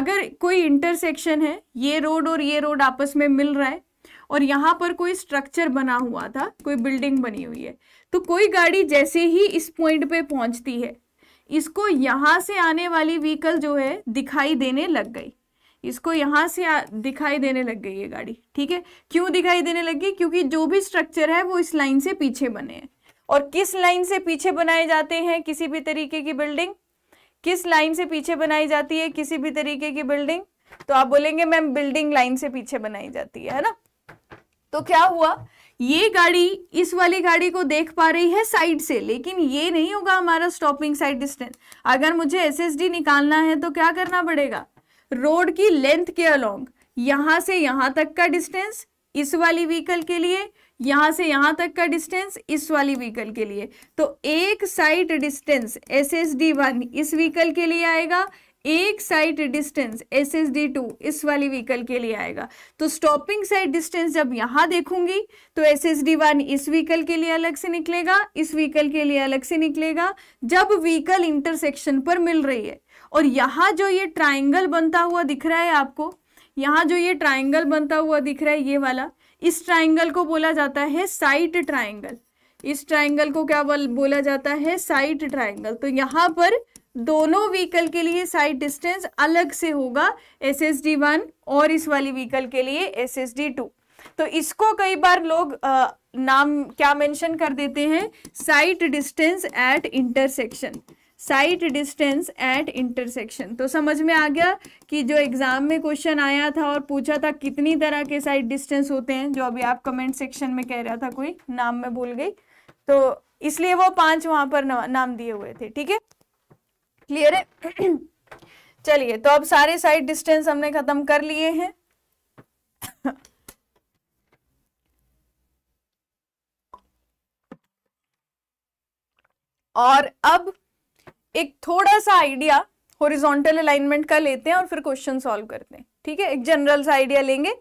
[SPEAKER 1] अगर कोई इंटरसेक्शन है ये रोड और ये रोड आपस में मिल रहा है और यहाँ पर कोई स्ट्रक्चर बना हुआ था कोई बिल्डिंग बनी हुई है तो कोई गाड़ी जैसे ही इस पॉइंट पे पहुँचती है इसको यहाँ से आने वाली व्हीकल जो है दिखाई देने लग गई इसको यहाँ से दिखाई देने लग गई ये गाड़ी ठीक है क्यों दिखाई देने लग गई क्योंकि जो भी स्ट्रक्चर है वो इस लाइन से पीछे बने हैं और किस लाइन से पीछे बनाए जाते हैं किसी भी तरीके की बिल्डिंग किस लाइन से पीछे बनाई जाती है किसी भी तरीके की बिल्डिंग तो आप बोलेंगे मैम बिल्डिंग लाइन से पीछे बनाई जाती है है ना तो क्या हुआ ये गाड़ी इस वाली गाड़ी को देख पा रही है साइड से लेकिन ये नहीं होगा हमारा स्टॉपिंग साइड डिस्टेंस अगर मुझे एसएसडी निकालना है तो क्या करना पड़ेगा रोड की लेंथ के अलोंग यहां से यहां तक का डिस्टेंस इस वाली व्हीकल के लिए यहां से यहां तक का डिस्टेंस इस वाली व्हीकल के लिए तो एक side distance S S D one इस व्हीकल के लिए आएगा एक side distance S S D two इस वाली व्हीकल के लिए आएगा तो स्टॉपिंग साइड डिस्टेंस जब यहां देखूंगी तो एस एस डी वन इस व्हीकल के लिए अलग से निकलेगा इस व्हीकल के लिए अलग से निकलेगा जब व्हीकल इंटरसेक्शन पर मिल रही है और यहां जो ये ट्राइंगल बनता हुआ दिख रहा है आपको यहां जो ये ट्राइंगल बनता हुआ दिख रहा है ये वाला इस ट्राइंगल को बोला जाता है साइट ट्राइंगल इस ट्राइंगल को क्या बोला जाता है साइट ट्राइंगल तो यहां पर दोनों व्हीकल के लिए साइड डिस्टेंस अलग से होगा एस एस डी वन और इस वाली व्हीकल के लिए एस एस डी टू तो इसको कई बार लोग आ, नाम क्या मेंशन कर देते हैं sight distance at intersection sight distance at intersection तो समझ में आ गया कि जो एग्ज़ाम में क्वेश्चन आया था और पूछा था कितनी तरह के साइट डिस्टेंस होते हैं जो अभी आप कमेंट सेक्शन में कह रहा था कोई नाम में भूल गई तो इसलिए वो पांच वहां पर नाम दिए हुए थे ठीक है क्लियर है चलिए तो अब सारे साइड डिस्टेंस हमने खत्म कर लिए हैं और अब एक थोड़ा सा आइडिया हॉरिजॉन्टल अलाइनमेंट का लेते हैं और फिर क्वेश्चन सॉल्व करते हैं ठीक है एक जनरल सा आइडिया लेंगे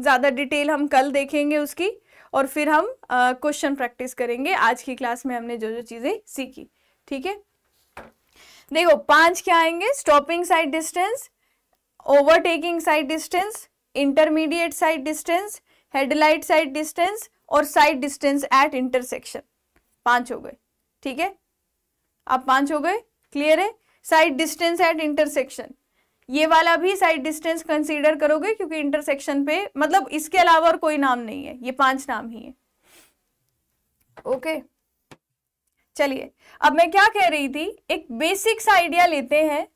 [SPEAKER 1] ज़्यादा डिटेल हम कल देखेंगे उसकी और फिर हम क्वेश्चन प्रैक्टिस करेंगे आज की क्लास में हमने जो जो चीज़ें सीखी ठीक है देखो पांच क्या आएंगे stopping side distance overtaking side distance intermediate side distance headlight side distance और साइड डिस्टेंस एट इंटरसेक्शन पांच हो गए ठीक है अब पांच हो गए क्लियर है साइड डिस्टेंस एट इंटरसेक्शन ये वाला भी साइड डिस्टेंस कंसीडर करोगे क्योंकि इंटरसेक्शन पे मतलब इसके अलावा और कोई नाम नहीं है ये पांच नाम ही है ओके okay. चलिए अब मैं क्या कह रही थी एक सा आइडिया लेते हैं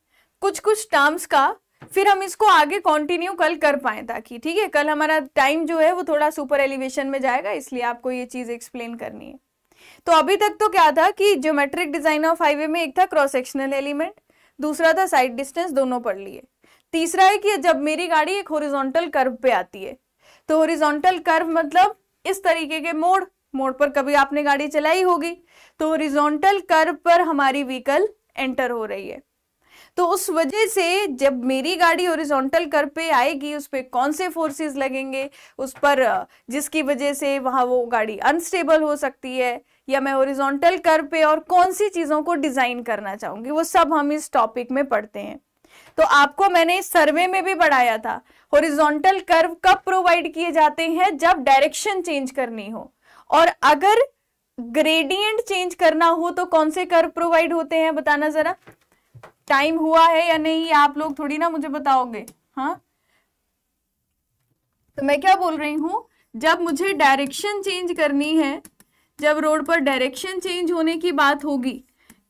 [SPEAKER 1] कुछ कुछ टर्म्स का फिर हम इसको आगे कंटिन्यू कल कर पाए ताकि ठीक है कल हमारा टाइम जो है वो थोड़ा सुपर एलिवेशन में जाएगा इसलिए आपको ये चीज़ एक्सप्लेन करनी है तो अभी तक तो क्या था कि ज्योमेट्रिक डिजाइन ऑफ हाईवे में एक था क्रॉस सेक्शनल एलिमेंट दूसरा था साइड डिस्टेंस दोनों पढ़ लिए तीसरा है कि जब मेरी गाड़ी एक होरिजोनटल कर्व पे आती है तो होरिजोंटल कर्व मतलब इस तरीके के मोड़ मोड़ पर कभी आपने गाड़ी चलाई होगी तो हॉरिजॉन्टल कर्व पर हमारी व्हीकल एंटर हो रही है तो उस वजह से जब मेरी गाड़ी ओरिजोंटल कर पे आएगी उस पर कौन से फोर्सेस लगेंगे उस पर जिसकी वजह से वहाँ वो गाड़ी अनस्टेबल हो सकती है या मैं ओरिजोंटल कर पे और कौन सी चीज़ों को डिज़ाइन करना चाहूँगी वो सब हम इस टॉपिक में पढ़ते हैं तो आपको मैंने इस सर्वे में भी पढ़ाया था ओरिजोंटल कर्व कब प्रोवाइड किए जाते हैं जब डायरेक्शन चेंज करनी हो और अगर ग्रेडियंट चेंज करना हो तो कौन से कर्व प्रोवाइड होते हैं बताना जरा टाइम हुआ है या नहीं आप लोग थोड़ी ना मुझे बताओगे हाँ तो मैं क्या बोल रही हूँ जब मुझे डायरेक्शन चेंज करनी है जब रोड पर डायरेक्शन चेंज होने की बात होगी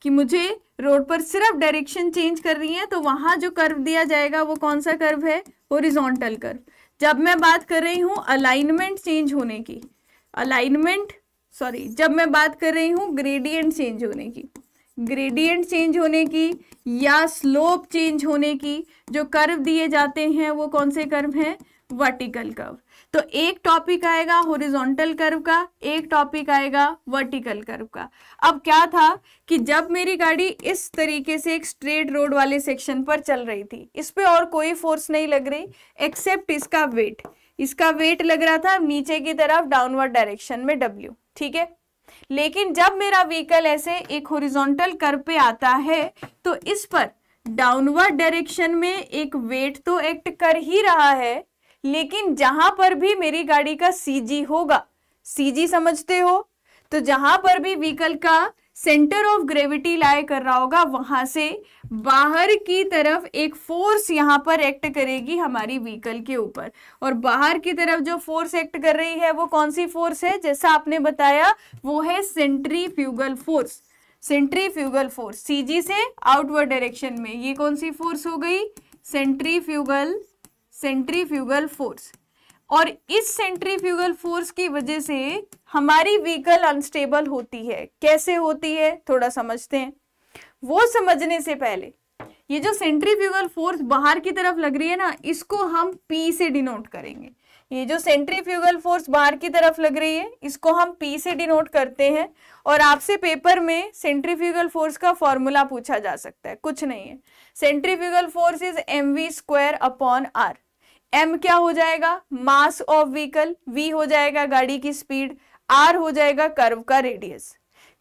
[SPEAKER 1] कि मुझे रोड पर सिर्फ डायरेक्शन चेंज करनी है तो वहां जो कर्व दिया जाएगा वो कौन सा कर्व है ओरिजोंटल कर्व जब मैं बात कर रही हूँ अलाइनमेंट चेंज होने की अलाइनमेंट सॉरी जब मैं बात कर रही हूँ ग्रेडियंट चेंज होने की ग्रेडियंट चेंज होने की या स्लोप चेंज होने की जो कर्व दिए जाते हैं वो कौन से कर्व हैं वर्टिकल कर्व तो एक टॉपिक आएगा होरिजोंटल कर्व का एक टॉपिक आएगा वर्टिकल कर्व का अब क्या था कि जब मेरी गाड़ी इस तरीके से एक स्ट्रेट रोड वाले सेक्शन पर चल रही थी इस पर और कोई फोर्स नहीं लग रही एक्सेप्ट इसका वेट इसका वेट लग रहा था नीचे की तरफ डाउनवर्ड डायरेक्शन में डब्ल्यू ठीक है लेकिन जब मेरा व्हीकल ऐसे एक होरिजोनटल कर पे आता है तो इस पर डाउनवर्ड डायरेक्शन में एक वेट तो एक्ट कर ही रहा है लेकिन जहां पर भी मेरी गाड़ी का सीजी होगा सीजी समझते हो तो जहां पर भी व्हीकल का सेंटर ऑफ ग्रेविटी लाए कर रहा होगा वहां से बाहर की तरफ एक फोर्स यहाँ पर एक्ट करेगी हमारी व्हीकल के ऊपर और बाहर की तरफ जो फोर्स एक्ट कर रही है वो कौन सी फोर्स है जैसा आपने बताया वो है centrifugal force centrifugal force CG से आउटवर्ड डायरेक्शन में ये कौन सी फोर्स हो गई centrifugal centrifugal force और इस फ्यूगल फोर्स की वजह से हमारी व्हीकल अनस्टेबल होती है कैसे होती है थोड़ा समझते हैं वो समझने से पहले ये जो सेंट्रीफ्यूगल फोर्स बाहर की तरफ लग रही है ना इसको हम पी से डिनोट करेंगे ये जो सेंट्रीफ्यूगल फोर्स बाहर की तरफ लग रही है इसको हम पी से डिनोट करते हैं और आपसे पेपर में सेंट्रीफ्यूगल फोर्स का फॉर्मूला पूछा जा सकता है कुछ नहीं है centrifugal force is M V square upon R M क्या हो जाएगा मास ऑफ व्हीकल वी हो जाएगा गाड़ी की स्पीड आर हो जाएगा कर्व का रेडियस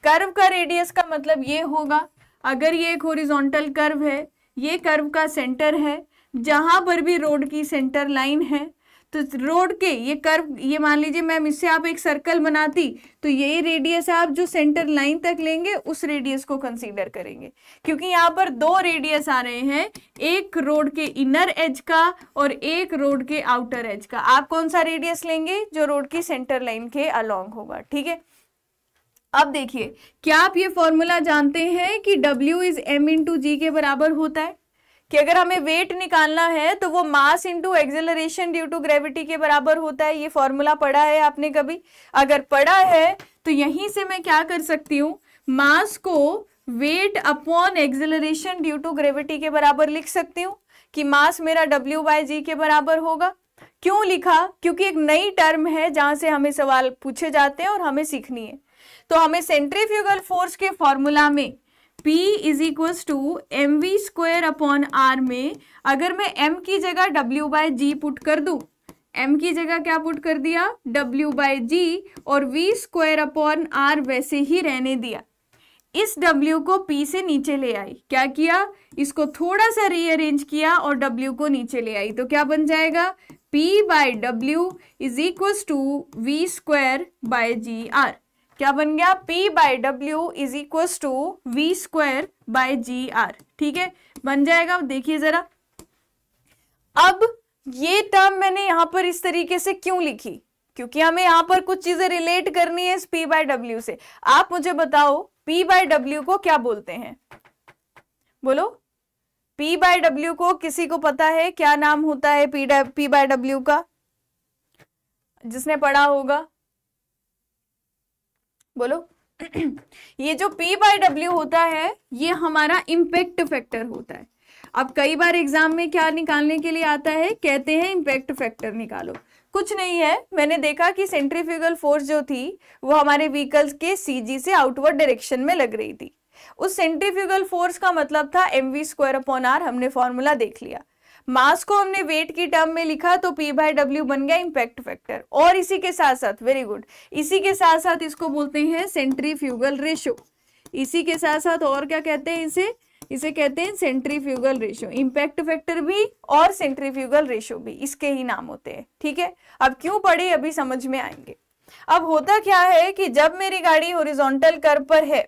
[SPEAKER 1] कर्व का रेडियस का मतलब ये होगा अगर ये एक हॉरिजॉन्टल कर्व है ये कर्व का सेंटर है जहाँ पर भी रोड की सेंटर लाइन है तो रोड के ये कर्व ये मान लीजिए मैम इससे आप एक सर्कल बनाती तो ये रेडियस आप जो सेंटर लाइन तक लेंगे उस रेडियस को कंसीडर करेंगे क्योंकि यहाँ पर दो रेडियस आ रहे हैं एक रोड के इनर एज का और एक रोड के आउटर एज का आप कौन सा रेडियस लेंगे जो रोड की सेंटर लाइन के अलोंग होगा ठीक है अब देखिए क्या आप ये फॉर्मूला जानते हैं कि W is M into G के बराबर होता है कि अगर हमें वेट निकालना है तो वो mass into acceleration due to gravity के बराबर होता है ये फॉर्मूला पढ़ा है आपने कभी अगर पढ़ा है तो यहीं से मैं क्या कर सकती हूँ मास को weight upon acceleration due to gravity के बराबर लिख सकती हूँ कि मास मेरा डब्ल्यू बाई जी के बराबर होगा क्यों लिखा क्योंकि एक नई टर्म है जहाँ से हमें सवाल पूछे जाते हैं और हमें सीखनी है तो हमें सेंट्रीफ्यूगल फोर्स के फॉर्मूला में P is equals to M V square upon R में अगर मैं M की जगह W बाय जी पुट कर दूं M की जगह क्या पुट कर दिया W बाय जी और V स्क्वेयर अपॉन आर वैसे ही रहने दिया इस W को P से नीचे ले आई क्या किया इसको थोड़ा सा रीअरेंज किया और W को नीचे ले आई तो क्या बन जाएगा P by W is equals to V square by G R क्या बन गया P by W is equal to V square by G R ठीक है बन जाएगा देखिए जरा अब ये टर्म मैंने यहां पर इस तरीके से क्यों लिखी क्योंकि हमें यहां पर कुछ चीजें रिलेट करनी है इस P बाय डब्ल्यू से आप मुझे बताओ P बाय डब्ल्यू को क्या बोलते हैं बोलो P बाय डब्ल्यू को किसी को पता है क्या नाम होता है P P बाय डब्ल्यू का जिसने पढ़ा होगा बोलो ये जो P बाई डब्ल्यू होता है ये हमारा इम्पेक्ट फैक्टर होता है अब कई बार एग्जाम में क्या निकालने के लिए आता है कहते हैं इम्पैक्ट फैक्टर निकालो कुछ नहीं है मैंने देखा कि सेंट्रीफ्यूगल फोर्स जो थी वो हमारे व्हीकल्स के सीजी से आउटवर्ड डायरेक्शन में लग रही थी उस सेंट्रीफ्यूगल फोर्स का मतलब था M V square upon R हमने फॉर्मूला देख लिया मास को हमने वेट की टर्म में लिखा तो पी बाय डब्ल्यू बन गया इंपैक्ट फैक्टर और इसी के साथ साथ वेरी गुड इसी के साथ साथ इसको बोलते हैं सेंट्री फ्यूगल रेशो इसी के साथ साथ और क्या कहते हैं इसे इसे कहते हैं centrifugal ratio impact factor भी और सेंट्री फ्यूगल रेशो भी इसके ही नाम होते हैं ठीक है अब क्यों पढ़े अभी समझ में आएंगे अब होता क्या है कि जब मेरी गाड़ी होरिजोंटल कर पर है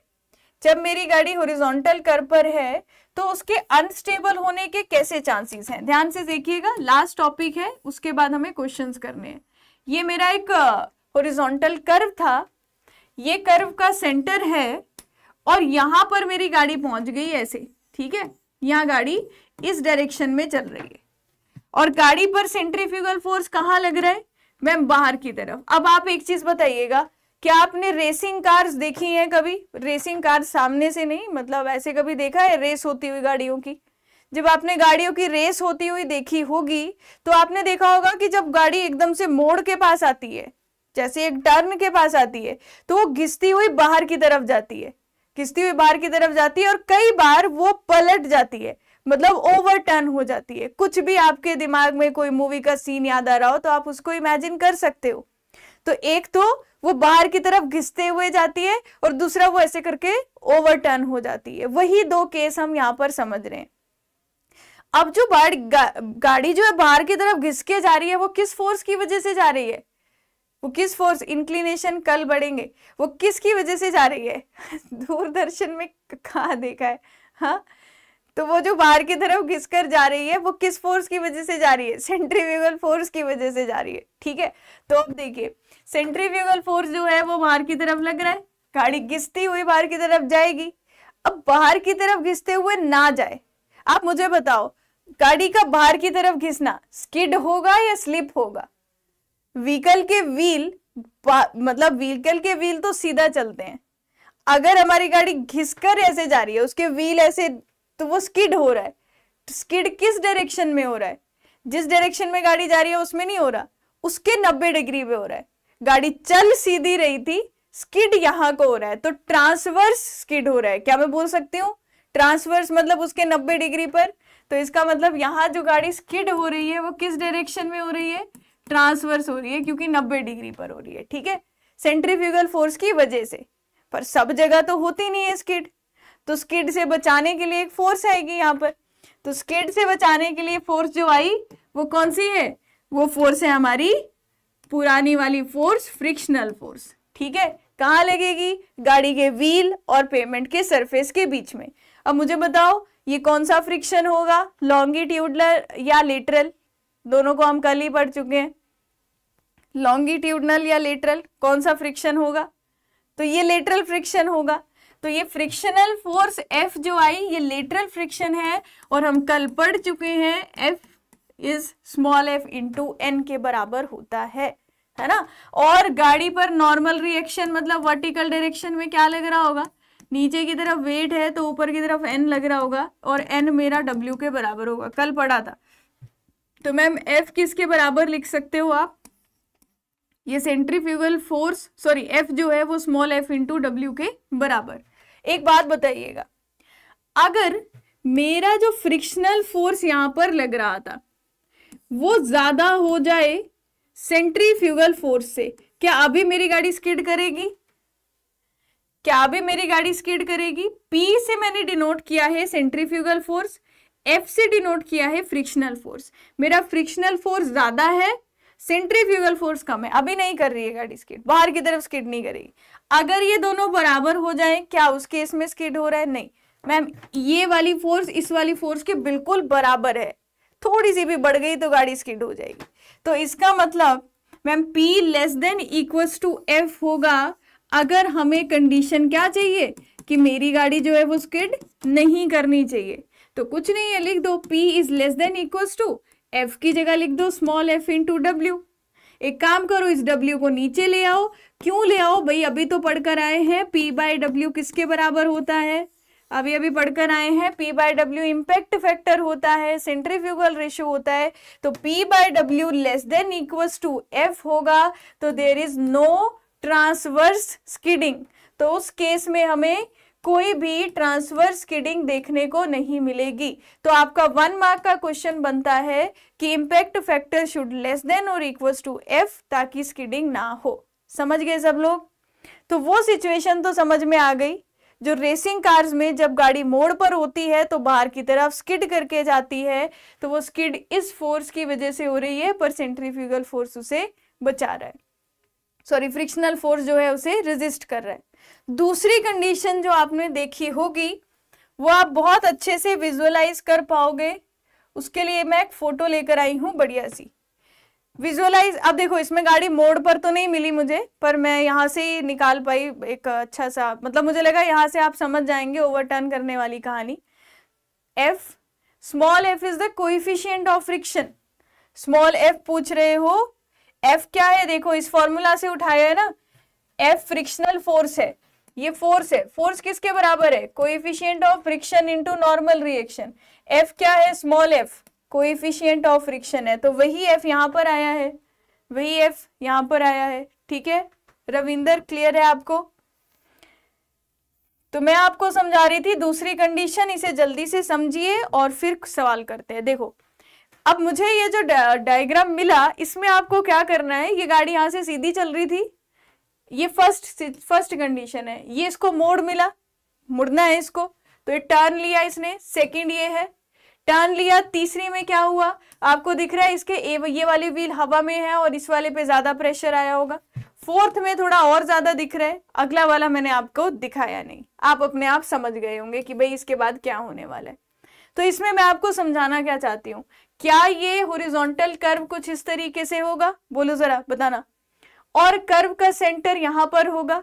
[SPEAKER 1] जब मेरी गाड़ी होरिजोंटल कर पर है तो उसके अनस्टेबल होने के कैसे चांसेस हैं ध्यान से देखिएगा लास्ट टॉपिक है उसके बाद हमें क्वेश्चंस करने हैं ये मेरा एक हॉरिजॉन्टल uh, कर्व था ये कर्व का सेंटर है और यहां पर मेरी गाड़ी पहुंच गई ऐसे ठीक है यहाँ गाड़ी इस डायरेक्शन में चल रही है और गाड़ी पर सेंट्रीफ्यूगल फोर्स कहाँ लग रहा है मैम बाहर की तरफ अब आप एक चीज बताइएगा क्या आपने रेसिंग कार्स देखी है कभी रेसिंग कार सामने से नहीं मतलब ऐसे कभी देखा है रेस होती हुई गाड़ियों की जब आपने गाड़ियों की रेस होती हुई देखी होगी तो आपने देखा होगा कि जब गाड़ी एकदम से मोड़ के पास आती है जैसे एक टर्न के पास आती है तो वो घिसती हुई बाहर की तरफ जाती है घिसती हुई बाहर की तरफ जाती है और कई बार वो पलट जाती है मतलब ओवर टर्न हो जाती है कुछ भी आपके दिमाग में कोई मूवी का सीन याद आ रहा हो तो आप उसको इमेजिन कर सकते हो तो एक तो वो बाहर की तरफ घिसते हुए जाती है और दूसरा वो ऐसे करके ओवरटर्न हो जाती है वही दो केस हम यहाँ पर समझ रहे हैं अब जो बाढ़ गा, गाड़ी जो है बाहर की तरफ घिसके जा रही है वो किस फोर्स की वजह से जा रही है वो किस फोर्स इंक्लिनेशन कल बढ़ेंगे वो किसकी वजह से जा रही है दूरदर्शन में कहा देखा है हाँ तो वो जो बाहर की तरफ घिसकर जा रही है वो किस फोर्स की वजह से जा रही है सेंट्रीव्यूगल फोर्स की वजह से जा रही है ठीक है तो अब देखिए सेंट्रीफ्यूगल फोर्स जो है वो बाहर की तरफ लग रहा है गाड़ी घिसती हुई बाहर की तरफ जाएगी अब बाहर की तरफ घिसते हुए ना जाए आप मुझे बताओ गाड़ी का बाहर की तरफ घिसना स्किड होगा या स्लिप होगा व्हीकल के व्हील मतलब व्हीकल के व्हील तो सीधा चलते हैं अगर हमारी गाड़ी घिसकर ऐसे जा रही है उसके व्हील ऐसे तो वो स्किड हो रहा है स्किड किस डायरेक्शन में हो रहा है जिस डायरेक्शन में गाड़ी जा रही है उसमें नहीं हो रहा उसके नब्बे डिग्री पे हो रहा है गाड़ी चल सीधी रही थी स्किड यहां को हो रहा है तो ट्रांसवर्स स्किड हो रहा है क्या मैं बोल सकती हूँ ट्रांसवर्स मतलब उसके 90 डिग्री पर तो इसका मतलब यहाँ जो गाड़ी स्किड हो रही है वो किस डायरेक्शन में हो रही है ट्रांसवर्स हो रही है क्योंकि 90 डिग्री पर हो रही है ठीक है सेंट्रीफ्यूगल फोर्स की वजह से पर सब जगह तो होती नहीं है स्किड तो स्किड से बचाने के लिए एक फोर्स आएगी यहाँ पर तो स्किड से बचाने के लिए फोर्स जो आई वो कौन सी है वो फोर्स है हमारी पुरानी वाली फोर्स फ्रिक्शनल फोर्स ठीक है कहाँ लगेगी गाड़ी के व्हील और पेमेंट के सरफेस के बीच में अब मुझे बताओ ये कौन सा फ्रिक्शन होगा लॉन्गिट्यूडनल या लेटरल दोनों को हम कल ही पढ़ चुके हैं लॉन्गिट्यूडनल या लेटरल कौन सा फ्रिक्शन होगा तो ये लेटरल फ्रिक्शन होगा तो ये फ्रिक्शनल फोर्स एफ जो आई ये लेटरल फ्रिक्शन है और हम कल पढ़ चुके हैं F is small F into N के बराबर होता है है ना और गाड़ी पर नॉर्मल रिएक्शन मतलब वर्टिकल डायरेक्शन में क्या लग रहा होगा नीचे की तरफ वेट है तो ऊपर की तरफ एन लग रहा होगा और एन मेरा डब्ल्यू के बराबर होगा कल पढ़ा था तो मैम एफ किसके बराबर लिख सकते हो आप ये सेंट्रीफ्यूगल फोर्स सॉरी एफ जो है वो स्मॉल एफ इंटू डब्ल्यू के बराबर एक बात बताइएगा अगर मेरा जो फ्रिक्शनल फोर्स यहां पर लग रहा था वो ज़्यादा हो जाए सेंट्रीफ्यूगल फोर्स से क्या अभी मेरी गाड़ी स्किड करेगी क्या अभी मेरी गाड़ी स्किड करेगी पी से मैंने डिनोट किया है सेंट्रीफ्यूगल फोर्स एफ से डिनोट किया है फ्रिक्शनल फोर्स मेरा फ्रिक्शनल फोर्स ज्यादा है सेंट्रीफ्यूगल फोर्स कम है अभी नहीं कर रही है गाड़ी स्किड बाहर की तरफ स्किड नहीं करेगी अगर ये दोनों बराबर हो जाए क्या उस केस में स्किड हो रहा है नहीं मैम ये वाली फोर्स इस वाली फोर्स के बिल्कुल बराबर है थोड़ी सी भी बढ़ गई तो गाड़ी स्किड हो जाएगी तो इसका मतलब ma'am P less than equals to F होगा अगर हमें कंडीशन क्या चाहिए कि मेरी गाड़ी जो है वो स्किड नहीं करनी चाहिए तो कुछ नहीं है लिख दो P is less than equals to F की जगह लिख दो स्मॉल f टू डब्ल्यू एक काम करो इस W को नीचे ले आओ क्यों ले आओ भाई अभी तो पढ़कर आए हैं P बाय डब्ल्यू किसके बराबर होता है अभी अभी पढ़कर आए हैं P by W impact factor होता है सेंट्रीफ्यूगल रेशियो होता है तो P by W less than equals to F होगा तो there is no transverse skidding तो उस केस में हमें कोई भी ट्रांसवर्स स्कीडिंग देखने को नहीं मिलेगी तो आपका वन मार्क का क्वेश्चन बनता है कि impact factor should less than और इक्वल्स टू एफ ताकि स्कीडिंग ना हो समझ गए सब लोग तो वो सिचुएशन तो समझ में आ गई जो रेसिंग कार्स में जब गाड़ी मोड़ पर होती है तो बाहर की तरफ स्किड करके जाती है तो वो स्किड इस फोर्स की वजह से हो रही है पर सेंट्रीफ्यूगल फोर्स उसे बचा रहा है सॉरी फ्रिक्शनल फोर्स जो है उसे रेजिस्ट कर रहा है दूसरी कंडीशन जो आपने देखी होगी वो आप बहुत अच्छे से विजुअलाइज कर पाओगे उसके लिए मैं एक फोटो लेकर आई हूँ बढ़िया सी विजुअलाइज अब देखो इसमें गाड़ी मोड़ पर तो नहीं मिली मुझे पर मैं यहाँ से ही निकाल पाई एक अच्छा सा मतलब मुझे लगा यहाँ से आप समझ जाएंगे ओवरटर्न करने वाली कहानी F small F is the coefficient of friction small F पूछ रहे हो एफ क्या है देखो इस फॉर्मूला से उठाया है ना एफ फ्रिक्शनल फोर्स है ये फोर्स है फोर्स किसके बराबर है coefficient of friction into normal reaction F क्या है small F coefficient of friction है तो वही एफ यहाँ पर आया है वही एफ यहाँ पर आया है ठीक है रविंदर क्लियर है आपको तो मैं आपको समझा रही थी दूसरी कंडीशन इसे जल्दी से समझिए और फिर सवाल करते हैं देखो अब मुझे ये जो डायग्राम मिला इसमें आपको क्या करना है ये गाड़ी यहां से सीधी चल रही थी ये फर्स्ट फर्स्ट कंडीशन है ये इसको मोड़ मिला मुड़ना है इसको तो ये टर्न लिया इसने सेकंड ये है टर्न लिया तीसरी में क्या हुआ आपको दिख रहा है इसके ये वाली व्हील हवा में है और इस वाले पे ज्यादा प्रेशर आया होगा फोर्थ में थोड़ा और ज्यादा दिख रहा है अगला वाला मैंने आपको दिखाया नहीं आप अपने आप समझ गए होंगे कि भाई इसके बाद क्या होने वाला है तो इसमें मैं आपको समझाना क्या चाहती हूँ क्या ये होरिजोनटल कर्व कुछ इस तरीके से होगा बोलो जरा बताना और कर्व का सेंटर यहाँ पर होगा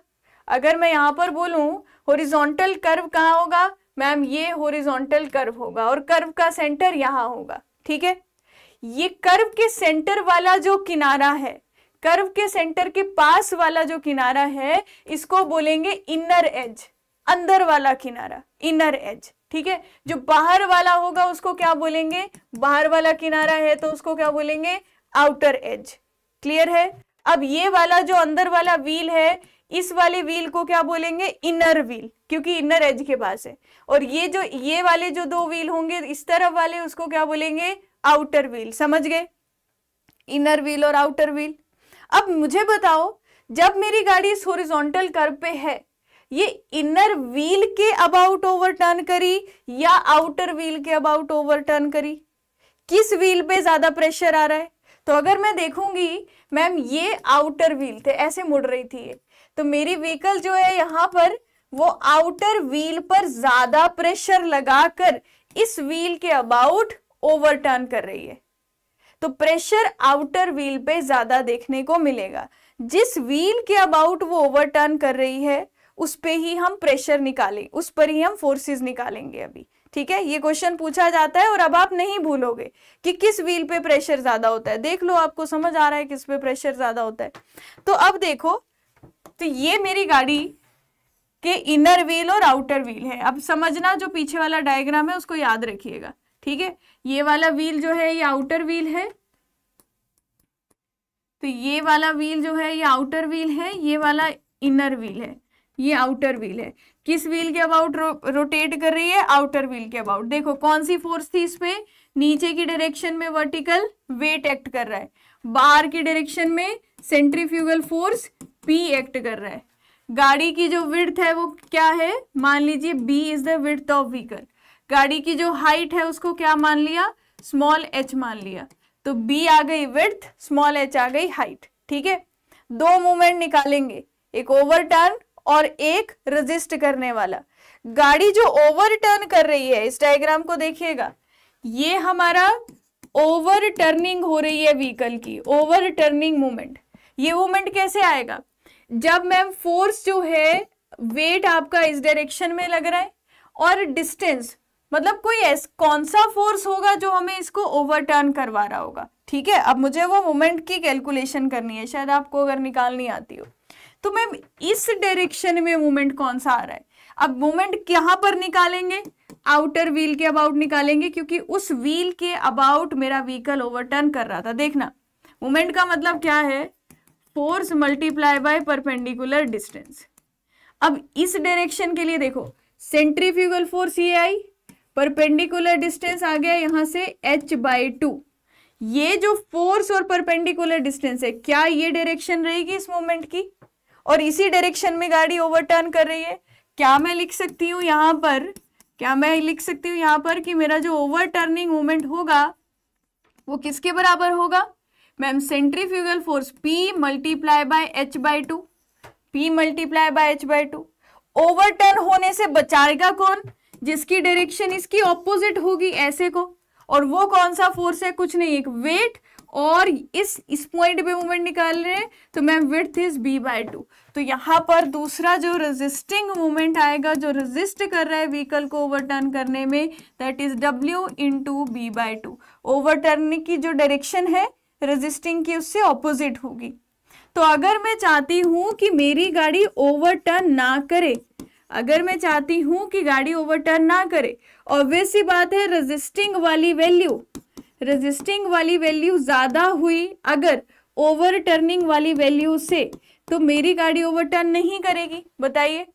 [SPEAKER 1] अगर मैं यहाँ पर बोलूं होरिजोनटल कर्व कहाँ होगा मैम ये होरिजोंटल कर्व होगा और कर्व का सेंटर यहाँ होगा ठीक है ये कर्व के सेंटर वाला जो किनारा है कर्व के सेंटर के पास वाला जो किनारा है इसको बोलेंगे इनर एज अंदर वाला किनारा इनर एज ठीक है जो बाहर वाला होगा उसको क्या बोलेंगे बाहर वाला किनारा है तो उसको क्या बोलेंगे आउटर एज क्लियर है अब ये वाला जो अंदर वाला व्हील है इस वाले व्हील को क्या बोलेंगे इनर व्हील क्योंकि इनर एज के पास है और ये जो ये वाले जो दो व्हील होंगे इस तरफ वाले उसको क्या बोलेंगे आउटर व्हील समझ गए इनर व्हील और आउटर व्हील अब मुझे बताओ जब मेरी गाड़ी इस होरिजोनटल कर्व पे है ये इनर व्हील के अबाउट ओवर टर्न करी या आउटर व्हील के अबाउट ओवर टर्न करी किस व्हील पे ज्यादा प्रेशर आ रहा है तो अगर मैं देखूंगी मैम ये आउटर व्हील थे ऐसे मुड़ रही थी ये तो मेरी व्हीकल जो है यहाँ पर वो आउटर व्हील पर ज्यादा प्रेशर लगाकर इस व्हील के अबाउट ओवरटर्न कर रही है तो प्रेशर आउटर व्हील पे ज्यादा देखने को मिलेगा जिस व्हील के अबाउट वो ओवरटर्न कर रही है उस पे ही हम प्रेशर निकालें उस पर ही हम फोर्सेस निकालेंगे अभी ठीक है ये क्वेश्चन पूछा जाता है और अब आप नहीं भूलोगे कि किस व्हील पे प्रेशर ज्यादा होता है देख लो आपको समझ आ रहा है किस पे प्रेशर ज्यादा होता है तो अब देखो तो ये मेरी गाड़ी के इनर व्हील और आउटर व्हील है अब समझना जो पीछे वाला डायग्राम है उसको याद रखिएगा ठीक है ये वाला व्हील जो है ये आउटर व्हील है तो ये वाला व्हील जो है ये आउटर व्हील है ये वाला इनर व्हील है ये आउटर व्हील है किस व्हील के अबाउट रो, रोटेट कर रही है आउटर व्हील के अबाउट देखो कौन सी फोर्स थी इसमें नीचे की डायरेक्शन में वर्टिकल वेट एक्ट कर रहा है बाहर की डायरेक्शन में सेंट्रीफ्यूगल फोर्स पी एक्ट कर रहा है गाड़ी की जो विड्थ है वो क्या है मान लीजिए B is the width of vehicle गाड़ी की जो हाइट है उसको क्या मान लिया स्मॉल एच मान लिया तो बी आ गई विड्थ स्मॉल एच आ गई हाइट ठीक है दो मूवमेंट निकालेंगे एक ओवर टर्न और एक रजिस्ट करने वाला गाड़ी जो ओवर टर्न कर रही है इस डायग्राम को देखिएगा ये हमारा ओवर टर्निंग हो रही है व्हीकल की ओवर टर्निंग मूवमेंट ये मूवमेंट कैसे आएगा जब मैम फोर्स जो है वेट आपका इस डायरेक्शन में लग रहा है और डिस्टेंस मतलब कोई ऐस, कौन सा फोर्स होगा जो हमें इसको ओवरटर्न करवा रहा होगा ठीक है अब मुझे वो मोमेंट की कैलकुलेशन करनी है शायद आपको अगर निकालनी आती हो तो मैम इस डायरेक्शन में मोमेंट कौन सा आ रहा है अब मोमेंट कहाँ पर निकालेंगे आउटर व्हील के अबाउट निकालेंगे क्योंकि उस व्हील के अबाउट मेरा व्हीकल ओवरटर्न कर रहा था देखना मोमेंट का मतलब क्या है force multiply by perpendicular distance अब इस डायरेक्शन के लिए देखो सेंट्रीफ्यूगल फोर्स ये आई परपेंडिकुलर डिस्टेंस आ गया यहां से h बाई टू ये जो फोर्स और परपेंडिकुलर डिस्टेंस है क्या ये डायरेक्शन रहेगी इस मोमेंट की और इसी डायरेक्शन में गाड़ी ओवरटर्न कर रही है क्या मैं लिख सकती हूं यहां पर क्या मैं लिख सकती हूं यहां पर कि मेरा जो ओवरटर्निंग मोमेंट होगा वो किसके बराबर होगा ma'am centrifugal force P multiply by H by two P multiply by H by two overturn होने से बचाएगा कौन जिसकी डायरेक्शन इसकी ऑपोजिट होगी ऐसे को और वो कौन सा फोर्स है कुछ नहीं एक वेट और इस इस पॉइंट पे मूवमेंट निकाल रहे हैं तो ma'am width is B by two तो यहाँ पर दूसरा जो रेजिस्टिंग मूवमेंट आएगा जो रेजिस्ट कर रहा है व्हीकल को ओवरटर्न करने में that is W into B by two overturn की जो डायरेक्शन है रेजिस्टिंग की उससे ऑपोजिट होगी तो अगर मैं चाहती हूँ कि मेरी गाड़ी ओवरटर्न ना करे अगर मैं चाहती हूँ कि गाड़ी ओवरटर्न ना करे ऑब्वियस ही बात है रेजिस्टिंग वाली वैल्यू रेजिस्टिंग वाली वैल्यू ज़्यादा हुई अगर ओवरटर्निंग वाली वैल्यू से तो मेरी गाड़ी ओवरटर्न नहीं करेगी बताइए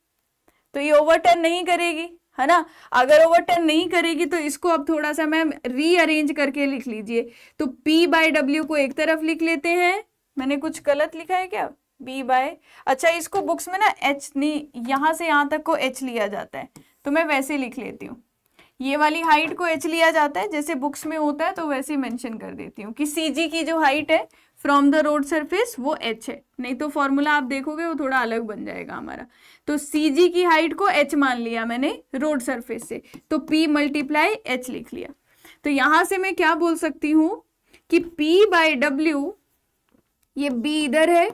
[SPEAKER 1] तो ये ओवरटर्न नहीं करेगी है ना अगर ओवर नहीं करेगी तो इसको अब थोड़ा सा मैम रीअरेंज करके लिख लीजिए तो पी बाय डब्ल्यू को एक तरफ लिख लेते हैं मैंने कुछ गलत लिखा है क्या बी बाय अच्छा इसको बुक्स में ना एच नहीं यहाँ से यहाँ तक को एच लिया जाता है तो मैं वैसे लिख लेती हूँ ये वाली हाइट को एच लिया जाता है जैसे बुक्स में होता है तो वैसे मैंशन कर देती हूँ कि सी जी की जो हाइट है फ्रॉम द रोड सरफेस वो एच है नहीं तो फॉर्मूला आप देखोगे वो थोड़ा अलग बन जाएगा हमारा तो सी जी की हाइट को एच मान लिया मैंने रोड सरफेस से तो पी मल्टीप्लाई एच लिख लिया तो यहां से मैं क्या बोल सकती हूं कि पी बाई डब्ल्यू ये बी इधर है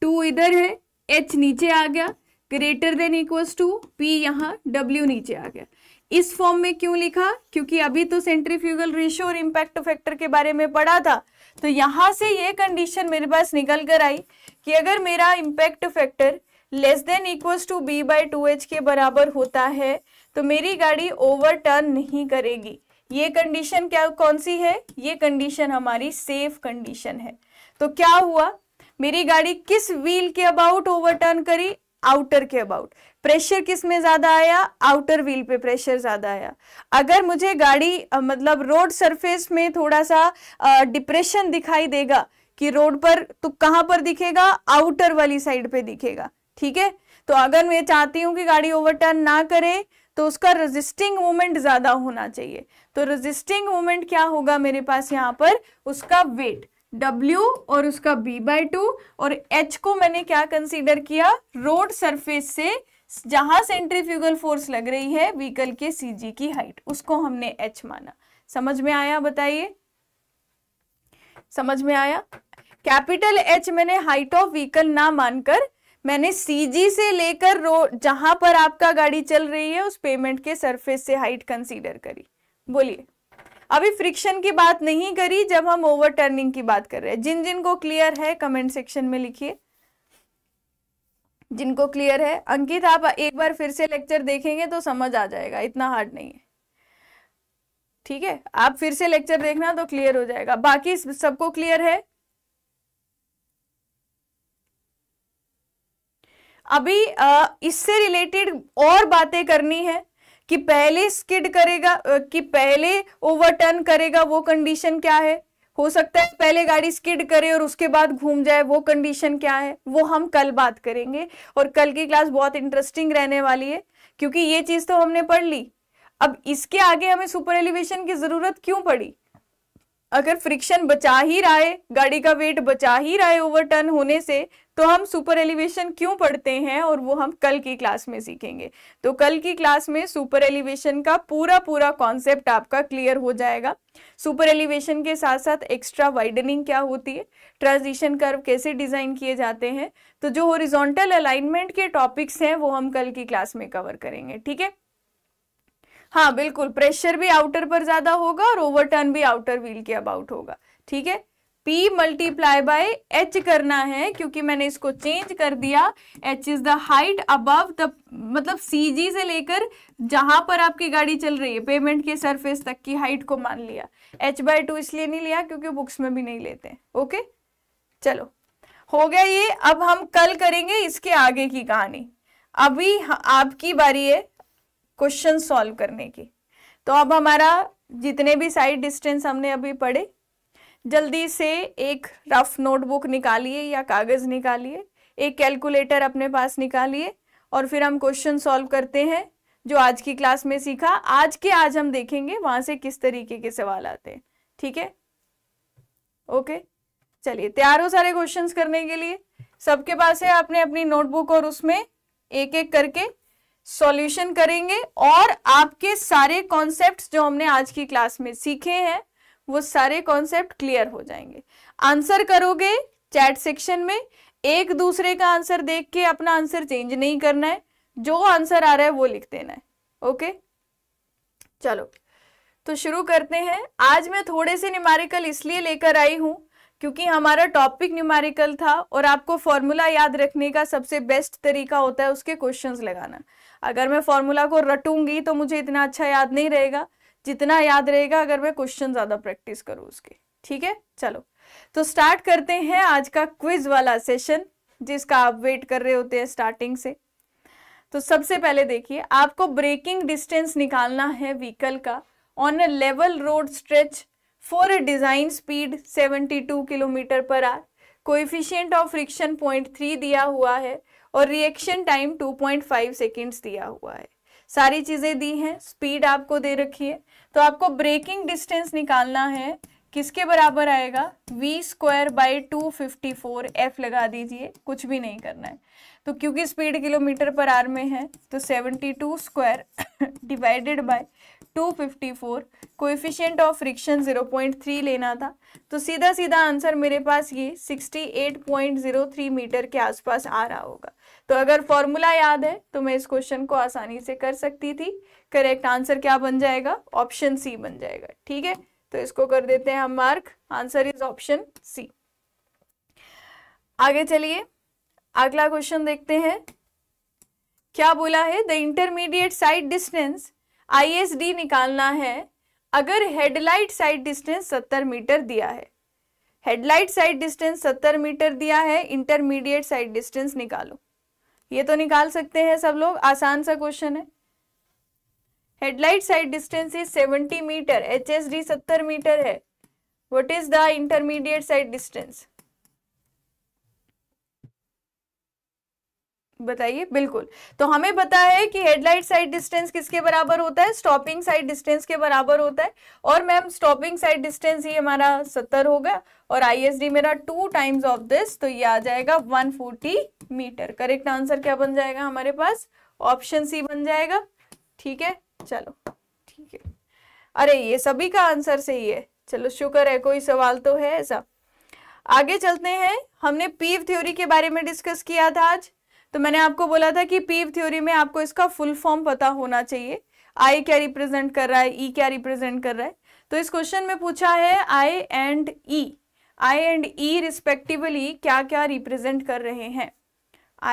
[SPEAKER 1] टू इधर है एच नीचे आ गया greater than equals to P यहां डब्ल्यू नीचे आ गया इस फॉर्म में क्यों लिखा क्योंकि अभी तो सेंट्रीफ्यूगल रेशियो और इम्पैक्ट फैक्टर के बारे में पढ़ा था तो यहां से ये कंडीशन मेरे पास निकल कर आई कि अगर मेरा impact factor less than equals to B by two H के बराबर होता है तो मेरी गाड़ी ओवर टर्न नहीं करेगी ये कंडीशन क्या कौन सी है ये कंडीशन हमारी सेफ कंडीशन है तो क्या हुआ मेरी गाड़ी किस व्हील के अबाउट ओवर टर्न करी आउटर के अबाउट प्रेशर किस में ज़्यादा आया आउटर व्हील पे प्रेशर ज़्यादा आया अगर मुझे गाड़ी मतलब रोड सरफेस में थोड़ा सा डिप्रेशन दिखाई देगा कि रोड पर तो कहां पर दिखेगा आउटर वाली साइड पे दिखेगा ठीक है तो अगर मैं चाहती हूं कि गाड़ी ओवरटर्न ना करे तो उसका रजिस्टिंग मोमेंट ज़्यादा होना चाहिए तो रजिस्टिंग मोमेंट क्या होगा मेरे पास यहाँ पर उसका वेट W और उसका B बाई टू और H को मैंने क्या कंसीडर किया रोड सरफेस से जहां सेंट्रीफ्यूगल फोर्स लग रही है व्हीकल के CG की हाइट उसको हमने H माना समझ में आया बताइए समझ में आया कैपिटल एच मैंने हाइट ऑफ व्हीकल ना मानकर मैंने सीजी से लेकर रो जहां पर आपका गाड़ी चल रही है उस पेमेंट के सरफेस से हाइट कंसीडर करी बोलिए अभी फ्रिक्शन की बात नहीं करी जब हम ओवर टर्निंग की बात कर रहे हैं जिन जिन को क्लियर है कमेंट सेक्शन में लिखिए जिनको क्लियर है अंकित आप एक बार फिर से लेक्चर देखेंगे तो समझ आ जाएगा इतना हार्ड नहीं है ठीक है आप फिर से लेक्चर देखना तो क्लियर हो जाएगा बाकी सबको क्लियर है अभी इससे रिलेटेड और बातें करनी है कि पहले स्किड करेगा कि पहले ओवरटर्न करेगा वो कंडीशन क्या है हो सकता है पहले गाड़ी स्किड करे और उसके बाद घूम जाए वो कंडीशन क्या है वो हम कल बात करेंगे और कल की क्लास बहुत इंटरेस्टिंग रहने वाली है क्योंकि ये चीज़ तो हमने पढ़ ली अब इसके आगे हमें सुपर एलिवेशन की ज़रूरत क्यों पड़ी अगर फ्रिक्शन बचा ही रहा है गाड़ी का वेट बचा ही रहा है ओवरटर्न होने से तो हम सुपर एलिवेशन क्यों पढ़ते हैं और वो हम कल की क्लास में सीखेंगे तो कल की क्लास में सुपर एलिवेशन का पूरा पूरा कॉन्सेप्ट आपका क्लियर हो जाएगा सुपर एलिवेशन के साथ साथ एक्स्ट्रा वाइडनिंग क्या होती है ट्रांजिशन कर्व कैसे डिजाइन किए जाते हैं तो जो हॉरिजॉन्टल अलाइनमेंट के टॉपिक्स हैं वो हम कल की क्लास में कवर करेंगे ठीक है हाँ बिल्कुल प्रेशर भी आउटर पर ज्यादा होगा और ओवरटर्न भी आउटर व्हील के अबाउट होगा ठीक है P मल्टीप्लाई बाय एच करना है क्योंकि मैंने इसको चेंज कर दिया H is the height above the मतलब सी जी से लेकर जहां पर आपकी गाड़ी चल रही है पेमेंट के सरफेस तक की हाइट को मान लिया H बाय टू इसलिए नहीं लिया क्योंकि बुक्स में भी नहीं लेते ओके चलो हो गया ये अब हम कल करेंगे इसके आगे की कहानी अभी आपकी बारी है क्वेश्चन सॉल्व करने की तो अब हमारा जितने भी साइड डिस्टेंस हमने अभी पढ़े जल्दी से एक रफ नोटबुक निकालिए या कागज़ निकालिए एक कैलकुलेटर अपने पास निकालिए और फिर हम क्वेश्चन सॉल्व करते हैं जो आज की क्लास में सीखा आज के आज हम देखेंगे वहाँ से किस तरीके के सवाल आते हैं ठीक है ओके चलिए तैयार हो सारे क्वेश्चंस करने के लिए सबके पास है आपने अपनी नोटबुक और उसमें एक एक करके सॉल्यूशन करेंगे और आपके सारे कॉन्सेप्ट्स जो हमने आज की क्लास में सीखे हैं वो सारे कॉन्सेप्ट क्लियर हो जाएंगे आंसर करोगे चैट सेक्शन में एक दूसरे का आंसर देख के अपना आंसर चेंज नहीं करना है जो आंसर आ रहा है वो लिख देना है ओके चलो तो शुरू करते हैं आज मैं थोड़े से न्यूमारिकल इसलिए लेकर आई हूँ क्योंकि हमारा टॉपिक न्यूमारिकल था और आपको फॉर्मूला याद रखने का सबसे बेस्ट तरीका होता है उसके क्वेश्चंस लगाना अगर मैं फॉर्मूला को रटूंगी तो मुझे इतना अच्छा याद नहीं रहेगा जितना याद रहेगा अगर मैं क्वेश्चन ज़्यादा प्रैक्टिस करूँ उसके ठीक है चलो तो स्टार्ट करते हैं आज का क्विज वाला सेशन जिसका आप वेट कर रहे होते हैं स्टार्टिंग से तो सबसे पहले देखिए आपको ब्रेकिंग डिस्टेंस निकालना है व्हीकल का on a level road stretch for a design speed 72 kilometre पर आर कोएफिशिएंट ऑफ फ्रिक्शन 0.3 दिया हुआ है और रिएक्शन टाइम 2.5 सेकंड्स दिया हुआ है सारी चीज़ें दी हैं स्पीड आपको दे रखी है तो आपको ब्रेकिंग डिस्टेंस निकालना है किसके बराबर आएगा V square by two fifty four F लगा दीजिए कुछ भी नहीं करना है तो क्योंकि स्पीड किलोमीटर पर आर में है तो seventy two square divided by two fifty four coefficient of friction zero point three लेना था तो सीधा सीधा आंसर मेरे पास ये sixty eight point zero three metre के आसपास आ रहा होगा तो अगर फॉर्मूला याद है तो मैं इस क्वेश्चन को आसानी से कर सकती थी करेक्ट आंसर क्या बन जाएगा ऑप्शन सी बन जाएगा ठीक है तो इसको कर देते हैं हम mark answer is option C आगे चलिए अगला क्वेश्चन देखते हैं क्या बोला है the intermediate side distance ISD निकालना है अगर हेडलाइट साइड डिस्टेंस सत्तर मीटर दिया है हेडलाइट साइड डिस्टेंस सत्तर मीटर दिया है इंटरमीडिएट साइड डिस्टेंस निकालो ये तो निकाल सकते हैं सब लोग आसान सा क्वेश्चन है headlight side distance is 70 metre H S D सत्तर मीटर है what is the intermediate side distance बताइए बिल्कुल तो हमें पता है कि हेडलाइट साइड डिस्टेंस किसके बराबर होता है स्टॉपिंग साइड डिस्टेंस के बराबर होता है और मैम स्टॉपिंग साइड डिस्टेंस ही हमारा सत्तर होगा और आईएसडी मेरा टू टाइम्स ऑफ दिस तो ये आ जाएगा one forty metre correct answer क्या बन जाएगा हमारे पास ऑप्शन सी बन जाएगा ठीक है चलो ठीक है अरे ये सभी का आंसर सही है चलो शुक्र है कोई सवाल तो है ऐसा आगे चलते हैं हमने पीव थ्योरी के बारे में डिस्कस किया था आज तो मैंने आपको बोला था कि पीव थ्योरी में आपको इसका फुल फॉर्म पता होना चाहिए आई क्या रिप्रेजेंट कर रहा है ई e क्या रिप्रेजेंट कर रहा है तो इस क्वेश्चन में पूछा है I and E I and E respectively क्या क्या रिप्रेजेंट कर रहे हैं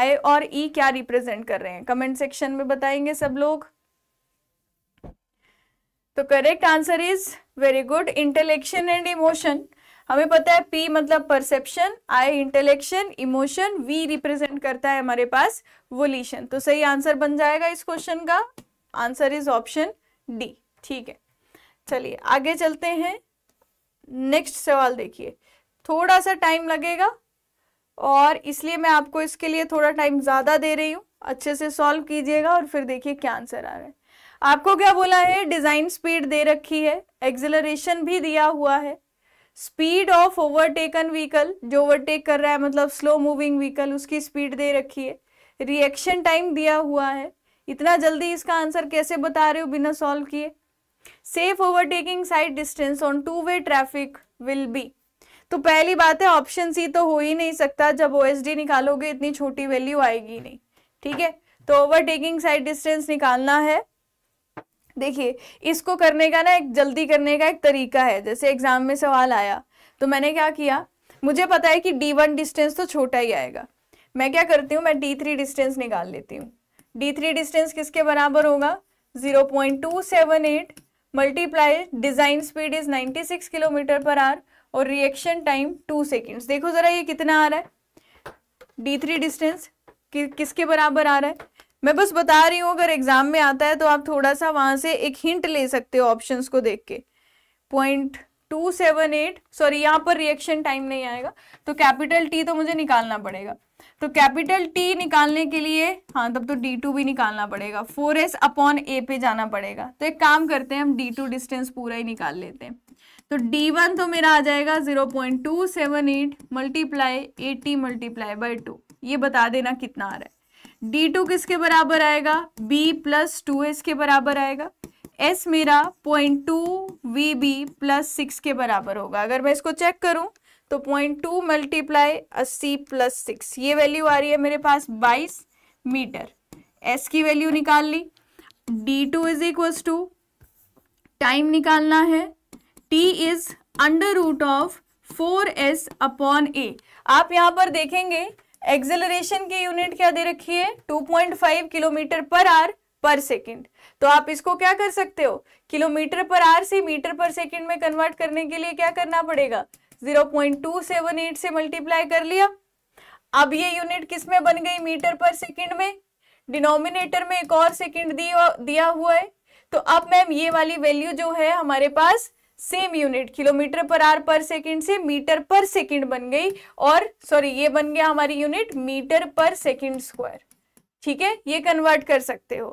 [SPEAKER 1] आई और ई e क्या रिप्रेजेंट कर रहे हैं कमेंट सेक्शन में बताएंगे सब लोग तो correct answer is very good intellection and emotion हमें पता है पी मतलब perception I intellection emotion V represent करता है हमारे पास वोल्यूशन तो सही आंसर बन जाएगा इस क्वेश्चन का आंसर इज ऑप्शन डी ठीक है चलिए आगे चलते हैं नेक्स्ट सवाल देखिए थोड़ा सा टाइम लगेगा और इसलिए मैं आपको इसके लिए थोड़ा टाइम ज़्यादा दे रही हूँ अच्छे से सॉल्व कीजिएगा और फिर देखिए क्या आंसर आ रहा है आपको क्या बोला है डिज़ाइन स्पीड दे रखी है एक्सेलरेशन भी दिया हुआ है स्पीड ऑफ ओवरटेकन व्हीकल जो ओवरटेक कर रहा है मतलब स्लो मूविंग व्हीकल उसकी स्पीड दे रखी है रिएक्शन टाइम दिया हुआ है इतना जल्दी इसका आंसर कैसे बता रहे हो बिना सॉल्व किए safe overtaking side distance on two way traffic will be तो पहली बात है ऑप्शन सी तो हो ही नहीं सकता जब ओ निकालोगे इतनी छोटी वैल्यू आएगी नहीं ठीक है तो ओवरटेकिंग साइड डिस्टेंस निकालना है देखिए इसको करने का ना एक जल्दी करने का एक तरीका है जैसे एग्जाम में सवाल आया तो मैंने क्या किया मुझे पता है कि डी वन डिस्टेंस तो छोटा ही आएगा मैं क्या करती हूँ मैं डी थ्री डिस्टेंस निकाल लेती हूँ डी थ्री डिस्टेंस किसके बराबर होगा zero point two seven eight multiply design speed is ninety six kilometre पर आर और रिएक्शन टाइम टू सेकेंड्स देखो ज़रा ये कितना आ रहा है डी थ्री डिस्टेंस किसके बराबर आ रहा है मैं बस बता रही हूँ अगर एग्जाम में आता है तो आप थोड़ा सा वहां से एक हिंट ले सकते हो ऑप्शंस को देख के point two seven eight sorry यहाँ पर रिएक्शन टाइम नहीं आएगा तो कैपिटल टी तो मुझे निकालना पड़ेगा तो कैपिटल टी निकालने के लिए हाँ तब तो डी टू भी निकालना पड़ेगा फोर एस अपॉन ए पे जाना पड़ेगा तो एक काम करते हैं हम डी टू डिस्टेंस पूरा ही निकाल लेते हैं तो डी वन तो मेरा आ जाएगा zero point two seven eight multiply eighty multiply by two ये बता देना कितना आ रहा है डी टू किसके बराबर आएगा बी प्लस टू एस के बराबर आएगा एस मेरा point two V B plus six के बराबर होगा अगर मैं इसको चेक करूं तो पॉइंट टू मल्टीप्लाई अस्सी प्लस सिक्स ये वैल्यू आ रही है मेरे पास बाईस मीटर एस की वैल्यू निकाल ली D two is equal to time निकालना है T is under root of four S upon A आप यहां पर देखेंगे एक्सेलरेशन की यूनिट क्या दे रखी है 2.5 किलोमीटर पर आर पर सेकंड तो आप इसको क्या कर सकते हो किलोमीटर पर आर से मीटर पर सेकंड में कन्वर्ट करने के लिए क्या करना पड़ेगा 0.278 से मल्टीप्लाई कर लिया अब ये यूनिट किस में बन गई मीटर पर सेकंड में डिनोमिनेटर में एक और सेकंड दिया हुआ है तो अब मैम ये वाली वैल्यू जो है हमारे पास सेम यूनिट किलोमीटर पर आर पर सेकंड से मीटर पर सेकंड बन गई और सॉरी ये बन गया हमारी unit metre per second square ठीक है ये कन्वर्ट कर सकते हो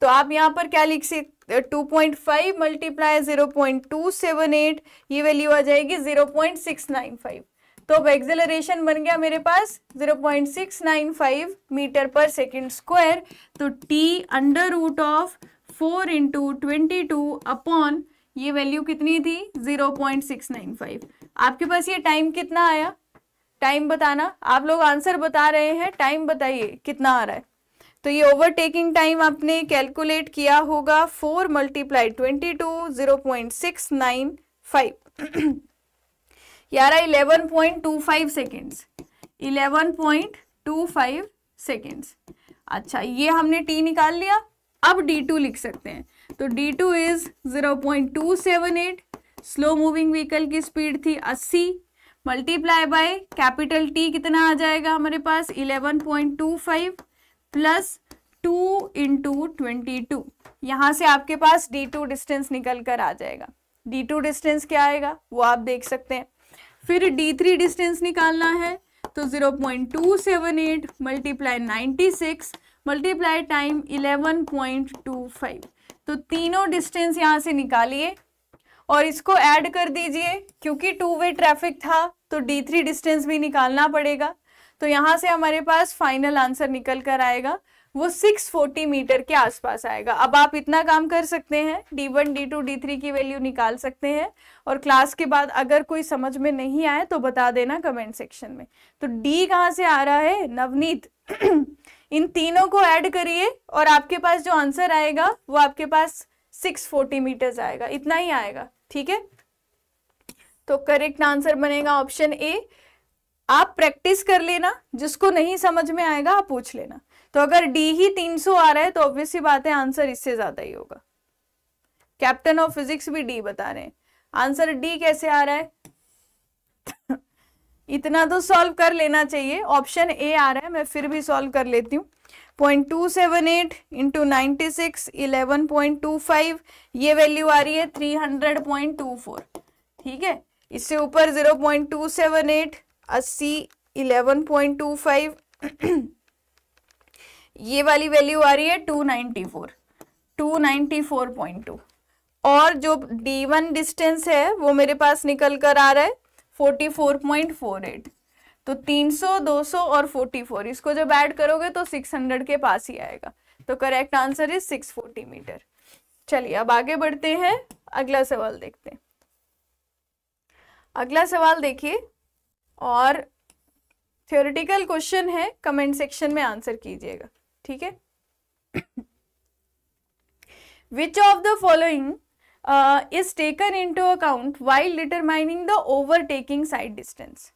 [SPEAKER 1] तो आप यहाँ पर क्या लिख सकते two point five multiply zero point two seven eight ये वैल्यू आ जाएगी zero point six nine five तो अब एक्सेलरेशन बन गया मेरे पास 0.695 मीटर पर सेकंड स्क्वायर तो T under root of four into twenty two upon ये वैल्यू कितनी थी 0.695 आपके पास ये टाइम कितना आया टाइम बताना आप लोग आंसर बता रहे हैं टाइम बताइए कितना आ रहा है तो ये ओवरटेकिंग टाइम आपने कैलकुलेट किया होगा four multiply twenty two zero point six nine five यार eleven point two five seconds eleven point two five seconds अच्छा ये हमने टी निकाल लिया अब डी टू लिख सकते हैं तो D two is zero point two seven eight slow moving vehicle की स्पीड थी अस्सी मल्टीप्लाई बाय कैपिटल टी कितना आ जाएगा हमारे पास eleven point two five plus two into twenty two यहां से आपके पास डी टू डिस्टेंस निकल कर आ जाएगा डी टू डिस्टेंस क्या आएगा वो आप देख सकते हैं फिर डी थ्री डिस्टेंस निकालना है तो zero point two seven eight multiply ninety six multiply time eleven point two five तो तीनों डिस्टेंस यहाँ से निकालिए और इसको ऐड कर दीजिए क्योंकि टू वे ट्रैफिक था तो डी थ्री डिस्टेंस भी निकालना पड़ेगा तो यहाँ से हमारे पास फाइनल आंसर निकल कर आएगा वो 640 मीटर के आसपास आएगा अब आप इतना काम कर सकते हैं D one D two D three की वैल्यू निकाल सकते हैं और क्लास के बाद अगर कोई समझ में नहीं आए तो बता देना कमेंट सेक्शन में तो डी कहाँ से आ रहा है नवनीत इन तीनों को ऐड करिए और आपके पास जो आंसर आएगा वो आपके पास 640 मीटर आएगा इतना ही आएगा ठीक है तो करेक्ट आंसर बनेगा ऑप्शन ए आप प्रैक्टिस कर लेना जिसको नहीं समझ में आएगा आप पूछ लेना तो अगर डी ही 300 आ रहा है तो ऑब्वियसली बात है आंसर इससे ज्यादा ही होगा कैप्टन ऑफ फिजिक्स भी डी बता रहे हैं आंसर डी कैसे आ रहा है इतना तो सॉल्व कर लेना चाहिए ऑप्शन ए आ रहा है मैं फिर भी सॉल्व कर लेती हूँ point two seven eight into ninety six eleven point two five ये वैल्यू आ रही है three hundred point two four ठीक है इससे ऊपर zero point two seven eight अस्सी इलेवन पॉइंट टू फाइव ये वाली वैल्यू आ रही है two ninety four two ninety four point two और जो डी वन डिस्टेंस है वो मेरे पास निकल कर आ रहा है 44.48 तो 300 200 और 44 इसको जब ऐड करोगे तो 600 के पास ही आएगा तो करेक्ट आंसर इज 640 मीटर चलिए अब आगे बढ़ते हैं अगला सवाल देखते हैं अगला सवाल देखिए और थियोरिटिकल क्वेश्चन है कमेंट सेक्शन में आंसर कीजिएगा ठीक है which of the following is uh, is taken into account while determining the overtaking side distance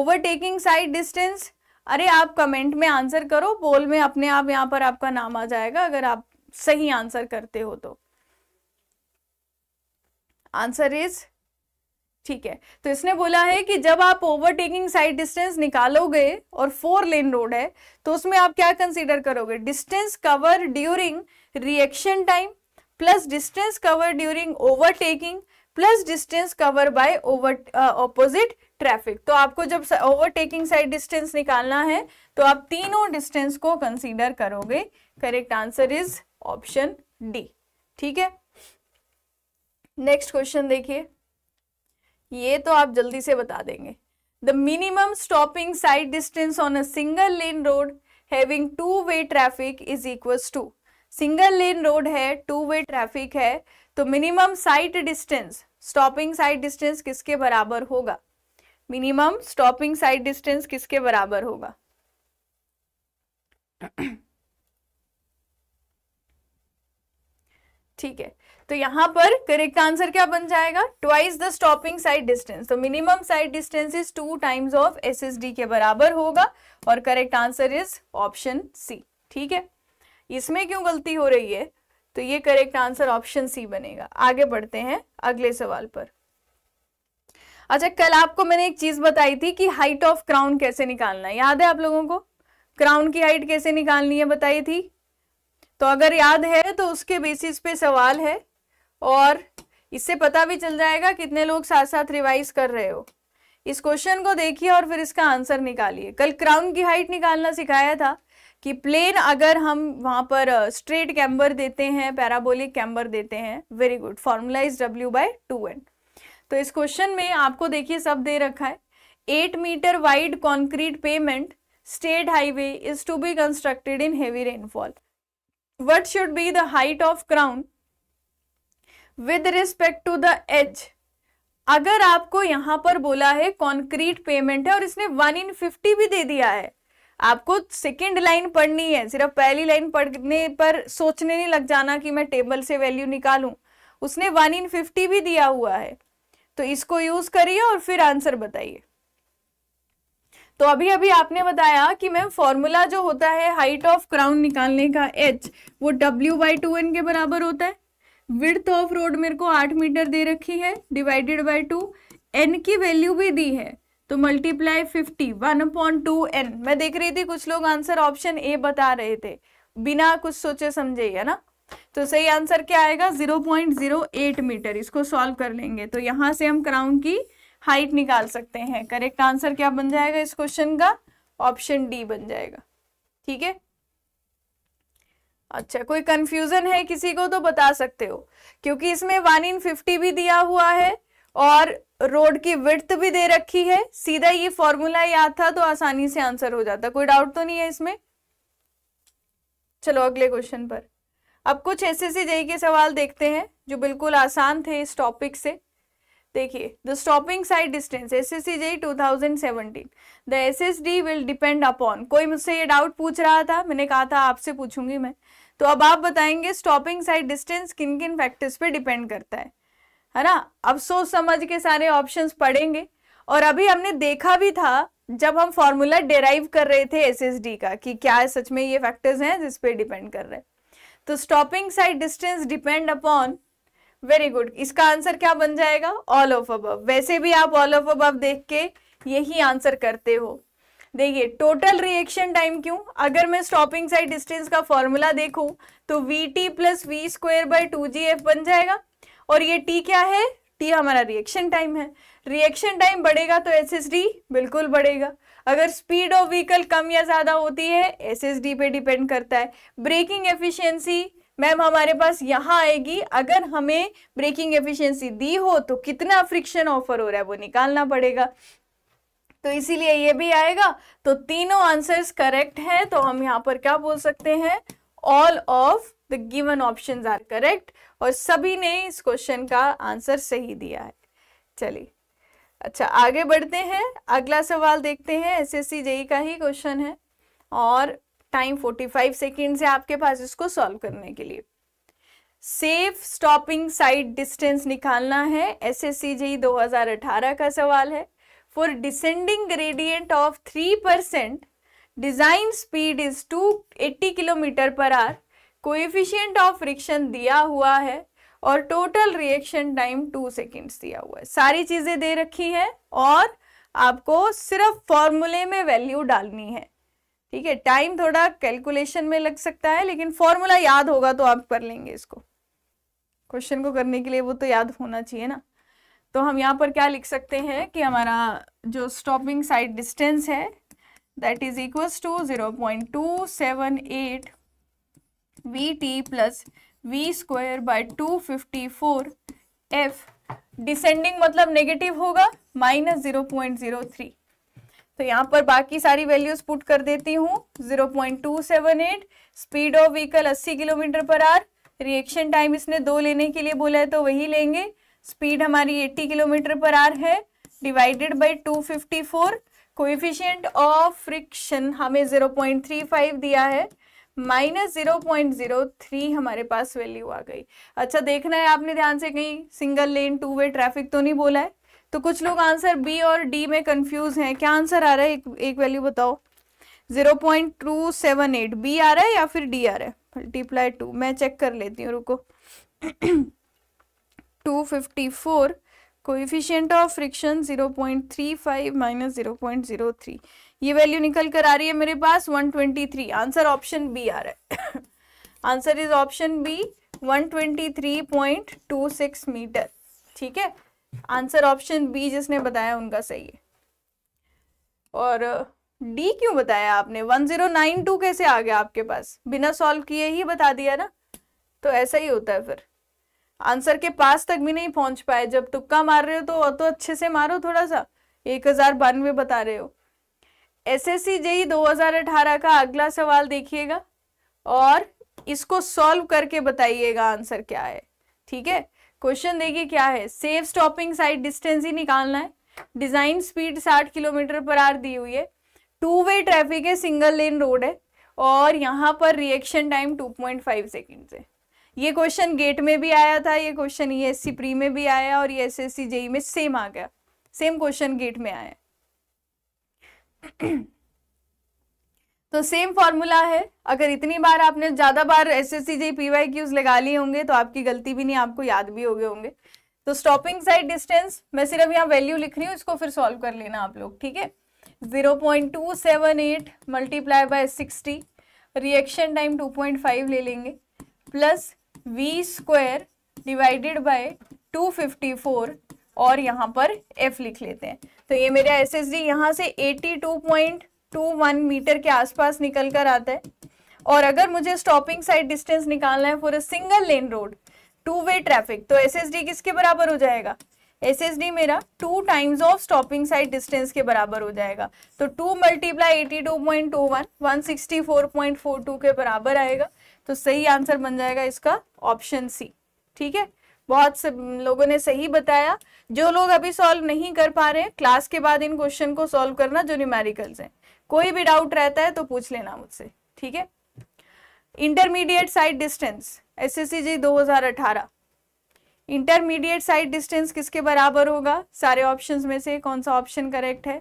[SPEAKER 1] overtaking side distance अरे आप कमेंट में आंसर करो पोल में अपने आप यहाँ पर आपका नाम आ जाएगा अगर आप सही आंसर करते हो तो आंसर इज ठीक है तो इसने बोला है कि जब आप ओवरटेकिंग साइड डिस्टेंस निकालोगे और फोर लेन रोड है तो उसमें आप क्या कंसीडर करोगे distance cover during reaction time plus distance cover during overtaking plus distance cover by over opposite traffic तो आपको जब ओवरटेकिंग साइड डिस्टेंस निकालना है तो आप तीनों डिस्टेंस को कंसीडर करोगे correct answer is option D ठीक है नेक्स्ट क्वेश्चन देखिए ये तो आप जल्दी से बता देंगे the minimum stopping side distance on a single lane road having two way traffic is equal to single lane road है टू वे ट्रैफिक है तो minimum sight distance stopping sight distance किसके बराबर होगा मिनिमम स्टॉपिंग साइट डिस्टेंस किसके बराबर होगा ठीक है तो यहां पर करेक्ट आंसर क्या बन जाएगा twice the stopping side distance तो minimum sight distance is two times of SSD के बराबर होगा और correct answer is option C ठीक है इसमें क्यों गलती हो रही है तो ये करेक्ट आंसर ऑप्शन सी बनेगा आगे बढ़ते हैं अगले सवाल पर अच्छा कल आपको मैंने एक चीज बताई थी कि हाइट ऑफ क्राउन कैसे निकालना है याद है आप लोगों को क्राउन की हाइट कैसे निकालनी है बताई थी तो अगर याद है तो उसके बेसिस पे सवाल है और इससे पता भी चल जाएगा कितने लोग साथ साथ रिवाइज कर रहे हो इस क्वेश्चन को देखिए और फिर इसका आंसर निकालिए कल क्राउन की हाइट निकालना सिखाया था कि प्लेन अगर हम वहाँ पर स्ट्रेट कैम्बर देते हैं पैराबोलिक कैम्बर देते हैं very good formula is W by two N तो इस क्वेश्चन में आपको देखिए सब दे रखा है eight metre wide concrete pavement state highway is to be constructed in heavy rainfall what should be the height of crown with respect to the edge अगर आपको यहां पर बोला है कॉन्क्रीट पेमेंट है और इसने वन इन फिफ्टी भी दे दिया है आपको सेकेंड लाइन पढ़नी है सिर्फ पहली लाइन पढ़ने पर सोचने नहीं लग जाना कि मैं टेबल से वैल्यू निकालूं उसने वन इन फिफ्टी भी दिया हुआ है तो इसको यूज करिए और फिर आंसर बताइए तो अभी अभी आपने बताया कि मैम फॉर्मूला जो होता है हाइट ऑफ क्राउन निकालने का एच वो डब्ल्यू बाई टू एन के बराबर होता है विड्थ ऑफ रोड मेरे को आठ मीटर दे रखी है डिवाइडेड बाई टू एन की वैल्यू भी दी है तो multiply fifty one point two N मैं देख रही थी कुछ लोग आंसर ऑप्शन ए बता रहे थे बिना कुछ सोचे समझे है ना तो सही आंसर क्या आएगा zero point zero eight metre इसको सॉल्व कर लेंगे तो यहां से हम क्राउन की हाइट निकाल सकते हैं करेक्ट आंसर क्या बन जाएगा इस क्वेश्चन का ऑप्शन डी बन जाएगा ठीक है अच्छा कोई कंफ्यूजन है किसी को तो बता सकते हो क्योंकि इसमें वन इन फिफ्टी भी दिया हुआ है और रोड की विर्थ भी दे रखी है सीधा ये फॉर्मूला याद था तो आसानी से आंसर हो जाता कोई डाउट तो नहीं है इसमें चलो अगले क्वेश्चन पर अब कुछ ऐसे से जय के सवाल देखते हैं जो बिल्कुल आसान थे इस टॉपिक से देखिए the stopping side distance S S C JE two thousand seventeen the S S D will depend upon कोई मुझसे ये डाउट पूछ रहा था मैंने कहा था आपसे पूछूंगी मैं तो अब आप बताएंगे स्टॉपिंग साइड डिस्टेंस किन किन फैक्टर्स पे डिपेंड करता है है ना अब सोच समझ के सारे ऑप्शंस पढ़ेंगे और अभी हमने देखा भी था जब हम फॉर्मूला डेराइव कर रहे थे एसएसडी का कि क्या सच में ये फैक्टर्स हैं जिस पे डिपेंड कर रहे तो stopping side distance depend upon very good इसका आंसर क्या बन जाएगा ऑल ऑफ अब वैसे भी आप ऑल ऑफ अब देख के यही आंसर करते हो देखिए टोटल रिएक्शन टाइम क्यों अगर मैं स्टॉपिंग साइड डिस्टेंस का फॉर्मूला देखूं तो V T plus V square by two G F बन जाएगा और ये टी क्या है टी हमारा रिएक्शन टाइम है रिएक्शन टाइम बढ़ेगा तो एस बिल्कुल बढ़ेगा अगर स्पीड ऑफ व्हीकल कम या ज़्यादा होती है एस एस डी पे डिपेंड करता है ब्रेकिंग एफिशिएंसी मैम हमारे पास यहाँ आएगी अगर हमें ब्रेकिंग एफिशिएंसी दी हो तो कितना फ्रिक्शन ऑफर हो रहा है वो निकालना पड़ेगा तो इसीलिए ये भी आएगा तो तीनों आंसर्स करेक्ट हैं तो हम यहाँ पर क्या बोल सकते हैं all of the given option are correct और सभी ने इस क्वेश्चन का आंसर सही दिया है चलिए अच्छा आगे बढ़ते हैं अगला सवाल देखते हैं एस एस e का ही क्वेश्चन है और टाइम 45 सेकेंड्स है आपके पास इसको सॉल्व करने के लिए सेफ स्टॉपिंग साइड डिस्टेंस निकालना है एस एस सी जेई दो का सवाल है for descending gradient of three percent design speed is to eighty kilometre पर आर कोएफिशिएंट ऑफ फ्रिक्शन दिया हुआ है और total reaction time two seconds दिया हुआ है सारी चीज़ें दे रखी हैं और आपको सिर्फ फॉर्मूले में वैल्यू डालनी है ठीक है टाइम थोड़ा कैलकुलेशन में लग सकता है लेकिन फॉर्मूला याद होगा तो आप कर लेंगे इसको क्वेश्चन को करने के लिए वो तो याद होना चाहिए ना तो हम यहाँ पर क्या लिख सकते हैं कि हमारा जो स्टॉपिंग साइड डिस्टेंस है that is equals to zero point two seven eight V T plus V square by two fifty four F descending मतलब नेगेटिव होगा minus zero point zero three तो यहाँ पर बाकी सारी वैल्यूज पुट कर देती हूँ zero point two seven eight speed of vehicle अस्सी किलोमीटर पर आर रिएक्शन टाइम इसने दो लेने के लिए बोला है तो वही लेंगे स्पीड हमारी एट्टी किलोमीटर पर आर है divided by two fifty four coefficient of friction हमें जीरो पॉइंट थ्री फाइव दिया है minus zero point zero three हमारे पास वैल्यू आ गई अच्छा देखना है आपने ध्यान से कहीं single lane two way traffic तो नहीं बोला है तो कुछ लोग आंसर बी और डी में कंफ्यूज हैं क्या आंसर आ रहा है एक एक वैल्यू बताओ zero point two seven eight B आ रहा है या फिर डी आ रहा है मल्टीप्लाई टू मैं चेक कर लेती हूँ रुको two fifty four coefficient of friction zero point three five minus zero point zero three ये वैल्यू निकल कर आ रही है मेरे पास 123 आंसर ऑप्शन बी आ रहा है answer is option B 123.26 metre ठीक है आंसर ऑप्शन बी जिसने बताया उनका सही है और डी uh, क्यों बताया आपने 1092 कैसे आ गया आपके पास बिना सॉल्व किए ही बता दिया ना तो ऐसा ही होता है फिर आंसर के पास तक भी नहीं पहुंच पाए जब तुक्का मार रहे हो तो तो अच्छे से मारो थोड़ा सा एक हजार बानवे बता रहे हो एसएससी जेई 2018 का अगला सवाल देखिएगा और इसको सॉल्व करके बताइएगा आंसर क्या है ठीक है क्वेश्चन देखिए क्या है सेफ स्टॉपिंग साइड डिस्टेंस ही निकालना है डिजाइन स्पीड 60 किलोमीटर पर आर दी हुई है टू वे ट्रैफिक है सिंगल लेन रोड है और यहाँ पर रिएक्शन टाइम 2.5 सेकेंड है ये क्वेश्चन गेट में भी आया था ये question E S C pre में भी आया और ये एस एस सी जेई में सेम आ गया सेम क्वेश्चन गेट में आया तो सेम फॉर्मूला है अगर इतनी बार आपने ज़्यादा बार S S C G P Y Qs लगा लिए होंगे तो आपकी गलती भी नहीं आपको याद भी हो गए होंगे तो स्टॉपिंग साइड डिस्टेंस मैं सिर्फ यहाँ वैल्यू लिख रही हूँ इसको फिर सॉल्व कर लेना आप लोग ठीक है zero point two seven eight multiply by sixty reaction time two point five ले लेंगे plus V square divided by two fifty four और यहाँ पर F लिख लेते हैं तो ये मेरा एस एस डी यहाँ से 82.21 मीटर के आसपास निकल कर आता है और अगर मुझे स्टॉपिंग साइड डिस्टेंस निकालना है for a single lane road two way traffic तो एस एस डी किसके बराबर हो जाएगा एस एस डी मेरा two times of stopping side distance के बराबर हो जाएगा तो two multiply eighty two point two one one sixty four point four two के बराबर आएगा तो सही आंसर बन जाएगा इसका ऑप्शन सी ठीक है बहुत से लोगों ने सही बताया जो लोग अभी सॉल्व नहीं कर पा रहे क्लास के बाद इन क्वेश्चन को सॉल्व करना जो न्यूमेरिकल्स हैं कोई भी डाउट रहता है तो पूछ लेना मुझसे ठीक है intermediate side distance S S C G दो इंटरमीडिएट साइड डिस्टेंस किसके बराबर होगा सारे ऑप्शन में से कौन सा ऑप्शन करेक्ट है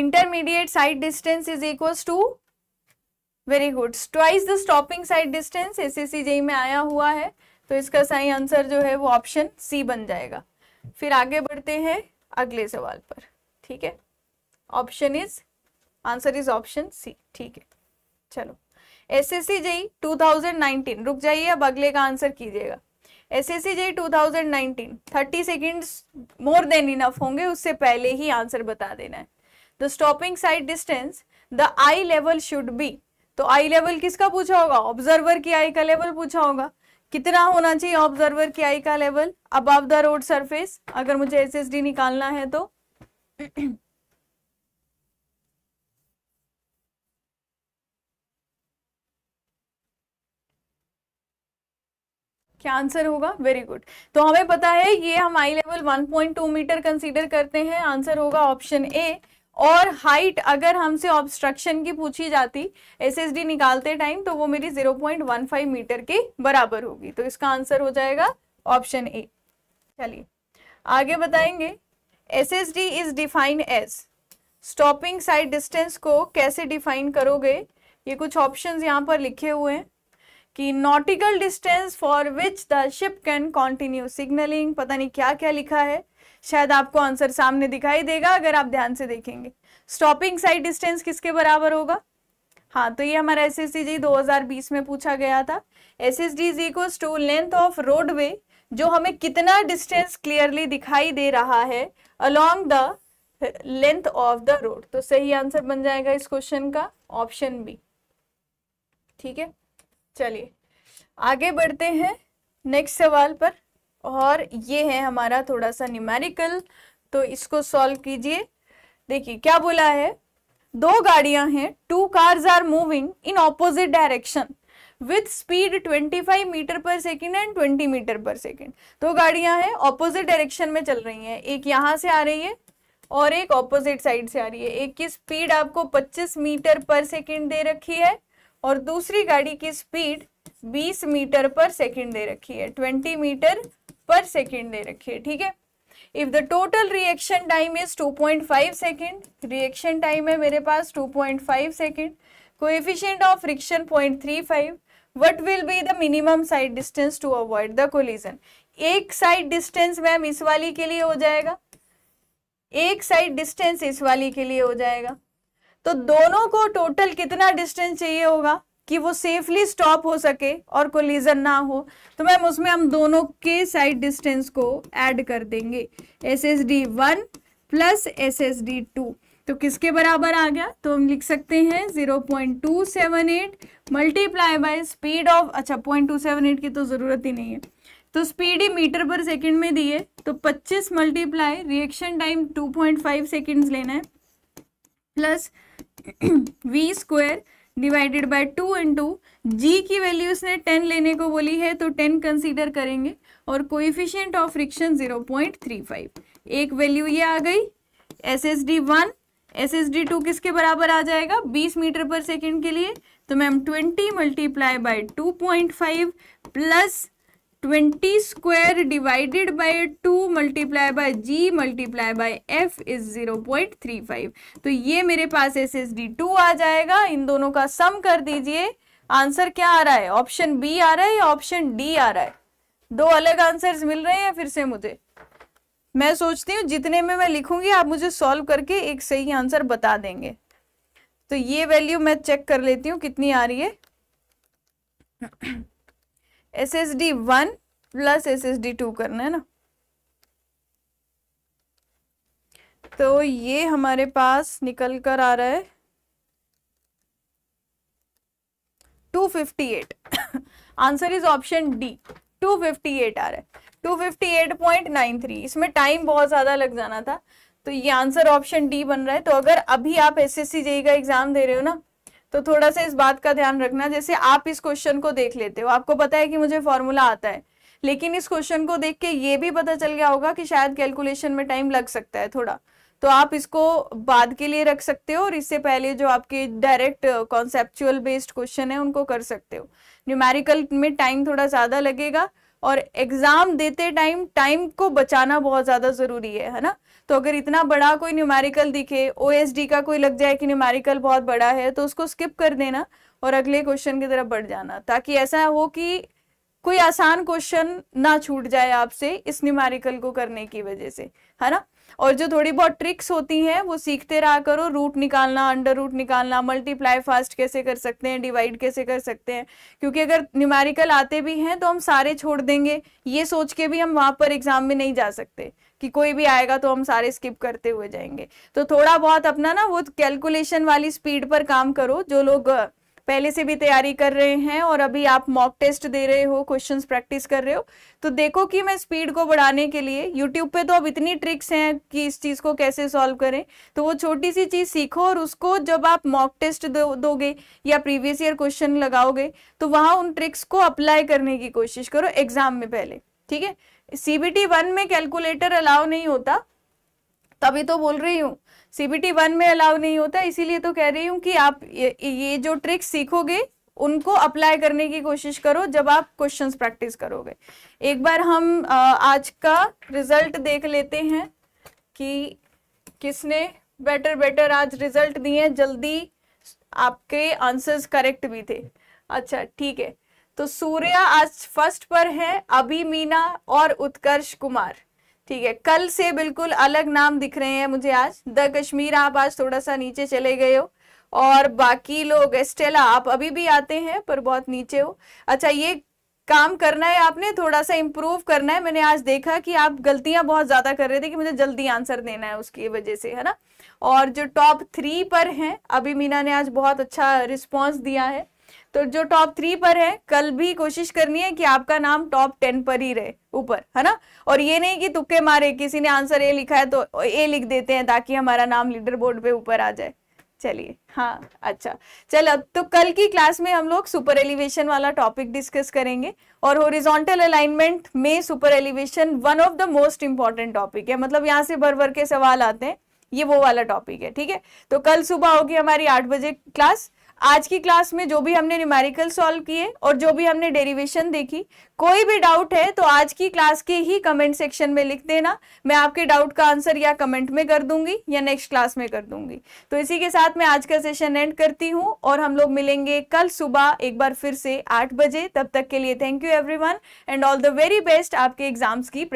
[SPEAKER 1] intermediate side distance is equals to very good twice the stopping side distance S JE में आया हुआ है तो इसका सही आंसर जो है वो ऑप्शन सी बन जाएगा फिर आगे बढ़ते हैं अगले सवाल पर ठीक है option is answer is option C ठीक है चलो S S C JE two thousand nineteen रुक जाइए अब अगले का आंसर कीजिएगा S S C JE two thousand nineteen thirty second more than enough होंगे उससे पहले ही आंसर बता देना है the stopping side distance the eye level should be तो आई लेवल किसका पूछा होगा ऑब्जर्वर की आई का लेवल पूछा होगा कितना होना चाहिए ऑब्जर्वर की आई का लेवल अब ऑफ द रोड सरफेस अगर मुझे एस एस डी निकालना है तो क्या आंसर होगा वेरी गुड तो हमें पता है ये हम आई लेवल 1.2 मीटर कंसीडर करते हैं आंसर होगा ऑप्शन ए और हाइट अगर हमसे ऑब्स्ट्रक्शन की पूछी जाती एसएसडी निकालते टाइम तो वो मेरी 0.15 मीटर के बराबर होगी तो इसका आंसर हो जाएगा ऑप्शन ए चलिए आगे बताएंगे SSD is define as stopping side distance को कैसे डिफाइन करोगे ये कुछ ऑप्शंस यहाँ पर लिखे हुए हैं कि nautical distance for which the ship can continue signalling पता नहीं क्या क्या लिखा है शायद आपको आंसर सामने दिखाई देगा अगर आप ध्यान से देखेंगे स्टॉपिंग साइड डिस्टेंस किसके बराबर होगा हाँ तो ये हमारा एस एस जी दो हजार बीस में पूछा गया था एस एस डी जी को स्टोल लेंथ ऑफ रोडवे जो हमें कितना डिस्टेंस क्लियरली दिखाई दे रहा है along the length of the road तो सही आंसर बन जाएगा इस क्वेश्चन का ऑप्शन बी ठीक है चलिए आगे बढ़ते हैं नेक्स्ट सवाल पर और ये है हमारा थोड़ा सा न्यूमेरिकल तो इसको सॉल्व कीजिए देखिए क्या बोला है दो गाड़ियां हैं two cars are moving in opposite direction with speed 25 metre पर सेकेंड एंड 20 मीटर पर सेकेंड दो गाड़ियां हैं ऑपोजिट डायरेक्शन में चल रही हैं एक यहाँ से आ रही है और एक ऑपोजिट साइड से आ रही है एक की स्पीड आपको 25 मीटर पर सेकेंड दे रखी है और दूसरी गाड़ी की स्पीड 20 मीटर पर सेकेंड दे रखी है 20 मीटर पर सेकेंड दे रखी है ठीक है if the total reaction time is 2.5 second reaction time है मेरे पास 2.5 second coefficient of friction point three five what will be the minimum sight distance to avoid the collision एक साइड डिस्टेंस मैम इस वाली के लिए हो जाएगा एक साइड डिस्टेंस इस वाली के लिए हो जाएगा तो दोनों को टोटल कितना डिस्टेंस चाहिए होगा कि वो सेफली स्टॉप हो सके और कोलिजन ना हो तो मैम उसमें हम दोनों के साइड डिस्टेंस को ऐड कर देंगे S S D one plus S S D two तो किसके बराबर आ गया तो हम लिख सकते हैं zero point two seven eight multiply by speed of अच्छा पॉइंट टू सेवन एट की तो ज़रूरत ही नहीं है तो स्पीड ही मीटर पर सेकंड में दी है तो पच्चीस multiply reaction time two point five second लेना है plus V square divided by two into G की वैल्यू उसने टेन लेने को बोली है तो टेन कंसीडर करेंगे और coefficient of friction zero point three five एक वैल्यू ये आ गई S S D one S S D two किसके बराबर आ जाएगा बीस मीटर पर सेकेंड के लिए तो ma'am twenty multiply by two point five plus twenty square divided by two multiply by G multiply by F is zero point three five तो ये मेरे पास एस एस डी टू आ जाएगा इन दोनों का सम कर दीजिए आंसर क्या आ रहा है ऑप्शन बी आ रहा है या ऑप्शन डी आ रहा है दो अलग आंसर मिल रहे हैं फिर से मुझे मैं सोचती हूँ जितने में मैं लिखूंगी आप मुझे सॉल्व करके एक सही आंसर बता देंगे तो ये वैल्यू मैं चेक कर लेती हूँ कितनी आ रही है S S D one plus S S D two करना है ना तो ये हमारे पास निकल कर आ रहा है two fifty eight answer is option D two fifty eight आ रहा है two fifty eight point nine three इसमें टाइम बहुत ज़्यादा लग जाना था तो ये आंसर ऑप्शन डी बन रहा है तो अगर अभी आप एस एस सी जेई का एग्ज़ाम दे रहे हो ना तो थोड़ा सा इस बात का ध्यान रखना जैसे आप इस क्वेश्चन को देख लेते हो आपको पता है कि मुझे फॉर्मूला आता है लेकिन इस क्वेश्चन को देख के ये भी पता चल गया होगा कि शायद कैलकुलेशन में टाइम लग सकता है थोड़ा तो आप इसको बाद के लिए रख सकते हो और इससे पहले जो आपके डायरेक्ट कॉन्सेप्चुअल बेस्ड क्वेश्चन है उनको कर सकते हो न्यूमेरिकल में टाइम थोड़ा ज़्यादा लगेगा और एग्ज़ाम देते टाइम टाइम को बचाना बहुत ज़्यादा ज़रूरी है है ना तो अगर इतना बड़ा कोई न्यूमेरिकल दिखे ओ का कोई लग जाए कि न्यूमेरिकल बहुत बड़ा है तो उसको स्किप कर देना और अगले क्वेश्चन की तरफ बढ़ जाना ताकि ऐसा हो कि कोई आसान क्वेश्चन ना छूट जाए आपसे इस न्यूमेरिकल को करने की वजह से है ना और जो थोड़ी बहुत ट्रिक्स होती हैं वो सीखते रहा करो रूट निकालना अंडर रूट निकालना मल्टीप्लाई फास्ट कैसे कर सकते हैं डिवाइड कैसे कर सकते हैं क्योंकि अगर न्यूमेरिकल आते भी हैं तो हम सारे छोड़ देंगे ये सोच के भी हम वहां पर एग्जाम में नहीं जा सकते कि कोई भी आएगा तो हम सारे स्किप करते हुए जाएंगे तो थोड़ा बहुत अपना ना वो कैलकुलेशन वाली स्पीड पर काम करो जो लोग पहले से भी तैयारी कर रहे हैं और अभी आप मॉक टेस्ट दे रहे हो क्वेश्चंस प्रैक्टिस कर रहे हो तो देखो कि मैं स्पीड को बढ़ाने के लिए यूट्यूब पे तो अब इतनी ट्रिक्स हैं कि इस चीज़ को कैसे सॉल्व करें तो वो छोटी सी चीज़ सीखो और उसको जब आप मॉक टेस्ट दो, दोगे या प्रीवियस ईयर क्वेश्चन लगाओगे तो वहां उन ट्रिक्स को अप्लाई करने की कोशिश करो एग्जाम में पहले ठीक है सीबीटी वन में कैलकुलेटर अलाउ नहीं होता तभी तो बोल रही हूँ सीबीटी वन में अलाउ नहीं होता इसीलिए तो कह रही हूँ कि आप ये, ये जो ट्रिक्स सीखोगे उनको अप्लाई करने की कोशिश करो जब आप क्वेश्चंस प्रैक्टिस करोगे एक बार हम आज का रिजल्ट देख लेते हैं कि किसने बेटर बेटर आज रिजल्ट दिए जल्दी आपके आंसर्स करेक्ट भी थे अच्छा ठीक है तो सूर्या आज फर्स्ट पर है अभी मीना और उत्कर्ष कुमार ठीक है कल से बिल्कुल अलग नाम दिख रहे हैं मुझे आज द कश्मीर आप आज थोड़ा सा नीचे चले गए हो और बाकी लोग एस्टेला आप अभी भी आते हैं पर बहुत नीचे हो अच्छा ये काम करना है आपने थोड़ा सा इम्प्रूव करना है मैंने आज देखा कि आप गलतियां बहुत ज़्यादा कर रहे थे कि मुझे जल्दी आंसर देना है उसकी वजह से है ना और जो टॉप थ्री पर हैं अभी मीना ने आज बहुत अच्छा रिस्पॉन्स दिया है तो जो टॉप थ्री पर है कल भी कोशिश करनी है कि आपका नाम टॉप टेन पर ही रहे ऊपर है ना और ये नहीं कि तुक्के मारे किसी ने आंसर ए लिखा है तो ए लिख देते हैं ताकि हमारा नाम लीडर बोर्ड पे ऊपर आ जाए चलिए हाँ अच्छा चलो तो कल की क्लास में हम लोग सुपर एलिवेशन वाला टॉपिक डिस्कस करेंगे और होरिजोंटल अलाइनमेंट में super elevation one of the most important topic है मतलब यहाँ से भर भर के सवाल आते हैं ये वो वाला टॉपिक है ठीक है तो कल सुबह होगी हमारी आठ बजे क्लास आज की क्लास में जो भी हमने न्यूमेरिकल सॉल्व किए और जो भी हमने डेरिवेशन देखी कोई भी डाउट है तो आज की क्लास के ही कमेंट सेक्शन में लिख देना मैं आपके डाउट का आंसर या कमेंट में कर दूंगी या नेक्स्ट क्लास में कर दूंगी तो इसी के साथ मैं आज का सेशन एंड करती हूँ और हम लोग मिलेंगे कल सुबह एक बार फिर से आठ बजे तब तक के लिए thank you every and all the very best आपके एग्जाम्स की